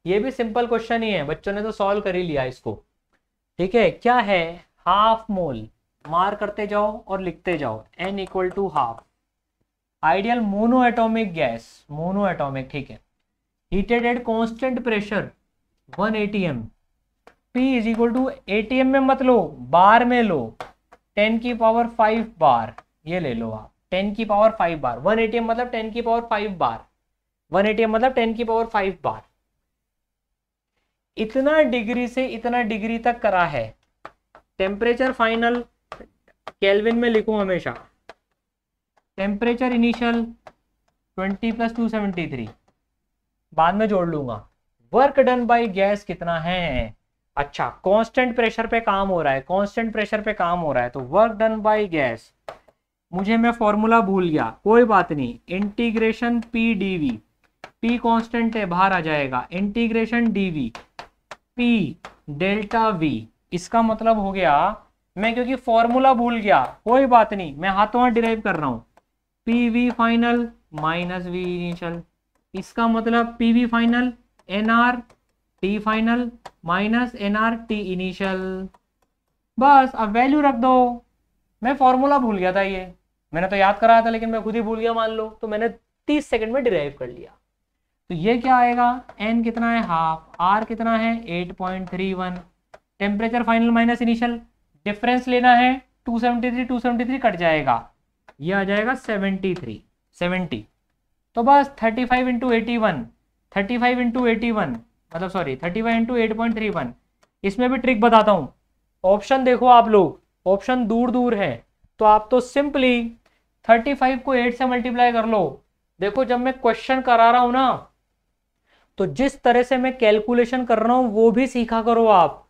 ये भी सिंपल क्वेश्चन ही है बच्चों ने तो सॉल्व कर ही लिया इसको ठीक है क्या है हाफ मोल मार करते जाओ और लिखते जाओ N equal to half ideal monoatomic gas monoatomic ठीक है heated at constant pressure T M P is equal to M में मत लो बार में लो टेन की पावर फाइव बार ये ले लो आप टेन की power five bar T ATM मतलब टेन की power five bar T ATM मतलब टेन की पावर फाइव बार इतना डिग्री से इतना डिग्री तक करा है टेम्परेचर फाइनल केल्विन में लिखूं हमेशा टेम्परेचर इनिशियल 20 प्लस 273 बाद में जोड़ लूंगा वर्क डन बाय गैस कितना है अच्छा कांस्टेंट प्रेशर पे काम हो रहा है कांस्टेंट प्रेशर पे काम हो रहा है तो वर्क डन बाय गैस मुझे मैं फॉर्मूला भूल गया कोई बात नहीं integration P D V P constant है बाहर आ जाएगा integration D V P delta V इसका मतलब हो गया मैं क्योंकि फॉर्मूला भूल गया कोई बात नहीं मैं हाथों हाथ डिराइव कर रहा हूं PV final minus V initial इसका मतलब PV final NR T final minus NR T initial बस अब वैल्यू रख दो मैं फॉर्मूला भूल गया था ये मैंने तो याद कराया था लेकिन मैं खुद ही भूल गया मान लो तो मैंने तीस सेकंड में डिराइव कर लिया तो ये क्या आएगा एन कितना है हाफ आर कितना है eight point three one temperature final minus initial difference लेना है 273 273 कट जाएगा ये आ जाएगा 73 70 तो बस 35 five into eighty one thirty five into eighty one मतलब sorry 35 five into eight point three one इसमें भी ट्रिक बताता हूँ ऑप्शन देखो आप लोग ऑप्शन दूर दूर है तो आप तो सिंपली 35 को 8 से मल्टीप्लाई कर लो देखो जब मैं क्वेश्चन करा रहा हूँ ना तो जिस तरह से मैं कैलकुलेशन कर रहा हूँ वो भी सीखा करो आप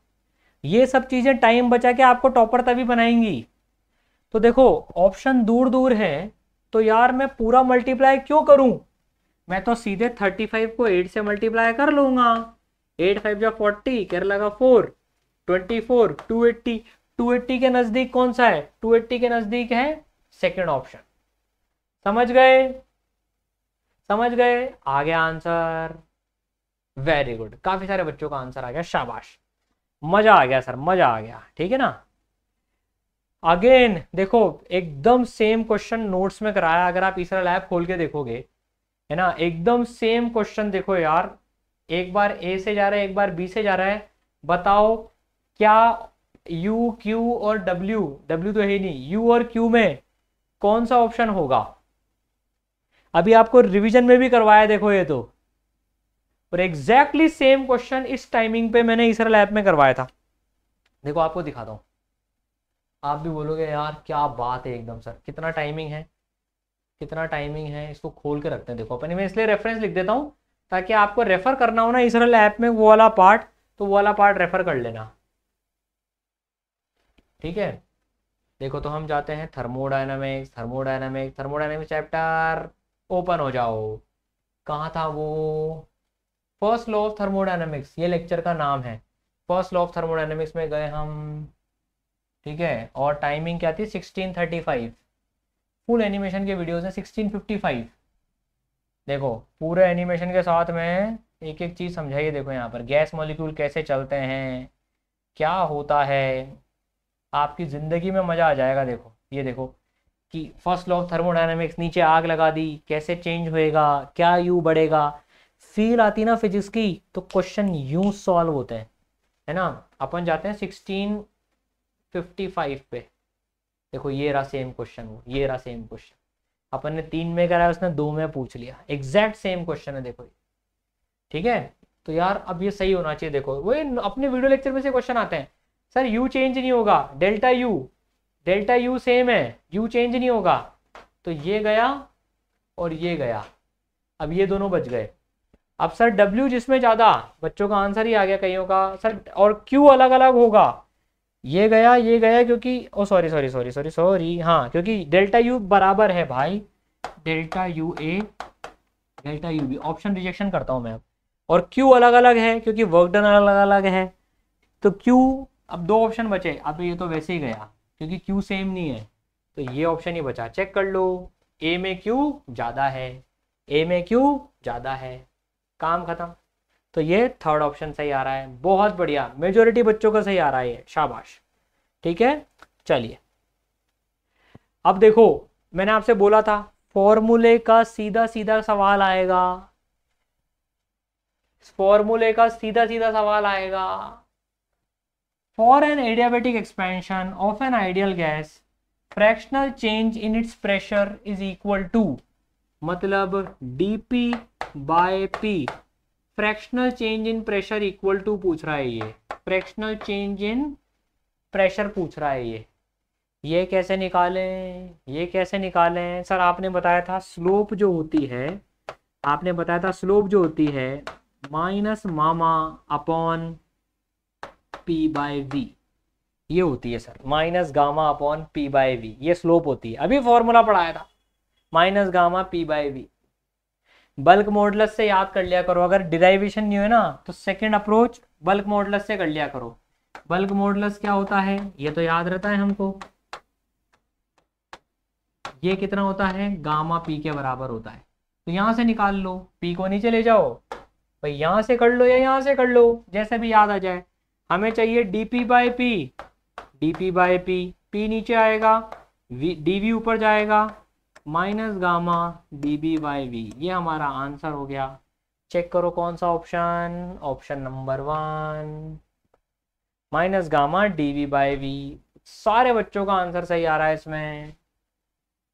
ये सब चीज़ें टाइम बचा के आपको टॉपर तभी बनाएंगी तो देखो ऑप्शन दूर दूर है तो यार मैं पूरा मल्टीप्लाई क्यों करूं मैं तो सीधे थर्टी फाइव को एट से मल्टीप्लाई कर लूंगा एट फाइव जा फोर्टी कर लगा four twenty four two eighty two eighty के नज़दीक कौन सा है टू एट्टी के नज़दीक है सेकेंड ऑप्शन समझ गए समझ गए आ गया आंसर वेरी गुड काफ़ी सारे बच्चों का आंसर आ गया शाबाश मज़ा आ गया सर मज़ा आ गया ठीक है ना अगेन देखो एकदम सेम क्वेश्चन नोट्स में कराया अगर आप तीसरा लैब खोल के देखोगे है ना एकदम सेम क्वेश्चन देखो यार एक बार ए से जा रहा है एक बार बी से जा रहा है बताओ क्या यू क्यू और डब्ल्यू डब्ल्यू तो है ही नहीं यू और क्यू में कौन सा ऑप्शन होगा अभी आपको रिवीजन में भी करवाया देखो ये तो और एग्जैक्टली सेम क्वेश्चन इस टाइमिंग पे मैंने इसरा लैब में करवाया था देखो आपको दिखाता हूँ आप भी बोलोगे यार क्या बात है एकदम सर कितना टाइमिंग है कितना टाइमिंग है इसको खोल के रखते हैं देखो अपने मैं इसलिए रेफरेंस लिख देता हूँ ताकि आपको रेफर करना हो ना इसराइल ऐप में वो वाला पार्ट तो वो वाला पार्ट रेफर कर लेना ठीक है देखो तो हम जाते हैं thermodynamics thermodynamics thermodynamics chapter open हो जाओ कहाँ था वो फर्स्ट लॉ ऑफ थर्मोडाइनमिक्स ये लेक्चर का नाम है फर्स्ट लॉ ऑफ थर्मोडाइनमिक्स में गए हम ठीक है और टाइमिंग क्या थी 1635 फुल एनिमेशन के वीडियोस हैं 1655 देखो पूरे एनिमेशन के साथ में एक एक चीज़ समझाइए देखो यहाँ पर गैस मॉलिक्यूल कैसे चलते हैं क्या होता है आपकी ज़िंदगी में मज़ा आ जाएगा देखो ये देखो कि फर्स्ट लॉ ऑफ थर्मोडाइनमिक्स नीचे आग लगा दी कैसे चेंज होएगा क्या यू बढ़ेगा फील आती ना फिजिक्स की तो क्वेश्चन यूं सॉल्व होते हैं है ना अपन जाते हैं सिक्सटीन फिफ्टी फाइव पे देखो ये रहा सेम क्वेश्चन वो ये रहा सेम क्वेश्चन अपन ने तीन में कराया उसने दो में पूछ लिया एग्जैक्ट सेम क्वेश्चन है देखो ठीक है तो यार अब ये सही होना चाहिए देखो वो अपने वीडियो लेक्चर में से क्वेश्चन आते हैं सर यू चेंज नहीं होगा delta U delta U same है यू चेंज नहीं होगा तो ये गया और ये गया अब ये दोनों बच गए अब सर डब्ल्यू जिसमें ज़्यादा बच्चों का आंसर ही आ गया कईयों का सर और क्यू अलग अलग होगा ये गया ये गया क्योंकि oh sorry sorry sorry sorry sorry हाँ क्योंकि डेल्टा यू बराबर है भाई delta U A delta U B option rejection करता हूँ मैं अब और क्यू अलग अलग है क्योंकि वर्क डन अलग अलग है तो क्यू अब दो ऑप्शन बचे अब ये तो वैसे ही गया क्योंकि क्यू सेम नहीं है तो ये ऑप्शन ही बचा चेक कर लो ए में क्यू ज़्यादा है ए में क्यू ज़्यादा है काम खत्म तो ये थर्ड ऑप्शन सही आ रहा है बहुत बढ़िया मेजोरिटी बच्चों का सही आ रहा है शाबाश ठीक है चलिए अब देखो मैंने आपसे बोला था फॉर्मूले का सीधा सीधा सवाल आएगा फॉर्मूले का सीधा सीधा सवाल आएगा for an adiabatic expansion of an ideal gas fractional change in its pressure is equal to मतलब DP by P fractional change in pressure equal to पूछ रहा है ये फ्रैक्शनल चेंज इन प्रेशर पूछ रहा है ये ये कैसे निकालें ये कैसे निकालें सर आपने बताया था स्लोप जो होती है आपने बताया था स्लोप जो होती है माइनस मामा अपॉन पी बाय वी ये होती है sir minus gamma upon P by V ये स्लोप होती है अभी फॉर्मूला पढ़ाया था minus gamma P by V bulk modulus से याद कर लिया करो अगर डिराइवेशन नहीं हो ना तो सेकेंड अप्रोच बल्क मॉडलस से कर लिया करो बल्क मॉडलस क्या होता है ये तो याद रहता है हमको ये कितना होता है गामा पी के बराबर होता है तो यहां से निकाल लो पी को नीचे ले जाओ भाई यहां से कर लो या यहां से कर लो जैसे भी याद आ जाए हमें चाहिए D P by P D P by P P नीचे आएगा डी वी ऊपर जाएगा minus gamma D B by V ये हमारा आंसर हो गया चेक करो कौन सा option option number one minus gamma D V by V सारे बच्चों का आंसर सही आ रहा है इसमें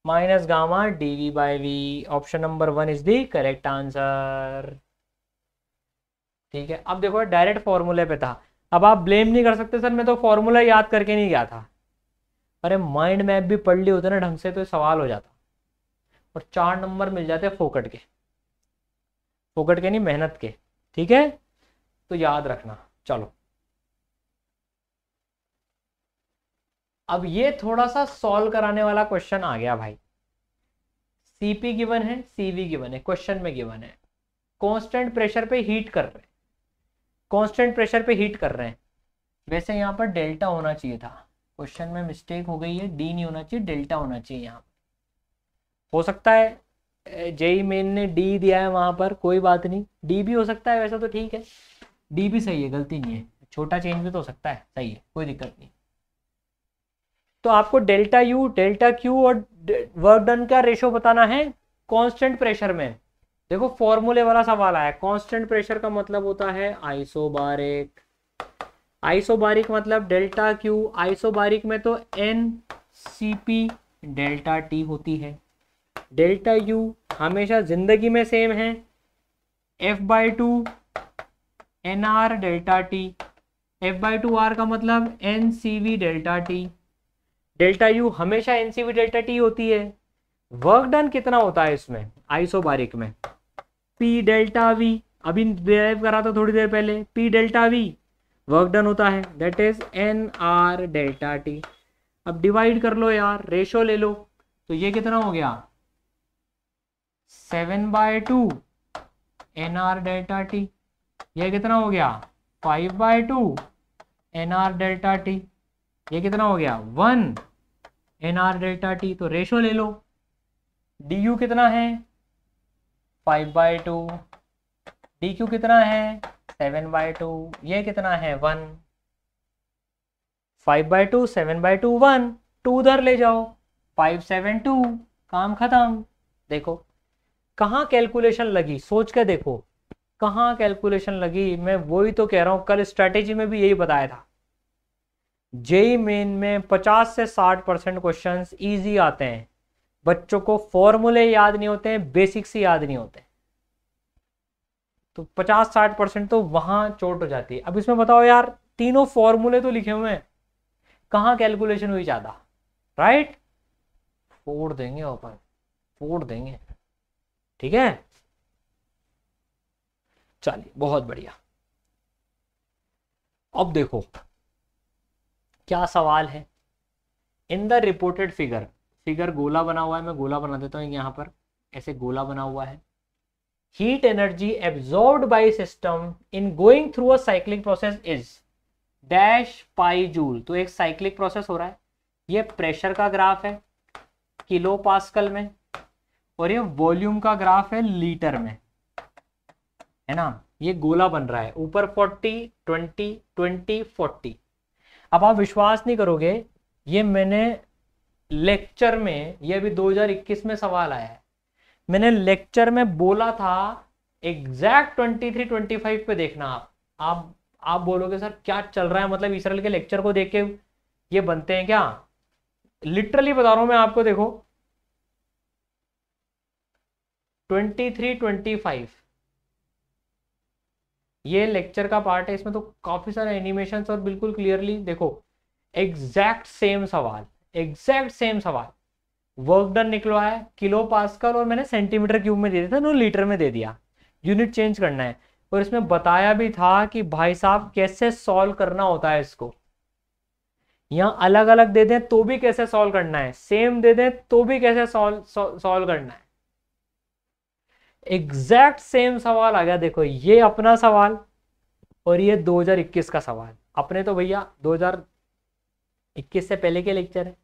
minus gamma D V by V option number one is the correct answer ठीक है अब देखो डायरेक्ट फॉर्मूले पे था अब आप ब्लेम नहीं कर सकते सर मैं तो फॉर्मूला याद करके नहीं गया था अरे माइंड मैप भी पढ़ ली होती ना ढंग से तो सवाल हो जाता और चार नंबर मिल जाते हैं फोकट के फोकट के नहीं मेहनत के ठीक है तो याद रखना चलो अब ये थोड़ा सा सॉल्व कराने वाला क्वेश्चन आ गया भाई सीपी गिवन है सीवी गिवन है क्वेश्चन में गिवन है कांस्टेंट प्रेशर पे हीट कर रहे हैं कांस्टेंट प्रेशर पे हीट कर रहे हैं वैसे यहां पर डेल्टा होना चाहिए था क्वेश्चन में मिस्टेक हो गई है डी नहीं होना चाहिए डेल्टा होना चाहिए यहां हो सकता है जेई मेन ने डी दिया है वहां पर कोई बात नहीं डी भी हो सकता है वैसा तो ठीक है डी भी सही है गलती नहीं है छोटा चेंज भी तो हो सकता है सही है कोई दिक्कत नहीं तो आपको डेल्टा यू डेल्टा क्यू और वर्क डन का रेशो बताना है कांस्टेंट प्रेशर में देखो फॉर्मूले वाला सवाल आया कांस्टेंट प्रेशर का मतलब होता है आइसोबारिक आइसोबारिक मतलब डेल्टा क्यू आइसोबारिक में तो N C P delta T होती है डेल्टा यू हमेशा ज़िंदगी में सेम है F by two N R delta T F by two R का मतलब N C V delta T delta U हमेशा N C V delta T होती है वर्क डन कितना होता है इसमें आइसोबारिक में पी डेल्टा वी अभी डिराइव करा था थोड़ी देर पहले P delta V work done होता है that is N R delta T अब डिवाइड कर लो यार रेशो ले लो तो ये कितना हो गया seven by two N R delta T ये कितना हो गया five by two N R delta T ये कितना हो गया one N R delta T तो रेशो ले लो डी यू कितना है five by two D Q कितना है सेवन बाय टू ये कितना है one five by two seven by two one two उधर ले जाओ फाइव सेवन टू काम खत्म देखो कहा कैलकुलेशन लगी सोच कर देखो कहा कैलकुलेशन लगी मैं वही तो कह रहा हूं कल स्ट्रेटेजी में भी यही बताया था जेई मेन में 50 से 60 परसेंट क्वेश्चन ईजी आते हैं बच्चों को फॉर्मूले याद नहीं होते हैं बेसिक्स ही याद नहीं होते तो 50-60 परसेंट तो वहां चोट हो जाती है अब इसमें बताओ यार तीनों फॉर्मूले तो लिखे हुए हैं कहा कैलकुलेशन हुई ज़्यादा राइट फोड़ देंगे ओपन फोड़ देंगे ठीक है चलिए बहुत बढ़िया अब देखो क्या सवाल है in the reported figure figure गोला बना हुआ है मैं गोला बना देता हूं यहां पर ऐसे गोला बना हुआ है heat energy absorb by system in going through a cycling process is dash pi joule तो एक साइक्लिक प्रोसेस हो रहा है ये प्रेशर का ग्राफ है किलो पास्कल में और ये वॉल्यूम का ग्राफ है लीटर में है ना ये गोला बन रहा है ऊपर 40 20 20 40 अब आप विश्वास नहीं करोगे ये मैंने लेक्चर में ये अभी 2021 में सवाल आया है मैंने लेक्चर में बोला था एग्जैक्ट 23 25 पे देखना आप आप आप बोलोगे सर क्या चल रहा है मतलब इसराइल के लेक्चर को देख के ये बनते हैं क्या लिटरली बता रहा हूं मैं आपको देखो ट्वेंटी थ्री ट्वेंटी फाइव ये लेक्चर का पार्ट है इसमें तो काफी सारे एनिमेशन और बिल्कुल क्लियरली देखो एग्जैक्ट सेम सवाल एग्जैक्ट सेम सवाल वर्क डन निकलवा है किलो पास्कल और मैंने सेंटीमीटर क्यूब में दे दिया था नो लीटर में दे दिया यूनिट चेंज करना है और इसमें बताया भी था कि भाई साहब कैसे सॉल्व करना होता है इसको यहां अलग अलग दे दें तो भी कैसे सॉल्व करना है सेम दे दें तो भी कैसे सॉल्व सॉल्व करना है एग्जैक्ट सेम सवाल आ गया देखो ये अपना सवाल और ये 2021 का सवाल अपने तो भैया 2021 से पहले के लेक्चर है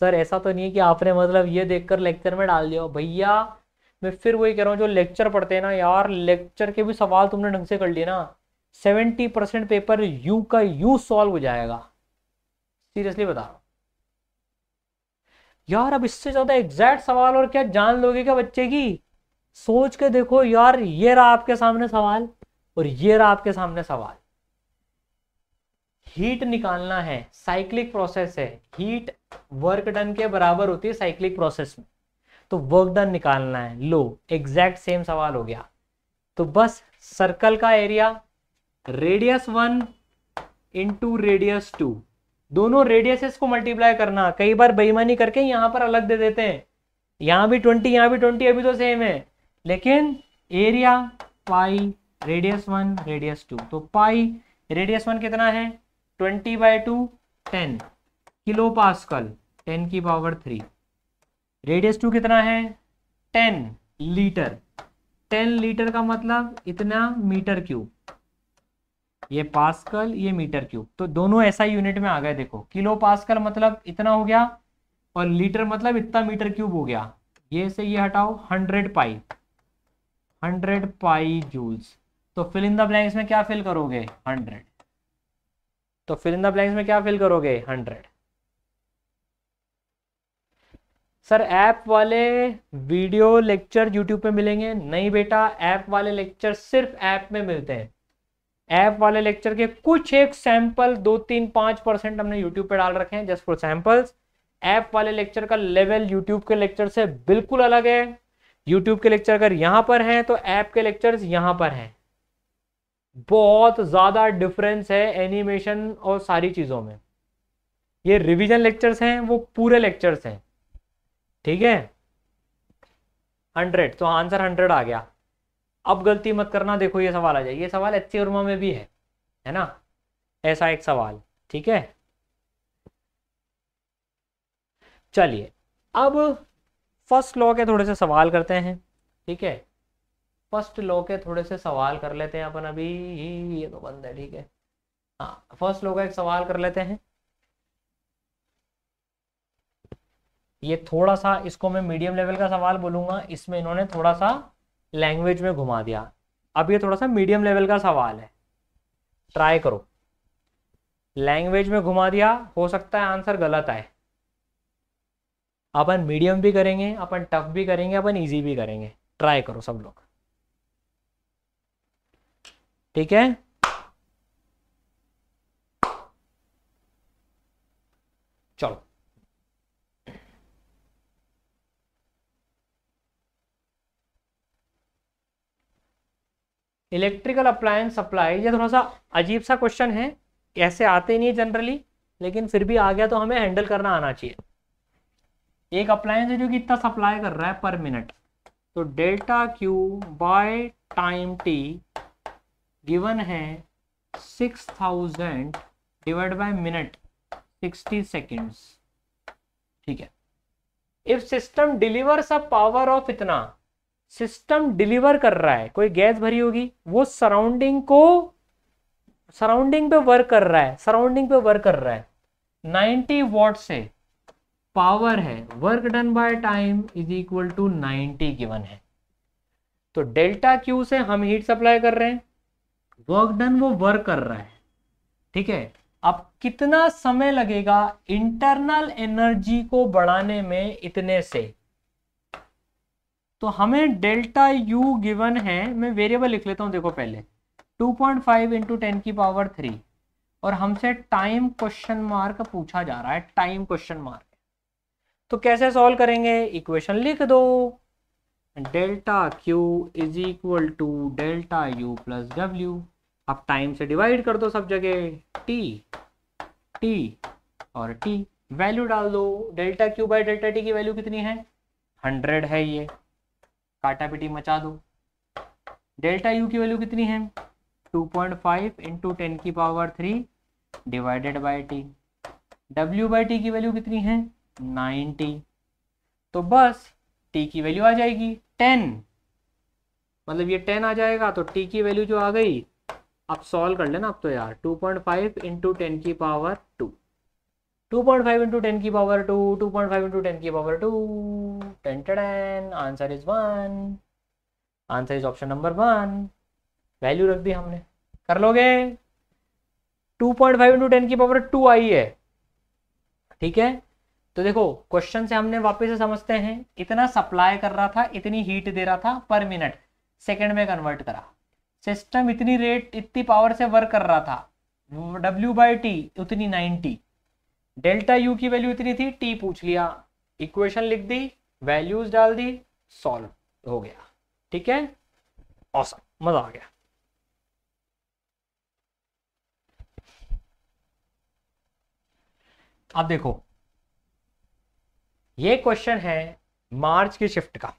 सर ऐसा तो नहीं है कि आपने मतलब ये देखकर लेक्चर में डाल दिया भैया मैं फिर वही कह रहा हूँ जो लेक्चर पढ़ते हैं ना यार लेक्चर के भी सवाल तुमने ढंग से कर लिए ना सेवेंटी परसेंट पेपर यू का यू सॉल्व हो जाएगा सीरियसली बता रहा हूँ यार अब इससे ज़्यादा एग्जैक्ट सवाल और क्या जान लोगे क्या बच्चे की सोच के देखो यार ये रहा आपके सामने सवाल और ये रहा आपके सामने सवाल हीट निकालना है साइक्लिक प्रोसेस है हीट वर्क डन के बराबर होती है साइक्लिक प्रोसेस में तो वर्क डन निकालना है लो एग्जैक्ट सेम सवाल हो गया तो बस सर्कल का area radius one into radius two दोनों रेडियसेस को मल्टीप्लाई करना कई बार बेईमानी करके यहां पर अलग दे देते हैं यहां भी ट्वेंटी यहां भी ट्वेंटी अभी तो सेम है लेकिन area pi radius one radius two तो पाई रेडियस वन कितना है twenty by two ten kilo pascal ten की पावर थ्री रेडियस टू कितना है टेन लीटर टेन लीटर का मतलब इतना मीटर क्यूब ये पास्कल ये मीटर क्यूब तो दोनों ऐसा यूनिट में आ गए देखो किलो पास्कल मतलब इतना हो गया और लीटर मतलब इतना मीटर क्यूब हो गया ये से ये हटाओ hundred pi hundred pi joules तो फिल इन द ब्लैंक्स में क्या फिल करोगे हंड्रेड तो फिल इन द ब्लैंक्स में क्या फिल करोगे हंड्रेड सर ऐप वाले वीडियो लेक्चर यूट्यूब पे मिलेंगे नहीं बेटा ऐप वाले लेक्चर सिर्फ ऐप में मिलते हैं ऐप वाले लेक्चर के कुछ एक सैंपल दो तीन पांच परसेंट हमने यूट्यूब पे डाल रखे हैं जस्ट फॉर सैंपल्स ऐप वाले लेक्चर का लेवल यूट्यूब के लेक्चर से बिल्कुल अलग है यूट्यूब के लेक्चर अगर यहां पर हैं तो ऐप के लेक्चर्स यहां पर हैं बहुत ज़्यादा डिफरेंस है एनिमेशन और सारी चीज़ों में ये रिवीजन लेक्चर्स हैं वो पूरे लेक्चर्स हैं ठीक है हंड्रेड तो आंसर हंड्रेड आ गया अब गलती मत करना देखो ये सवाल आ जाए ये सवाल एच उर्मा में भी है है ना ऐसा एक सवाल ठीक है चलिए अब फर्स्ट लॉ के थोड़े से सवाल करते हैं ठीक है फर्स्ट लॉ के थोड़े से सवाल कर लेते हैं अपन अभी ये तो बंद है ठीक है हाँ फर्स्ट लॉ का एक सवाल कर लेते हैं ये थोड़ा सा इसको मैं मीडियम लेवल का सवाल बोलूंगा इसमें इन्होंने थोड़ा सा लैंग्वेज में घुमा दिया अब ये थोड़ा सा मीडियम लेवल का सवाल है ट्राई करो लैंग्वेज में घुमा दिया हो सकता है आंसर गलत आए अपन मीडियम भी करेंगे अपन टफ भी करेंगे अपन इजी भी करेंगे ट्राई करो सब लोग ठीक है चलो इलेक्ट्रिकल अप्लायंस सप्लाई ये थोड़ा सा अजीब सा क्वेश्चन है ऐसे आते नहीं है जनरली लेकिन फिर भी आ गया तो हमें हैंडल करना आना चाहिए एक अप्लायंस है जो कि इतना सप्लाई कर रहा है पर मिनट तो delta Q by time T given है six thousand divide by minute sixty seconds ठीक है इफ सिस्टम डिलीवर सब पावर ऑफ इतना सिस्टम डिलीवर कर रहा है कोई गैस भरी होगी वो सराउंडिंग को सराउंडिंग पे वर्क कर रहा है सराउंडिंग पे वर्क कर रहा है 90 वॉट से पावर है work done by time is equal to 90 given है तो डेल्टा क्यू से हम हीट सप्लाई कर रहे हैं वर्क डन वो वर्क कर रहा है ठीक है अब कितना समय लगेगा इंटरनल एनर्जी को बढ़ाने में इतने से तो हमें डेल्टा यू गिवन है मैं वेरिएबल लिख लेता हूं देखो पहले 2.5 पॉइंट फाइव इंटू टेन की पावर थ्री और हमसे टाइम क्वेश्चन मार्क पूछा जा रहा है टाइम क्वेश्चन मार्क तो कैसे सॉल्व करेंगे इक्वेशन लिख दो delta Q is equal to delta U plus W आप टाइम से डिवाइड कर दो सब जगह टी टी और टी वैल्यू डाल दो delta Q by delta T की वैल्यू कितनी है हंड्रेड है ये काटा पिटी मचा दो डेल्टा यू की वैल्यू कितनी है two point five into ten की power three divided by T W by T की वैल्यू कितनी है नाइन्टी तो बस टी की वैल्यू आ जाएगी टेन मतलब ये टेन आ जाएगा तो टी की वैल्यू जो आ गई आप सॉल्व कर लेना अब तो यार two point five into ten की power two two point five into ten की power two two point five into ten की power two ten ten answer is one answer is option number one value रख दी हमने कर लोगे two point five into ten की power two आई है ठीक है तो देखो क्वेश्चन से हमने वापस से समझते हैं इतना सप्लाई कर रहा था इतनी हीट दे रहा था पर मिनट सेकेंड में कन्वर्ट करा सिस्टम इतनी रेट इतनी पावर से वर्क कर रहा था डब्ल्यू बाई टी उतनी नाइनटी डेल्टा यू की वैल्यू इतनी थी टी पूछ लिया इक्वेशन लिख दी वैल्यूज डाल दी सॉल्व हो गया ठीक है औसम मजा आ गया अब देखो ये क्वेश्चन है मार्च की शिफ्ट का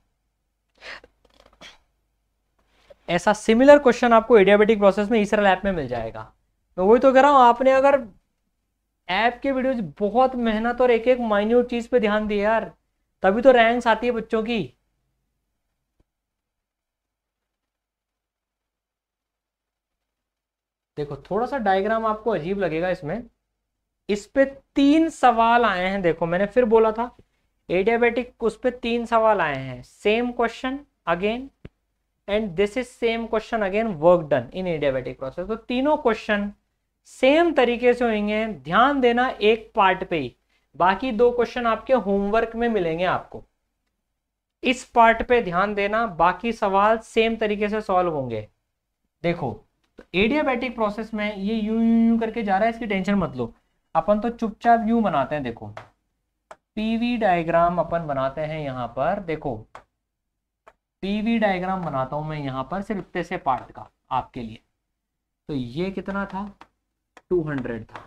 ऐसा सिमिलर क्वेश्चन आपको एडियाबेटिक प्रोसेस में इसरल ऐप में मिल जाएगा मैं वही तो कह रहा हूं आपने अगर ऐप के वीडियोज बहुत मेहनत और एक एक माइन्यूट चीज़ पे ध्यान दिए यार तभी तो रैंक्स आती है बच्चों की देखो थोड़ा सा डायग्राम आपको अजीब लगेगा इसमें इस पे तीन सवाल आए हैं देखो मैंने फिर बोला था एडियाबेटिक उस पर तीन सवाल आए हैं same question again and this is same question again work done in adiabatic process तो तीनों क्वेश्चन सेम तरीके से होंगे ध्यान देना एक पार्ट पे ही बाकी दो क्वेश्चन आपके होमवर्क में मिलेंगे आपको इस पार्ट पे ध्यान देना बाकी सवाल सेम तरीके से सॉल्व होंगे देखो तो एडियाबैटिक प्रोसेस में ये यू यू यू करके जा रहा है इसकी टेंशन मत लो अपन तो चुपचाप यू बनाते हैं देखो पीवी डायग्राम अपन बनाते हैं यहां पर देखो पीवी डायग्राम बनाता हूं मैं यहां पर सिर्फ से पार्ट का आपके लिए तो ये कितना था 200 था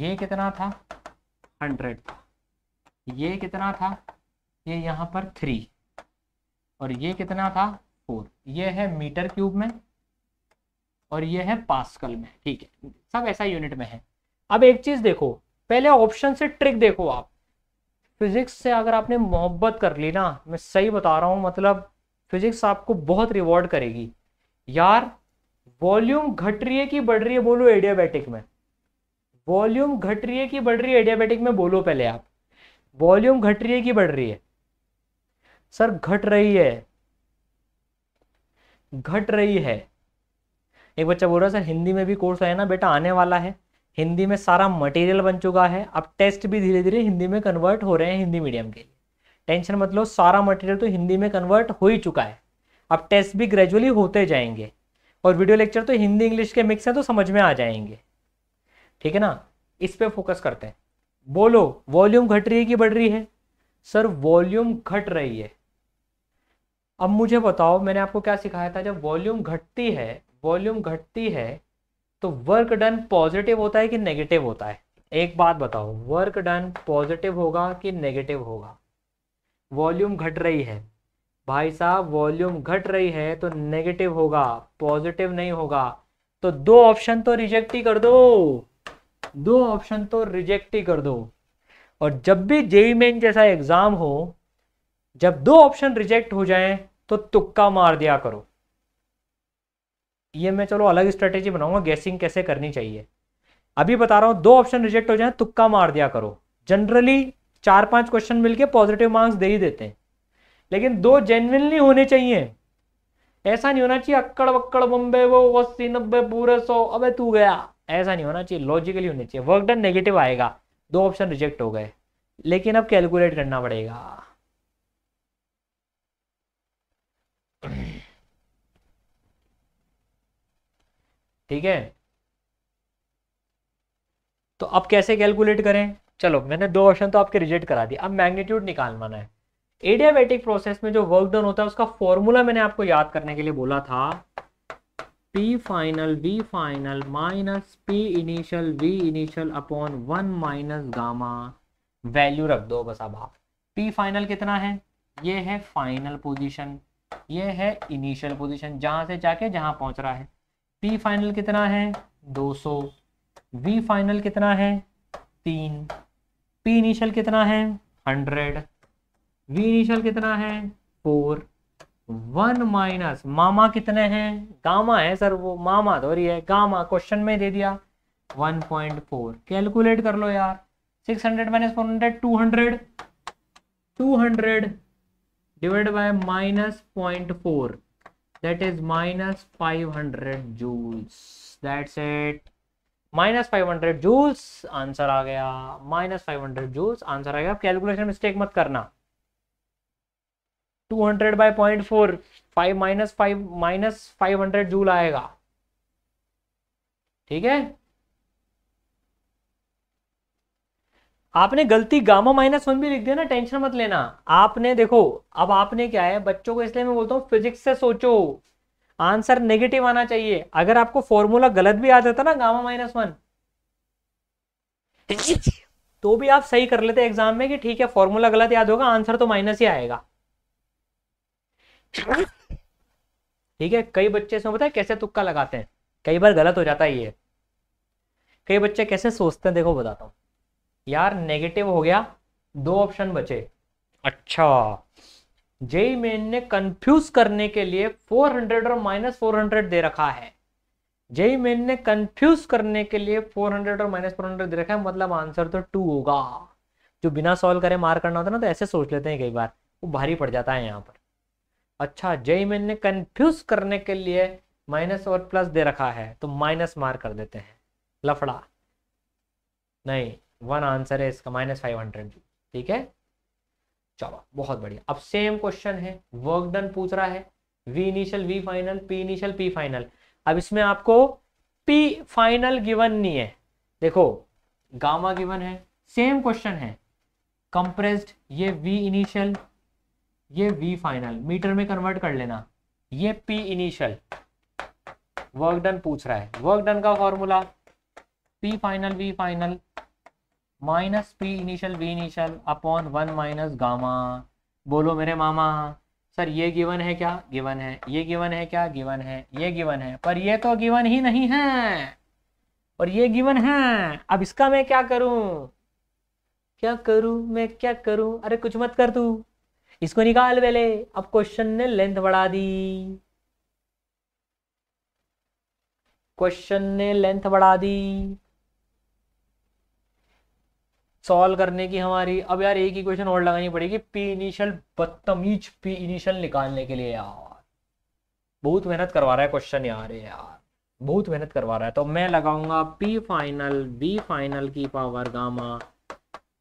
ये कितना था 100 था ये कितना था ये यहां पर थ्री और ये कितना था फोर ये है मीटर क्यूब में और ये है पास्कल में ठीक है सब ऐसा यूनिट में है अब एक चीज देखो पहले ऑप्शन से ट्रिक देखो आप फिजिक्स से अगर आपने मोहब्बत कर ली ना मैं सही बता रहा हूँ मतलब फिजिक्स आपको बहुत रिवॉर्ड करेगी यार वॉल्यूम घट रही है कि बढ़ रही है बोलो एडियाबैटिक में वॉल्यूम घट रही है कि बढ़ रही है एडियाबैटिक में बोलो पहले आप वॉल्यूम घट रही है कि बढ़ रही है सर घट रही है घट रही है एक बच्चा बोल रहा है सर हिंदी में भी कोर्स है ना बेटा आने वाला है हिंदी में सारा मटेरियल बन चुका है अब टेस्ट भी धीरे धीरे हिंदी में कन्वर्ट हो रहे हैं हिंदी मीडियम के लिए टेंशन मतलब सारा मटेरियल तो हिंदी में कन्वर्ट हो ही चुका है अब टेस्ट भी ग्रेजुअली होते जाएंगे और वीडियो लेक्चर तो हिंदी इंग्लिश के मिक्स हैं तो समझ में आ जाएंगे ठीक है ना इस पर फोकस करते हैं बोलो वॉल्यूम घट रही है कि बढ़ रही है सर वॉल्यूम घट रही है अब मुझे बताओ मैंने आपको क्या सिखाया था जब वॉल्यूम घटती है वॉल्यूम घटती है तो वर्क डन पॉजिटिव होता है कि नेगेटिव होता है एक बात बताओ वर्क डन पॉजिटिव होगा कि नेगेटिव होगा वॉल्यूम घट रही है भाई साहब वॉल्यूम घट रही है तो नेगेटिव होगा पॉजिटिव नहीं होगा तो दो ऑप्शन तो रिजेक्ट ही कर दो दो ऑप्शन तो रिजेक्ट ही कर दो और जब भी जेई मेन जैसा एग्जाम हो जब दो ऑप्शन रिजेक्ट हो जाएं तो तुक्का मार दिया करो ये e मैं चलो अलग स्ट्रेटेजी बनाऊंगा गैसिंग कैसे करनी चाहिए अभी बता रहा हूँ दो ऑप्शन रिजेक्ट हो जाए तुक्का मार दिया करो जनरली चार पांच क्वेश्चन मिलके पॉजिटिव मार्क्स दे ही देते हैं लेकिन दो जेनविनली होने चाहिए ऐसा नहीं होना चाहिए अक्कड़ वक्कड़ बम्बे वो अस्सी नब्बे पूरे सौ अब तू गया ऐसा नहीं होना चाहिए लॉजिकली होने चाहिए वर्क डन नेगेटिव आएगा दो ऑप्शन रिजेक्ट हो गए लेकिन अब कैलकुलेट करना पड़ेगा ठीक है तो अब कैसे कैलकुलेट करें चलो मैंने दो ऑप्शन तो आपके रिजेक्ट करा दिए अब मैग्नीट्यूड निकालना है एडियाबेटिक प्रोसेस में जो वर्क डन होता है उसका फॉर्मूला मैंने आपको याद करने के लिए बोला था P final V final minus P initial V initial upon one minus gamma value रख दो बस अब आप P फाइनल कितना है ये है फाइनल पोजीशन ये है इनिशियल पोजीशन जहां से जाके जहां पहुंच रहा है पी फाइनल कितना है 200 वी फाइनल कितना है तीन पी इनिशियल कितना है 100 वी इनिशियल कितना है फोर वन माइनस मामा कितने हैं गामा है सर वो मामा रही है गामा क्वेश्चन में दे दिया 1.4 कैलकुलेट कर लो यार 600 hundred minus four hundred two hundred two hundred divide by minus point four that is minus 500 joules that's it minus five hundred joules answer आ गया minus five hundred joules answer आ गया calculation mistake मत करना two hundred by point four five minus five minus five hundred joule आएगा ठीक है आपने गलती गामा माइनस वन भी लिख दिया ना टेंशन मत लेना आपने देखो अब आपने क्या है बच्चों को इसलिए मैं बोलता हूँ फिजिक्स से सोचो आंसर नेगेटिव आना चाहिए अगर आपको फॉर्मूला गलत भी आ जाता ना गामा माइनस वन तो भी आप सही कर लेते एग्जाम में कि ठीक है फॉर्मूला गलत याद होगा आंसर तो माइनस ही आएगा ठीक है कई बच्चे इसमें बताए कैसे तुक्का लगाते हैं कई बार गलत हो जाता है ये कई बच्चे कैसे सोचते हैं देखो बताता हूँ यार नेगेटिव हो गया दो ऑप्शन बचे अच्छा जेई मेन ने कंफ्यूज करने के लिए 400 और माइनस फोर दे रखा है जेई मेन ने कंफ्यूज करने के लिए 400 और माइनस फोर दे रखा है मतलब आंसर तो टू होगा जो बिना सॉल्व करे मार करना होता है ना तो ऐसे सोच लेते हैं कई बार वो भारी पड़ जाता है यहाँ पर अच्छा जेई मेन ने कंफ्यूज करने के लिए माइनस और प्लस दे रखा है तो माइनस मार कर देते हैं लफड़ा नहीं वन आंसर है इसका माइनस फाइव हंड्रेड ठीक है चलो बहुत बढ़िया अब सेम क्वेश्चन है वर्क डन पूछ रहा है V initial V final P initial P final अब इसमें आपको पी फाइनल गिवन नहीं है देखो गामा गिवन है सेम क्वेश्चन है कंप्रेस्ड ये वी इनिशियल ये वी फाइनल मीटर में कन्वर्ट कर लेना ये पी इनिशियल वर्क डन पूछ रहा है वर्क डन का formula P final V final minus P initial V initial upon one minus gamma बोलो मेरे मामा सर ये गिवन है क्या गिवन है ये गिवन है क्या गिवन है ये गिवन है पर ये तो गिवन ही नहीं है और ये गिवन है अब इसका मैं क्या करूं क्या करूं मैं क्या करूं अरे कुछ मत कर तू इसको निकाल पहले अब क्वेश्चन ने लेंथ बढ़ा दी क्वेश्चन ने लेंथ बढ़ा दी सॉल्व करने की हमारी अब यार एक इक्वेशन और लगानी पड़ेगी पी इनिशियल बदतमीज पी इनिशियल निकालने के लिए यार बहुत मेहनत करवा रहा है क्वेश्चन यार यार बहुत मेहनत करवा रहा है तो मैं लगाऊंगा पी फाइनल बी फाइनल की power gamma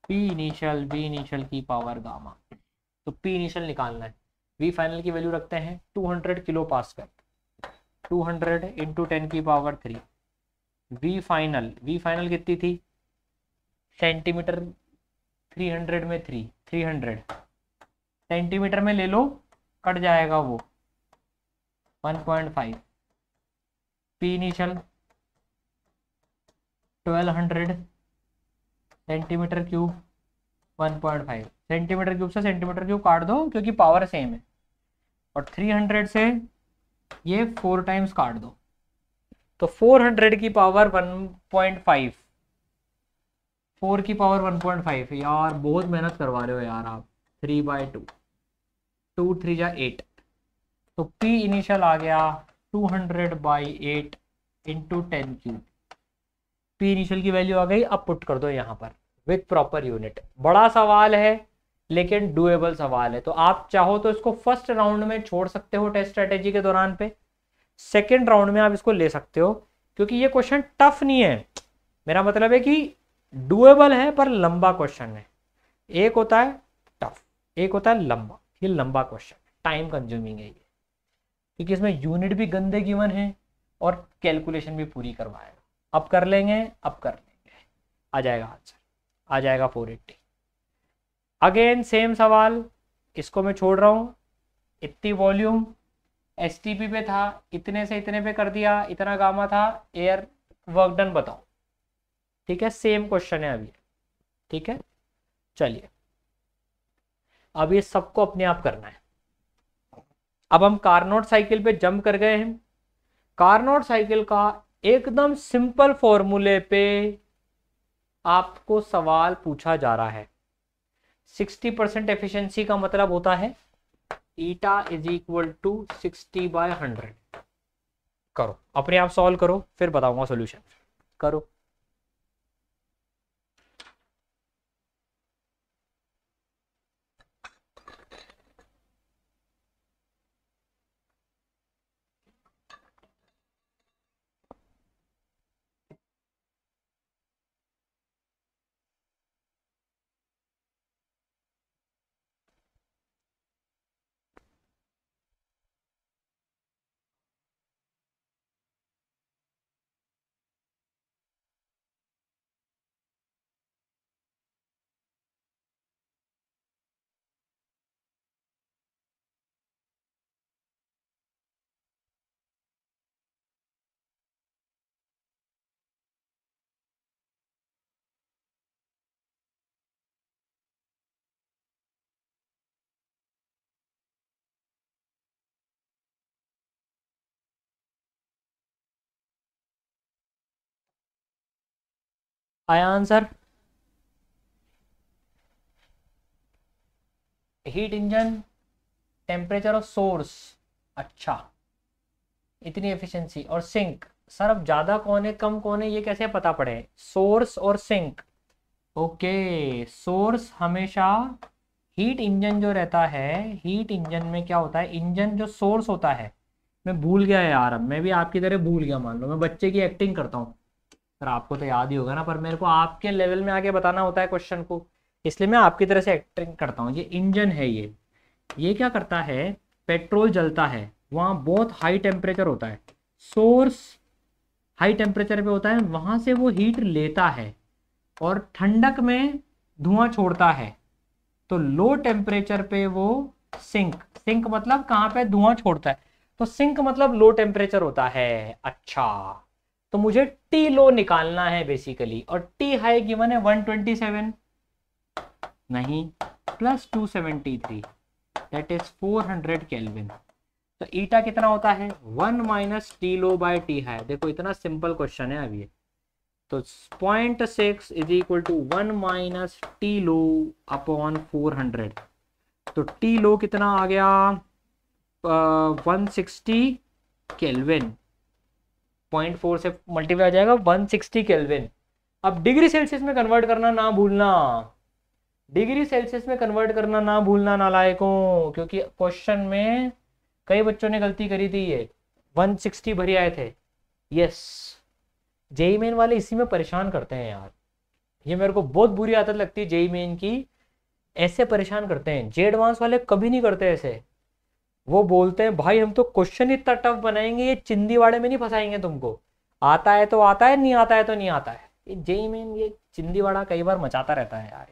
P initial B initial की पावर गामा तो पी इनिशियल निकालना है बी फाइनल की वैल्यू रखते हैं hundred kilo two hundred into ten की power three B final B final कितनी थी सेंटीमीटर थ्री हंड्रेड में थ्री थ्री हंड्रेड सेंटीमीटर में ले लो कट जाएगा वो one point five P initial twelve hundred centimetre cube one point five centimetre cube से सेंटीमीटर क्यूब काट दो क्योंकि पावर सेम है और थ्री हंड्रेड से ये फोर टाइम्स काट दो तो फोर हंड्रेड की power one point five four की पावर वन पॉइंट फाइव यार बहुत मेहनत करवा रहे हो यार आप three by two two three या एट तो पी इनिशियल आ गया two hundred by eight into ten cube P initial की वैल्यू आ गई अब पुट कर दो यहाँ पर विथ प्रॉपर यूनिट बड़ा सवाल है लेकिन डुएबल सवाल है तो आप चाहो तो इसको फर्स्ट राउंड में छोड़ सकते हो टेस्ट स्ट्रेटेजी के दौरान पे सेकेंड राउंड में आप इसको ले सकते हो क्योंकि ये क्वेश्चन टफ नहीं है मेरा मतलब है कि डुएबल है पर लंबा क्वेश्चन है एक होता है टफ एक होता है लंबा ये लंबा क्वेश्चन टाइम कंज्यूमिंग है ये क्योंकि इसमें यूनिट भी गंदे गिवन है और कैलकुलेशन भी पूरी करवाएगा अब कर लेंगे अब कर लेंगे आ जाएगा आंसर आ जाएगा फोर एट्टी अगेन सेम सवाल इसको मैं छोड़ रहा हूँ इतनी वॉल्यूम एस पे था इतने से इतने पे कर दिया इतना गामा था एयर वर्क डन बताओ ठीक है सेम क्वेश्चन है अभी ठीक है चलिए अब ये सबको अपने आप करना है अब हम कार्नोट साइकिल पे जंप कर गए हैं कार्नोट साइकिल का एकदम सिंपल फॉर्मूले पे आपको सवाल पूछा जा रहा है 60 परसेंट एफिशिएंसी का मतलब होता है eta is equal to 60 by 100 करो अपने आप सॉल्व करो फिर बताऊंगा सॉल्यूशन करो आया answer heat engine temperature of source अच्छा इतनी एफिशिएंसी और सिंक सर अब ज़्यादा कौन है कम कौन है ये कैसे पता पड़े सोर्स और सिंक ओके सोर्स हमेशा हीट इंजन जो रहता है हीट इंजन में क्या होता है इंजन जो सोर्स होता है मैं भूल गया यार अब मैं भी आपकी तरह भूल गया मान लो मैं बच्चे की एक्टिंग करता हूँ सर आपको तो याद ही होगा ना पर मेरे को आपके लेवल में आके बताना होता है क्वेश्चन को इसलिए मैं आपकी तरह से एक्टिंग करता हूँ ये इंजन है ये ये क्या करता है पेट्रोल जलता है वहाँ बहुत हाई टेम्परेचर होता है सोर्स हाई टेम्परेचर पे होता है वहाँ से वो हीट लेता है और ठंडक में धुआं छोड़ता है तो लो टेम्परेचर पे वो सिंक सिंक मतलब कहाँ पे धुआं छोड़ता है तो सिंक मतलब लो टेम्परेचर होता है अच्छा तो मुझे टी लो निकालना है बेसिकली और टी हाई गिवन है 127 नहीं प्लस 273 दैट इज 400 केल्विन तो ईटा कितना होता है one minus T low by T high देखो इतना सिंपल क्वेश्चन है अभी तो point six is equal to one minus T low upon four hundred तो टी लो कितना आ गया one sixty kelvin point four से मल्टीप्लाई हो जाएगा वन सिक्सटी केल्विन अब डिग्री सेल्सियस में कन्वर्ट करना ना भूलना डिग्री सेल्सियस में कन्वर्ट करना ना भूलना नालायकों क्योंकि क्वेश्चन में कई बच्चों ने गलती करी थी ये 160 भरी आए थे यस जेई मेन वाले इसी में परेशान करते हैं यार ये मेरे को बहुत बुरी आदत लगती है जेई मेन की ऐसे परेशान करते हैं जे एडवांस वाले कभी नहीं करते ऐसे वो बोलते हैं भाई हम तो क्वेश्चन इतना टफ बनाएंगे ये चिंदीवाड़े में नहीं फंसाएंगे तुमको आता है तो आता है नहीं आता है तो नहीं आता है ये जय मेन ये चिंदीवाड़ा कई बार मचाता रहता है यार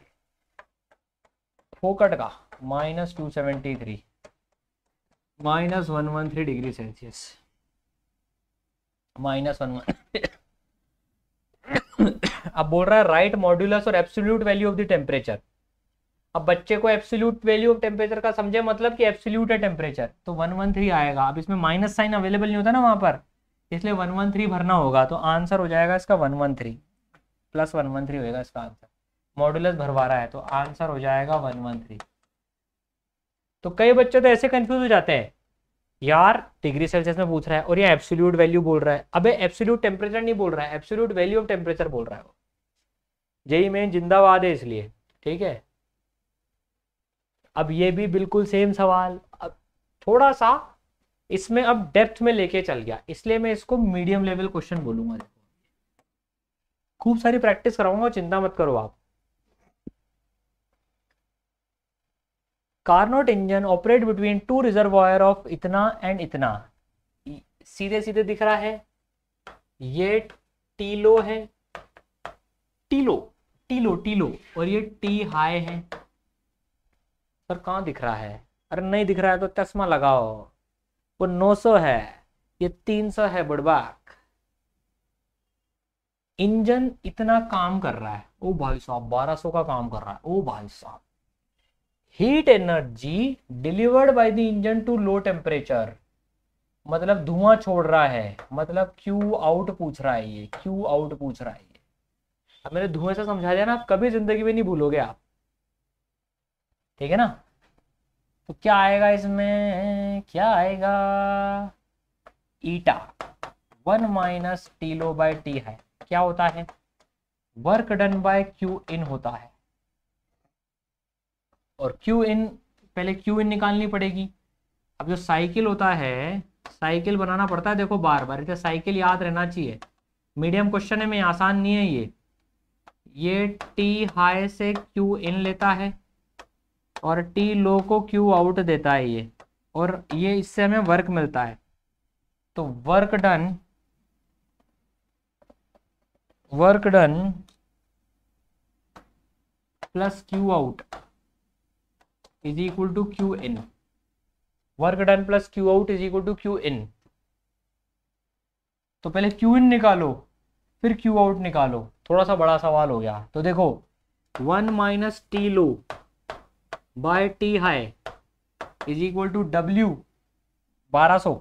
फोकट का minus two seventy three minus one one three degree Celsius minus one one अब बोल रहा है राइट मॉड्यूलस और absolute value of the temperature अब बच्चे को एब्सोल्यूट वैल्यू ऑफ टेम्परेचर का समझे मतलब कि एब्सोल्यूट है टेम्परेचर तो वन वन थ्री आएगा अब इसमें माइनस साइन अवेलेबल नहीं होता ना वहां पर इसलिए वन वन थ्री भरना होगा तो आंसर हो जाएगा इसका one one three plus one one three होएगा इसका आंसर मॉडुलस भरवा रहा है तो आंसर हो जाएगा वन वन थ्री तो कई बच्चे तो ऐसे कंफ्यूज हो जाते हैं यार डिग्री सेल्सियस में पूछ रहा है और ये एब्सोल्यूट वैल्यू बोल रहा है अब एब्सोल्यूट टेम्परेचर नहीं बोल रहा है एब्सोल्यूट वैल्यू ऑफ टेम्परेचर बोल रहा है वो मेन जिंदाबाद है इसलिए ठीक है अब ये भी बिल्कुल सेम सवाल अब थोड़ा सा इसमें अब डेप्थ में लेके चल गया इसलिए मैं इसको मीडियम लेवल क्वेश्चन बोलूंगा खूब सारी प्रैक्टिस कराऊंगा चिंता मत करो आप Carnot engine operate between two reservoir of इतना एंड इतना सीधे सीधे दिख रहा है ये टीलो है टीलो टीलो टीलो और ये टी हाई है सर कहाँ दिख रहा है अरे नहीं दिख रहा है तो चश्मा लगाओ वो नौ सौ है ये तीन सौ है बुड़बाक इंजन इतना काम कर रहा है ओ भाई साहब बारह सौ का काम कर रहा है ओ भाई साहब heat energy delivered by the engine to low temperature मतलब धुआं छोड़ रहा है मतलब क्यू आउट पूछ रहा है ये क्यू आउट पूछ रहा है ये अब मैंने धुएं से समझा दिया ना आप कभी जिंदगी में नहीं भूलोगे आप ठीक है ना तो क्या आएगा इसमें क्या आएगा eta one minus T low by T है क्या होता है work done by Q in होता है और क्यू इन पहले क्यू इन निकालनी पड़ेगी अब जो साइकिल होता है साइकिल बनाना पड़ता है देखो बार बार इसलिए साइकिल याद रहना चाहिए मीडियम क्वेश्चन है में आसान नहीं है ये ये टी हाई से क्यू इन लेता है और टी लो को क्यू आउट देता है ये और ये इससे हमें वर्क मिलता है तो work done work done plus Q out is equal to Q in work done plus Q out is equal to Q in तो पहले क्यू इन निकालो फिर क्यू आउट निकालो थोड़ा सा बड़ा सवाल हो गया तो देखो one minus T low by T high is equal to W बारह so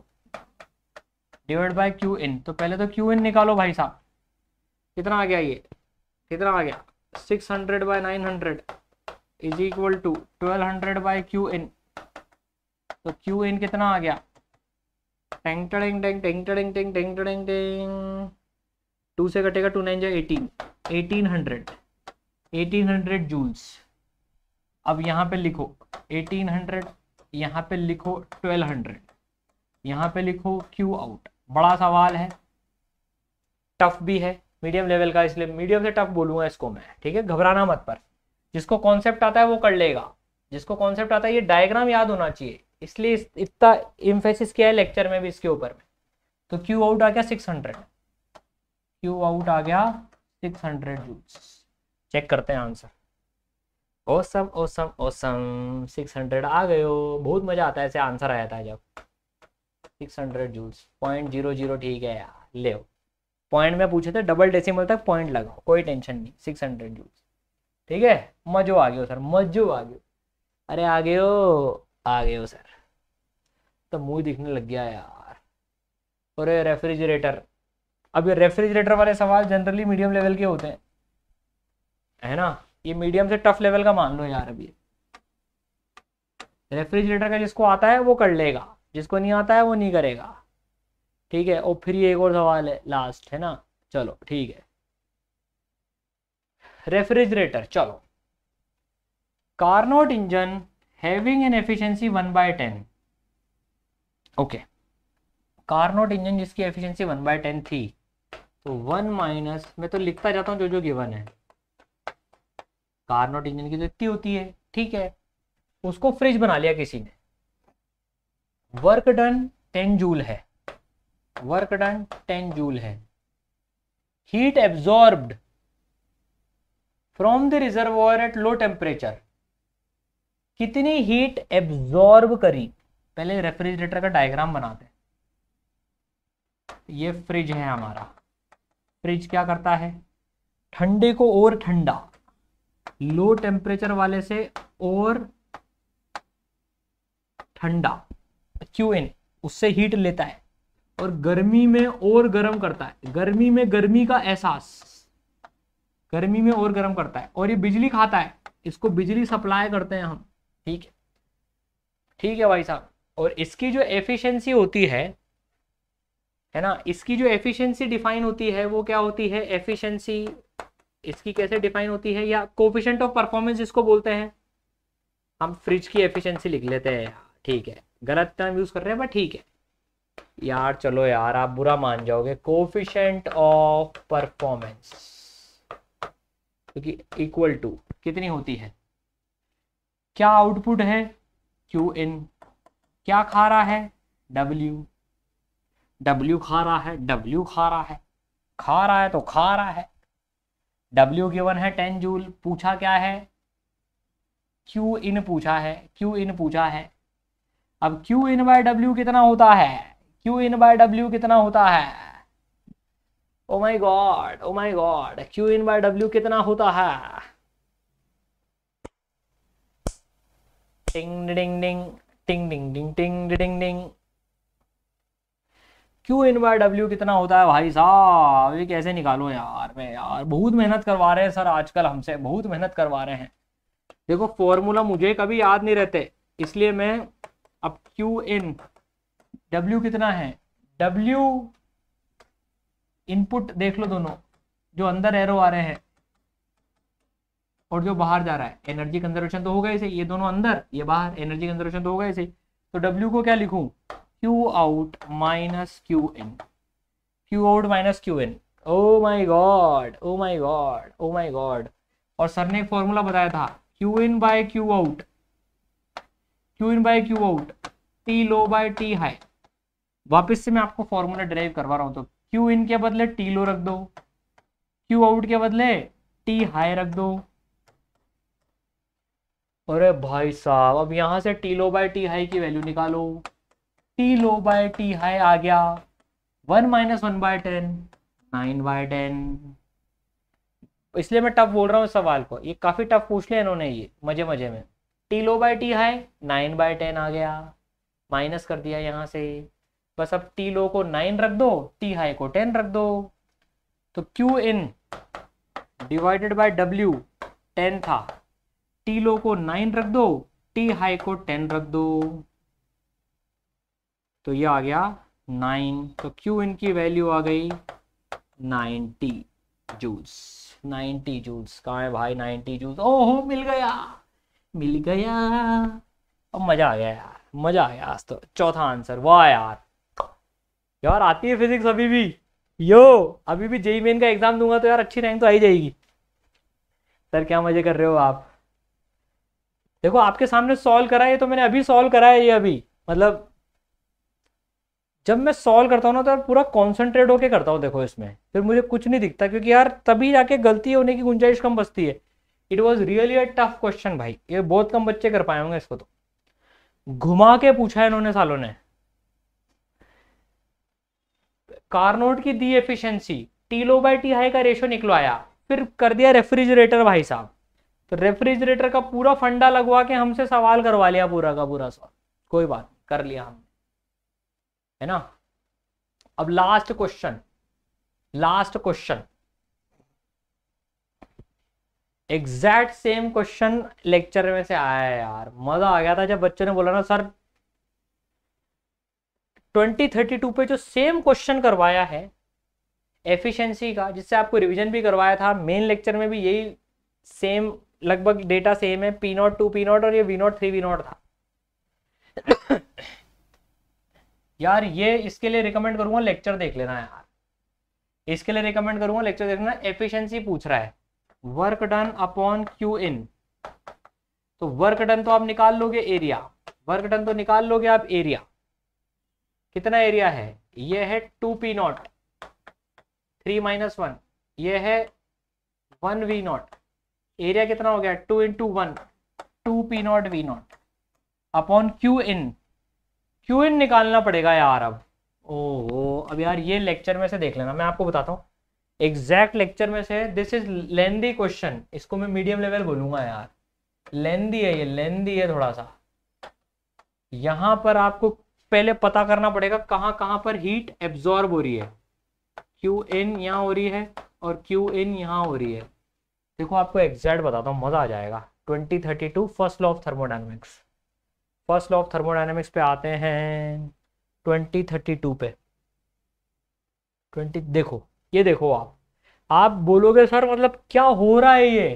divide by Q in तो पहले तो क्यू इन निकालो भाई साहब कितना आ गया ये कितना आ गया six hundred by nine hundred is equal to twelve hundred by Q in तो क्यू इन कितना आ गया टेंग टेंग टेंग टेंग टेंग टेंग टेंग टेंग टेंग टू से कटेगा टू नाइन जाए eighteen eighteen hundred eighteen hundred joules अब यहाँ पे लिखो 1800 यहाँ पे लिखो 1200 यहाँ पे लिखो क्यू आउट बड़ा सवाल है टफ भी है मीडियम लेवल का इसलिए मीडियम से टफ बोलूंगा इसको मैं ठीक है घबराना मत पर जिसको कॉन्सेप्ट आता है वो कर लेगा जिसको कॉन्सेप्ट आता है ये डायग्राम याद होना चाहिए इसलिए इतना इम्फेसिस किया है लेक्चर में भी इसके ऊपर में तो क्यू आउट आ गया सिक्स हंड्रेड क्यू आउट आ गया सिक्स हंड्रेड जूल्स चेक करते हैं answer awesome awesome awesome six hundred आ गए हो बहुत मज़ा आता है ऐसे आंसर आया था जब six hundred joules point zero zero ठीक है यार ले पॉइंट में पूछे थे डबल डेसिमल तक पॉइंट लगाओ कोई टेंशन नहीं सिक्स हंड्रेड जूल्स ठीक है मजो आ गए सर मजो आ गए अरे आ गए हो आ गए हो सर तो मुँह दिखने लग गया यार अरे रेफ्रिजरेटर अब ये रेफ्रिजरेटर वाले सवाल जनरली मीडियम लेवल के होते हैं है ना ये मीडियम से टफ लेवल का मान लो यार अभी रेफ्रिजरेटर का जिसको आता है वो कर लेगा जिसको नहीं आता है वो नहीं करेगा ठीक है और फिर ये एक और सवाल है लास्ट है ना चलो ठीक है रेफ्रिजरेटर चलो Carnot engine having an efficiency one by ten okay Carnot engine जिसकी एफिशिएंसी वन बाय टेन थी तो वन माइनस मैं तो लिखता जाता हूँ जो जो गिवन है कार्नोट इंजन की जो इतनी होती है ठीक है उसको फ्रिज बना लिया किसी ने वर्क डन टेन जूल है वर्क डन टेन जूल है heat absorbed from the reserve at low temperature कितनी हीट एब्जॉर्ब करी पहले रेफ्रिजरेटर का डायग्राम बनाते हैं ये फ्रिज है हमारा फ्रिज क्या करता है ठंडे को और ठंडा लो टेम्परेचर वाले से और ठंडा क्यू एन उससे हीट लेता है और गर्मी में और गर्म करता है गर्मी में गर्मी का एहसास गर्मी में और गर्म करता है और ये बिजली खाता है इसको बिजली सप्लाई करते हैं हम ठीक है ठीक है भाई साहब और इसकी जो एफिशिएंसी होती है है ना इसकी जो एफिशिएंसी डिफाइन होती है वो क्या होती है एफिशिएंसी इसकी कैसे डिफाइन होती है या कोफिशेंट ऑफ परफॉर्मेंस इसको बोलते हैं हम फ्रिज की एफिशिएंसी लिख लेते हैं ठीक है गलत टर्म यूज कर रहे हैं बट ठीक है यार चलो यार आप बुरा मान जाओगे कोफिशेंट ऑफ परफॉर्मेंस क्योंकि इक्वल टू कितनी होती है क्या आउटपुट है क्यू इन क्या खा रहा है डब्ल्यू डब्ल्यू खा रहा है डब्ल्यू खा रहा है खा रहा है तो खा रहा है डब्ल्यू गिवन है टेन जूल पूछा क्या है क्यू इन पूछा है क्यू इन पूछा है अब क्यू इन बाय डब्ल्यू कितना होता है क्यू इन बाय डब्ल्यू कितना होता है oh my god oh my god Q in by W कितना होता है टिंग डिंग डिंग टिंग डिंग डिंग टिंग डिंग डिंग क्यू इन बाय डब्ल्यू कितना होता है भाई साहब ये कैसे निकालो यार मैं यार बहुत मेहनत करवा रहे हैं सर आजकल हमसे बहुत मेहनत करवा रहे हैं देखो फॉर्मूला मुझे कभी याद नहीं रहते इसलिए मैं अब क्यू इन डब्ल्यू कितना है डब्ल्यू इनपुट देख लो दोनों जो अंदर एरो आ रहे हैं और जो बाहर जा रहा है एनर्जी कंजर्वेशन तो होगा ही इसे ये दोनों अंदर ये बाहर एनर्जी कंजर्वेशन तो होगा ही इसे तो डब्ल्यू को क्या लिखूं Q out minus Q in Q out minus Q in oh my god oh my god oh my god और सर ने एक फॉर्मूला बताया था Q in by Q out Q in by Q out T low by T high वापस से मैं आपको formula drive करवा रहा हूँ तो क्यू इन के बदले टी लो रख दो क्यू आउट के बदले टी हाई रख दो अरे भाई साहब अब यहां से T low by T high की वैल्यू निकालो T low by T high आ गया one minus one by ten nine by ten इसलिए मैं टफ बोल रहा हूँ सवाल को ये काफी टफ पूछ लिया इन्होंने ये मजे मजे में T low by T high nine by ten आ गया माइनस कर दिया यहाँ से बस अब टी लो को नाइन रख दो टी हाई को टेन रख दो तो Q in divided by W ten था टी लो को नाइन रख दो टी हाई को टेन रख दो तो ये आ गया नाइन तो क्यू इनकी वैल्यू आ गई नाइनटी जूस नाइनटी जूस कहा है भाई नाइनटी जूस ओहो मिल गया मिल गया अब मज़ा आ गया यार मज़ा आ गया आज तो चौथा आंसर वाह यार यार आती है फिजिक्स अभी भी यो अभी भी जेई मेन का एग्ज़ाम दूंगा तो यार अच्छी रैंक तो आई जाएगी सर क्या मज़े कर रहे हो आप देखो आपके सामने सॉल्व करा है तो मैंने अभी सॉल्व करा है ये अभी मतलब जब मैं सॉल्व करता हूँ ना तो यार पूरा कॉन्सेंट्रेट होके करता हूँ देखो इसमें फिर मुझे कुछ नहीं दिखता क्योंकि यार तभी जाके गलती होने की गुंजाइश कम बचती है it was really a tough question भाई ये बहुत कम बच्चे कर पाए होंगे इसको तो घुमा के पूछा है इन्होंने सालों ने कार्नोट की दी efficiency T low by T high का रेशो निकलवाया फिर कर दिया रेफ्रिजरेटर भाई साहब तो रेफ्रिजरेटर का पूरा फंडा लगवा के हमसे सवाल करवा लिया पूरा का पूरा सवाल कोई बात कर लिया हम है ना अब last question last question exact same question lecture में से आया है यार मजा आ गया था जब बच्चों ने बोला ना सर 2032 पे जो सेम क्वेश्चन करवाया है एफिशिएंसी का जिससे आपको रिवीजन भी करवाया था मेन लेक्चर में भी यही सेम लगभग डेटा सेम है P naught two P naught और ये V naught three V naught था यार ये इसके लिए रिकमेंड करूंगा लेक्चर देख लेना यार इसके लिए रिकमेंड करूंगा लेक्चर लेना एफिशिएंसी पूछ रहा है work done upon Q in तो वर्क डन तो आप निकाल लोगे एरिया वर्क डन तो निकाल लोगे आप एरिया कितना एरिया है ये है two P naught three minus one ये है वन वी नॉट एरिया कितना हो गया two into one two P not V naught upon Q in Q in निकालना पड़ेगा यार अब ओ अब यार ये लेक्चर में से देख लेना मैं आपको बताता हूँ एग्जैक्ट लेक्चर में से दिस इज लेंदी क्वेश्चन इसको मैं मीडियम लेवल बोलूंगा यार लेंदी है ये लेंदी है थोड़ा सा यहां पर आपको पहले पता करना पड़ेगा कहां कहां पर हीट एब्जॉर्ब हो रही है क्यू इन यहाँ हो रही है और क्यू इन यहाँ हो रही है देखो आपको एग्जैक्ट बताता हूँ मजा आ जाएगा twenty thirty two first law of thermodynamics first law of thermodynamics पे आते हैं ट्वेंटी थर्टी टू पे ट्वेंटी देखो ये देखो आप आप बोलोगे सर मतलब क्या हो रहा है ये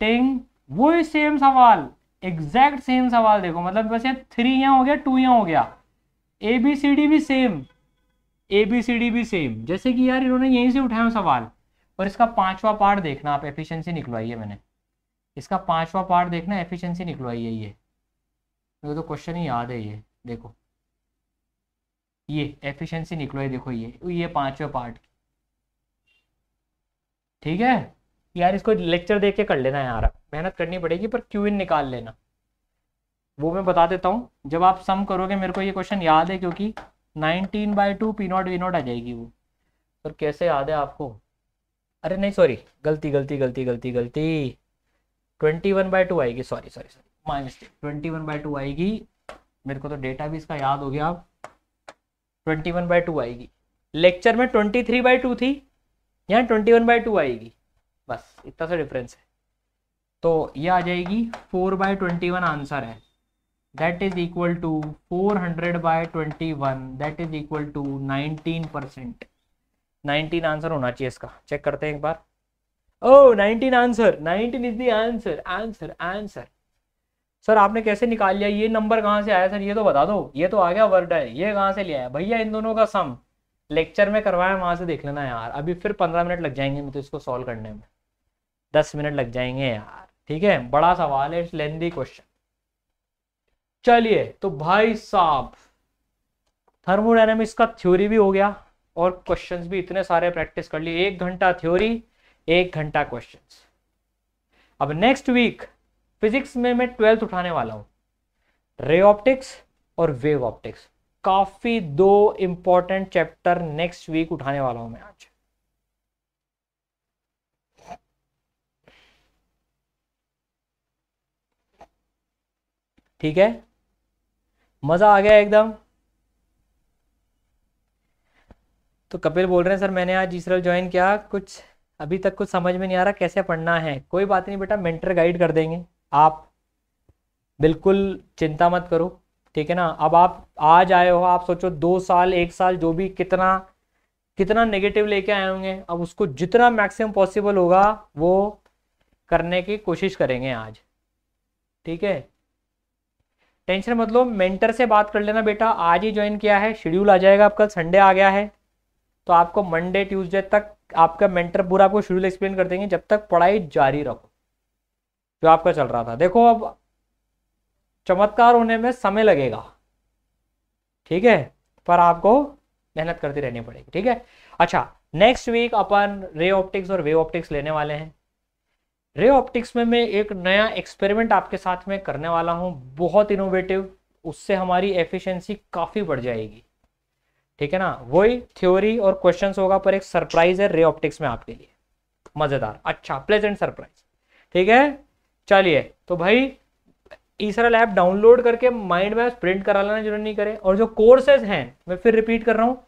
टेंग वो ही सेम सवाल एग्जैक्ट सेम सवाल देखो मतलब वैसे थ्री यहाँ हो गया टू यहाँ हो गया ए बी सी डी भी same A B C D भी सेम जैसे कि यार इन्होंने यहीं से उठाया सवाल और इसका पांचवा पार्ट देखना आप एफिशिएंसी निकलवाइए मैंने इसका पांचवा पार्ट देखना एफिशिएंसी निकलवाइए ये मेरे तो क्वेश्चन ही याद है ये देखो ये एफिशिएंसी निकलो है देखो ये ये पांचवे पार्ट ठीक है यार इसको लेक्चर देख के कर लेना यार मेहनत करनी पड़ेगी पर क्यू इन निकाल लेना वो मैं बता देता हूँ जब आप सम करोगे मेरे को ये क्वेश्चन याद है क्योंकि nineteen by two P not V naught आ जाएगी वो और कैसे याद है आपको अरे नहीं सॉरी गलती गलती गलती गलती गलती ट्वेंटी वन बाई टू आएगी sorry sorry sorry my mistake twenty one by two आएगी मेरे को तो डेटा भी इसका याद हो गया आप ट्वेंटी वन बाई टू आएगी लेक्चर में ट्वेंटी थ्री बाई टू थी यहाँ ट्वेंटी वन बाई टू आएगी बस इतना सा डिफरेंस है तो ये आ जाएगी four by twenty one answer है that is equal to four hundred by twenty one that is equal to nineteen percent nineteen answer होना चाहिए इसका चेक करते हैं एक बार oh nineteen answer nineteen is the answer answer answer sir आपने कैसे निकाल लिया ये नंबर कहाँ से आया सर ये तो बता दो ये तो आ गया वर्ड है ये कहाँ से लिया है भैया इन दोनों का सम लेक्चर में करवाया वहाँ से देख लेना यार अभी फिर पंद्रह मिनट लग जाएंगे तो इसको सॉल्व करने में दस मिनट लग जाएंगे यार ठीक है बड़ा सवाल है लेंदी क्वेश्चन चलिए तो भाई साहब थर्मोडाइनमिक्स का थ्योरी भी हो गया और क्वेश्चंस भी इतने सारे प्रैक्टिस कर लिए एक घंटा थ्योरी एक घंटा क्वेश्चंस अब नेक्स्ट वीक फिजिक्स में मैं ट्वेल्थ उठाने वाला हूं रे ऑप्टिक्स और वेव ऑप्टिक्स काफी दो इंपॉर्टेंट चैप्टर नेक्स्ट वीक उठाने वाला हूं मैं आज ठीक है मजा आ गया एकदम तो कपिल बोल रहे हैं सर मैंने आज इसराइल ज्वाइन किया कुछ अभी तक कुछ समझ में नहीं आ रहा कैसे पढ़ना है कोई बात नहीं बेटा मेंटर गाइड कर देंगे आप बिल्कुल चिंता मत करो ठीक है ना अब आप आज आए हो आप सोचो दो साल एक साल जो भी कितना कितना नेगेटिव लेके आए होंगे अब उसको जितना मैक्सिमम पॉसिबल होगा वो करने की कोशिश करेंगे आज ठीक है टेंशन मतलब मेंटर से बात कर लेना बेटा आज ही ज्वाइन किया है शेड्यूल आ जाएगा आपका संडे आ गया है तो आपको मंडे ट्यूसडे तक आपका मेंटर पूरा आपको शेड्यूल एक्सप्लेन कर देंगे जब तक पढ़ाई जारी रखो जो आपका चल रहा था देखो अब चमत्कार होने में समय लगेगा ठीक है पर आपको मेहनत करती रहनी पड़ेगी ठीक है अच्छा नेक्स्ट वीक अपन रे ऑप्टिक्स और वे ऑप्टिक्स लेने वाले हैं रे ऑप्टिक्स में मैं एक नया एक्सपेरिमेंट आपके साथ में करने वाला हूं बहुत इनोवेटिव उससे हमारी एफिशिएंसी काफ़ी बढ़ जाएगी ठीक है ना वही थ्योरी और क्वेश्चंस होगा पर एक सरप्राइज है रे ऑप्टिक्स में आपके लिए मज़ेदार अच्छा प्लेजेंट सरप्राइज ठीक है चलिए तो भाई ईसरल ऐप डाउनलोड करके माइंड मैप प्रिंट करा लेना जरूर नहीं करे और जो कोर्सेज हैं मैं फिर रिपीट कर रहा हूँ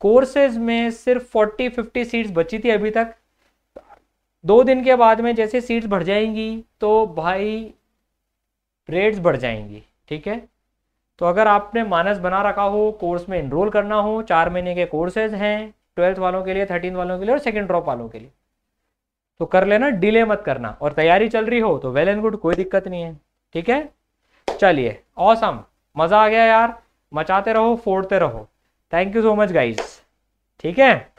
कोर्सेज में सिर्फ 40 50 सीट्स बची थी अभी तक दो दिन के बाद में जैसे सीट्स बढ़ जाएंगी तो भाई रेट्स बढ़ जाएंगी ठीक है तो अगर आपने मानस बना रखा हो कोर्स में इनरोल करना हो चार महीने के कोर्सेज हैं ट्वेल्थ वालों के लिए थर्टीन वालों के लिए और सेकेंड ड्रॉप वालों के लिए तो कर लेना डिले मत करना और तैयारी चल रही हो तो वेल एंड गुड कोई दिक्कत नहीं है ठीक है चलिए औसम मज़ा आ गया यार मचाते रहो फोड़ते रहो thank you so much guys ठीक है